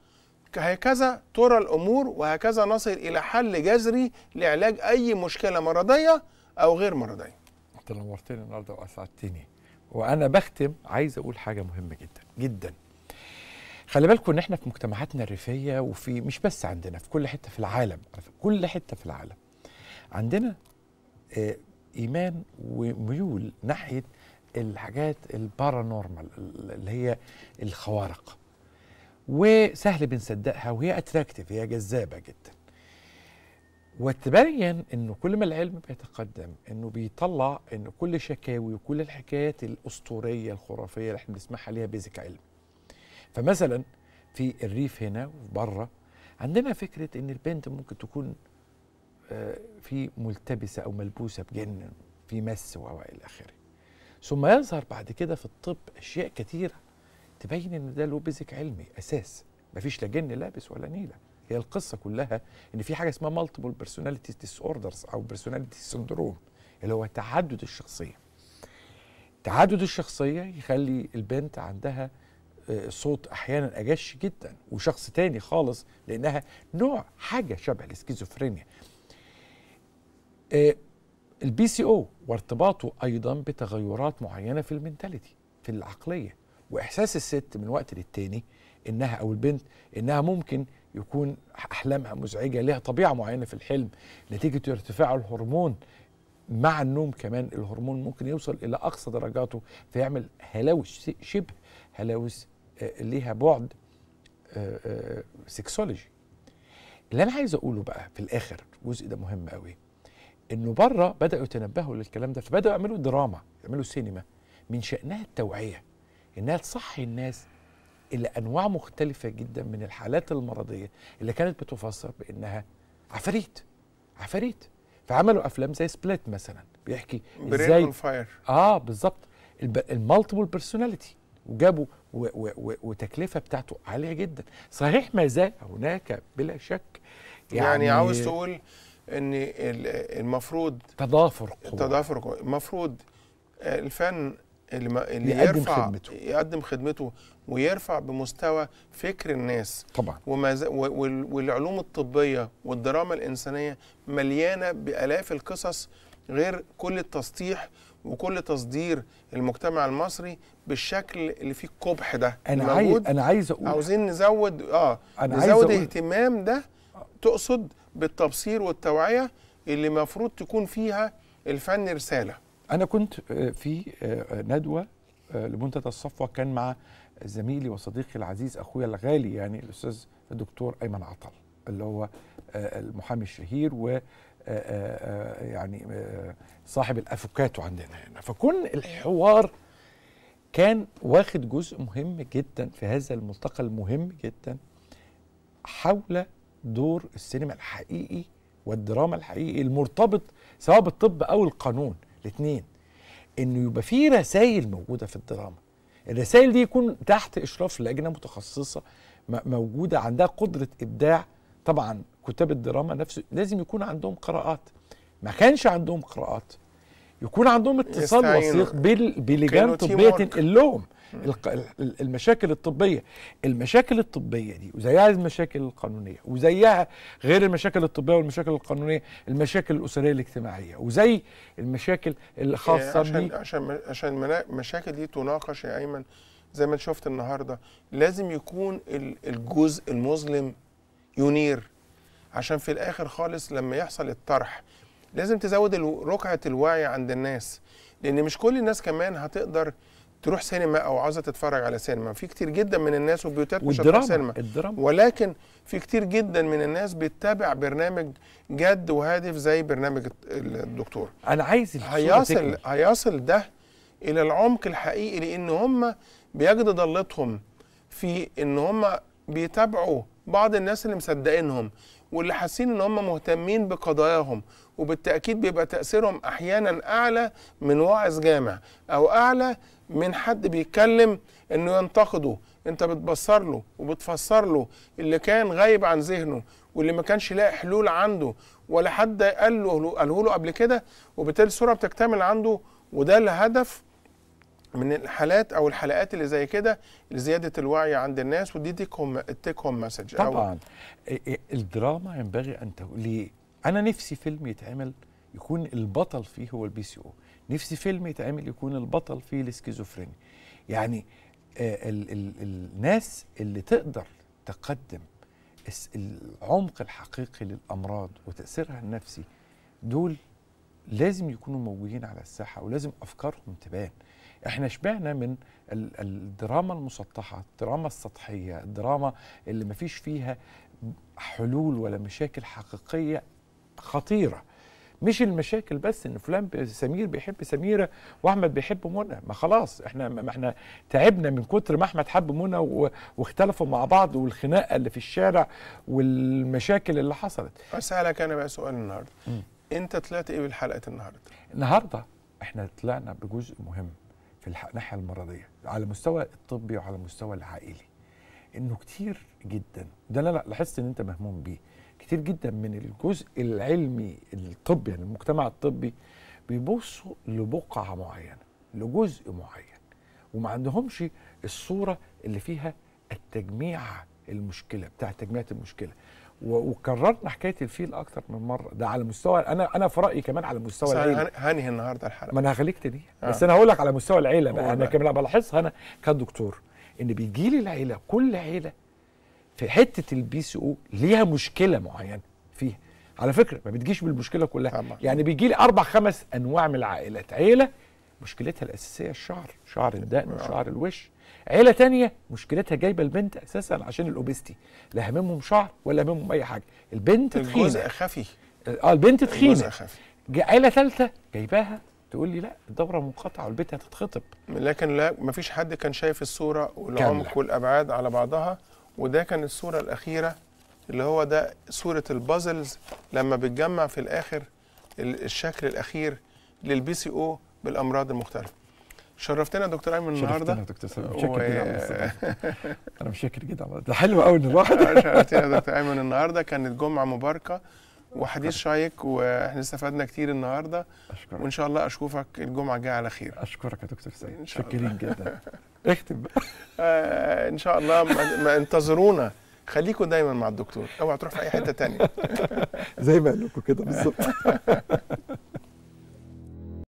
هكذا ترى الامور وهكذا نصل الى حل جذري لعلاج اي مشكله مرضيه او غير مرضيه. انت نورتني النهارده واسعدتني وانا بختم عايز اقول حاجه مهمه جدا جدا. خلي بالكم ان احنا في مجتمعاتنا الريفيه وفي مش بس عندنا في كل حته في العالم كل حته في العالم عندنا آه، ايمان وميول ناحيه الحاجات البارانورمال اللي هي الخوارق وسهل بنصدقها وهي اتراكتيف هي جذابه جدا وتبين انه كل ما العلم بيتقدم انه بيطلع ان كل شكاوي وكل الحكايات الاسطوريه الخرافيه اللي احنا بنسمعها ليها بيزك علم فمثلا في الريف هنا وبره عندنا فكره ان البنت ممكن تكون آه، في ملتبسه او ملبوسه بجن في مس او الى اخره ثم يظهر بعد كده في الطب اشياء كثيره تبين ان ده له بيزك علمي اساس مفيش لا جن لابس ولا نيله هي القصه كلها ان في حاجه اسمها مالتيبل بيرسوناليتي ديس اوردرز او بيرسوناليتي سندروم اللي هو تعدد الشخصيه تعدد الشخصيه يخلي البنت عندها آه، صوت احيانا اجش جدا وشخص تاني خالص لانها نوع حاجه شبه الاسكيزوفرينيا آه، البي سي او وارتباطه ايضا بتغيرات معينه في المنتاليتي في العقليه واحساس الست من وقت للتاني انها او البنت انها ممكن يكون احلامها مزعجه لها طبيعه معينه في الحلم نتيجه ارتفاع الهرمون مع النوم كمان الهرمون ممكن يوصل الى اقصى درجاته فيعمل هلاوس شبه هلاوس آه، ليها بعد آه، آه، سكسولوجي اللي انا عايز اقوله بقى في الاخر الجزء ده مهم قوي انه بره بداوا يتنبهوا للكلام ده فبداوا يعملوا دراما يعملوا سينما من شانها التوعيه انها تصحي الناس الى انواع مختلفه جدا من الحالات المرضيه اللي كانت بتفسر بانها عفاريت عفاريت فعملوا افلام زي سبليت مثلا بيحكي ازاي فاير اه بالظبط المالتيبل بيرسوناليتي وجابوا و و و وتكلفه بتاعته عاليه جدا صحيح ما زال هناك بلا شك يعني, يعني عاوز تقول ان المفروض تضافر قوة. تضافر قوة. المفروض الفن اللي, اللي يقدم يرفع خدمته. يقدم خدمته ويرفع بمستوى فكر الناس طبعا وما والعلوم الطبيه والدراما الانسانيه مليانه بالاف القصص غير كل التسطيح وكل تصدير المجتمع المصري بالشكل اللي فيه القبح ده انا عايز انا عايز اقول عاوزين نزود اه أنا نزود اهتمام ده تقصد بالتبصير والتوعيه اللي المفروض تكون فيها الفن رساله. انا كنت آه، في آه، ندوه آه، لمنتدى الصفوه كان مع زميلي وصديقي العزيز اخويا الغالي يعني الاستاذ الدكتور ايمن عطل اللي هو المحامي الشهير و يعني صاحب الافوكاتو عندنا هنا فكل الحوار كان واخد جزء مهم جدا في هذا الملتقى المهم جدا حول دور السينما الحقيقي والدراما الحقيقي المرتبط سواء بالطب او القانون الاثنين انه يبقى في رسائل موجوده في الدراما الرسائل دي يكون تحت اشراف لجنه متخصصه موجوده عندها قدره ابداع طبعا كتاب الدراما نفسه لازم يكون عندهم قراءات ما كانش عندهم قراءات يكون عندهم اتصال وثيق بلجان طبيه تنقل لهم المشاكل الطبيه المشاكل الطبيه دي وزيها المشاكل القانونيه وزيها غير المشاكل الطبيه والمشاكل القانونيه المشاكل الاسريه الاجتماعيه وزي المشاكل الخاصه إيه، عشان عشان عشان المشاكل دي تناقش يا ايمن زي ما انت شفت النهارده لازم يكون الجزء المظلم ينير عشان في الاخر خالص لما يحصل الطرح لازم تزود ركعة الوعي عند الناس لان مش كل الناس كمان هتقدر تروح سينما او عاوزه تتفرج على سينما في كتير جدا من الناس وبيوتات مش هتروح سينما الدراما. ولكن في كتير جدا من الناس بتتابع برنامج جد وهادف زي برنامج الدكتور انا عايز هيصل هيصل ده الى العمق الحقيقي لان هم بيجدوا ضلتهم في ان هم بيتابعوا بعض الناس اللي مصدقينهم واللي حاسين ان هم مهتمين بقضاياهم وبالتاكيد بيبقى تاثيرهم احيانا اعلى من واعظ جامع او اعلى من حد بيتكلم انه ينتقده انت بتبصر له وبتفسر له اللي كان غايب عن ذهنه واللي ما كانش لاقي حلول عنده ولا حد قال له قاله له قبل كده وبالتالي الصوره بتكتمل عنده وده الهدف من الحالات او الحلقات اللي زي كده لزياده الوعي عند الناس ودي تيك هوم التيك هوم مسج طبعا إيه، إيه، الدراما ينبغي ان تقول ليه انا نفسي فيلم يتعمل يكون البطل فيه هو البي سي او نفسي فيلم يتعمل يكون البطل فيه الاسكيزوفرينيا يعني آه، ال ال الناس اللي تقدر تقدم العمق الحقيقي للامراض وتاثيرها النفسي دول لازم يكونوا موجودين على الساحه ولازم افكارهم تبان احنا شبعنا من الدراما المسطحه الدراما السطحيه الدراما اللي ما فيش فيها حلول ولا مشاكل حقيقيه خطيره مش المشاكل بس ان فلان سمير بيحب سميره واحمد بيحب منى ما خلاص احنا ما احنا تعبنا من كتر ما احمد حب منى واختلفوا مع بعض والخناقه اللي في الشارع والمشاكل اللي حصلت اسالك انا بقى سؤال النهارده انت طلعت ايه بالحلقه النهارده النهارده احنا طلعنا بجزء مهم في الناحيه المرضيه على المستوى الطبي وعلى المستوى العائلي انه كتير جدا ده انا لاحظت ان انت مهموم بيه كتير جدا من الجزء العلمي الطبي يعني المجتمع الطبي بيبصوا لبقعه معينه لجزء معين وما عندهمش الصوره اللي فيها التجميع المشكله بتاع تجميع المشكله وكررنا حكايه الفيل اكتر من مره ده على مستوى انا انا في رايي كمان على مستوى العيله هنهي النهارده الحلقه ما انا هخليك تنهي آه. بس انا هقول لك على مستوى العيله بقى انا كمان بلاحظها انا كدكتور ان بيجي لي العيله كل عيله في حته البي سي او ليها مشكله معينه فيها على فكره ما بتجيش بالمشكله كلها أما. يعني بيجي لي اربع خمس انواع من العائلات عيله مشكلتها الاساسيه الشعر شعر الدقن وشعر آه. الوش عيله تانية مشكلتها جايبه البنت اساسا عشان الاوبستي لا هممهم شعر ولا هممهم اي حاجه البنت تخينه الجزء خفي اه البنت تخينه عيله ثالثه جايباها تقول لي لا الدوره منقطعه والبنت هتتخطب لكن لا مفيش حد كان شايف الصوره والعمق والابعاد على بعضها وده كان الصورة الأخيرة اللي هو ده صورة البازلز لما بتجمع في الآخر الشكل الأخير للبي سي أو بالأمراض المختلفة شرفتنا دكتور ايمن النهارده شرفتنا دكتور سامي شكرا و... جدا انا متشكر جدا ده حلو قوي ان الواحد شرفتنا دكتور ايمن النهارده كانت جمعه مباركه وحديث شيق واحنا استفدنا كتير النهارده اشكرك وان شاء الله اشوفك الجمعه الجايه على خير اشكرك يا دكتور سيد شاكرين جدا اختم بقى آه، ان شاء الله ما انتظرونا خليكم دايما مع الدكتور اوعى تروح في اي حته تانية زي ما قال لكم كده بالظبط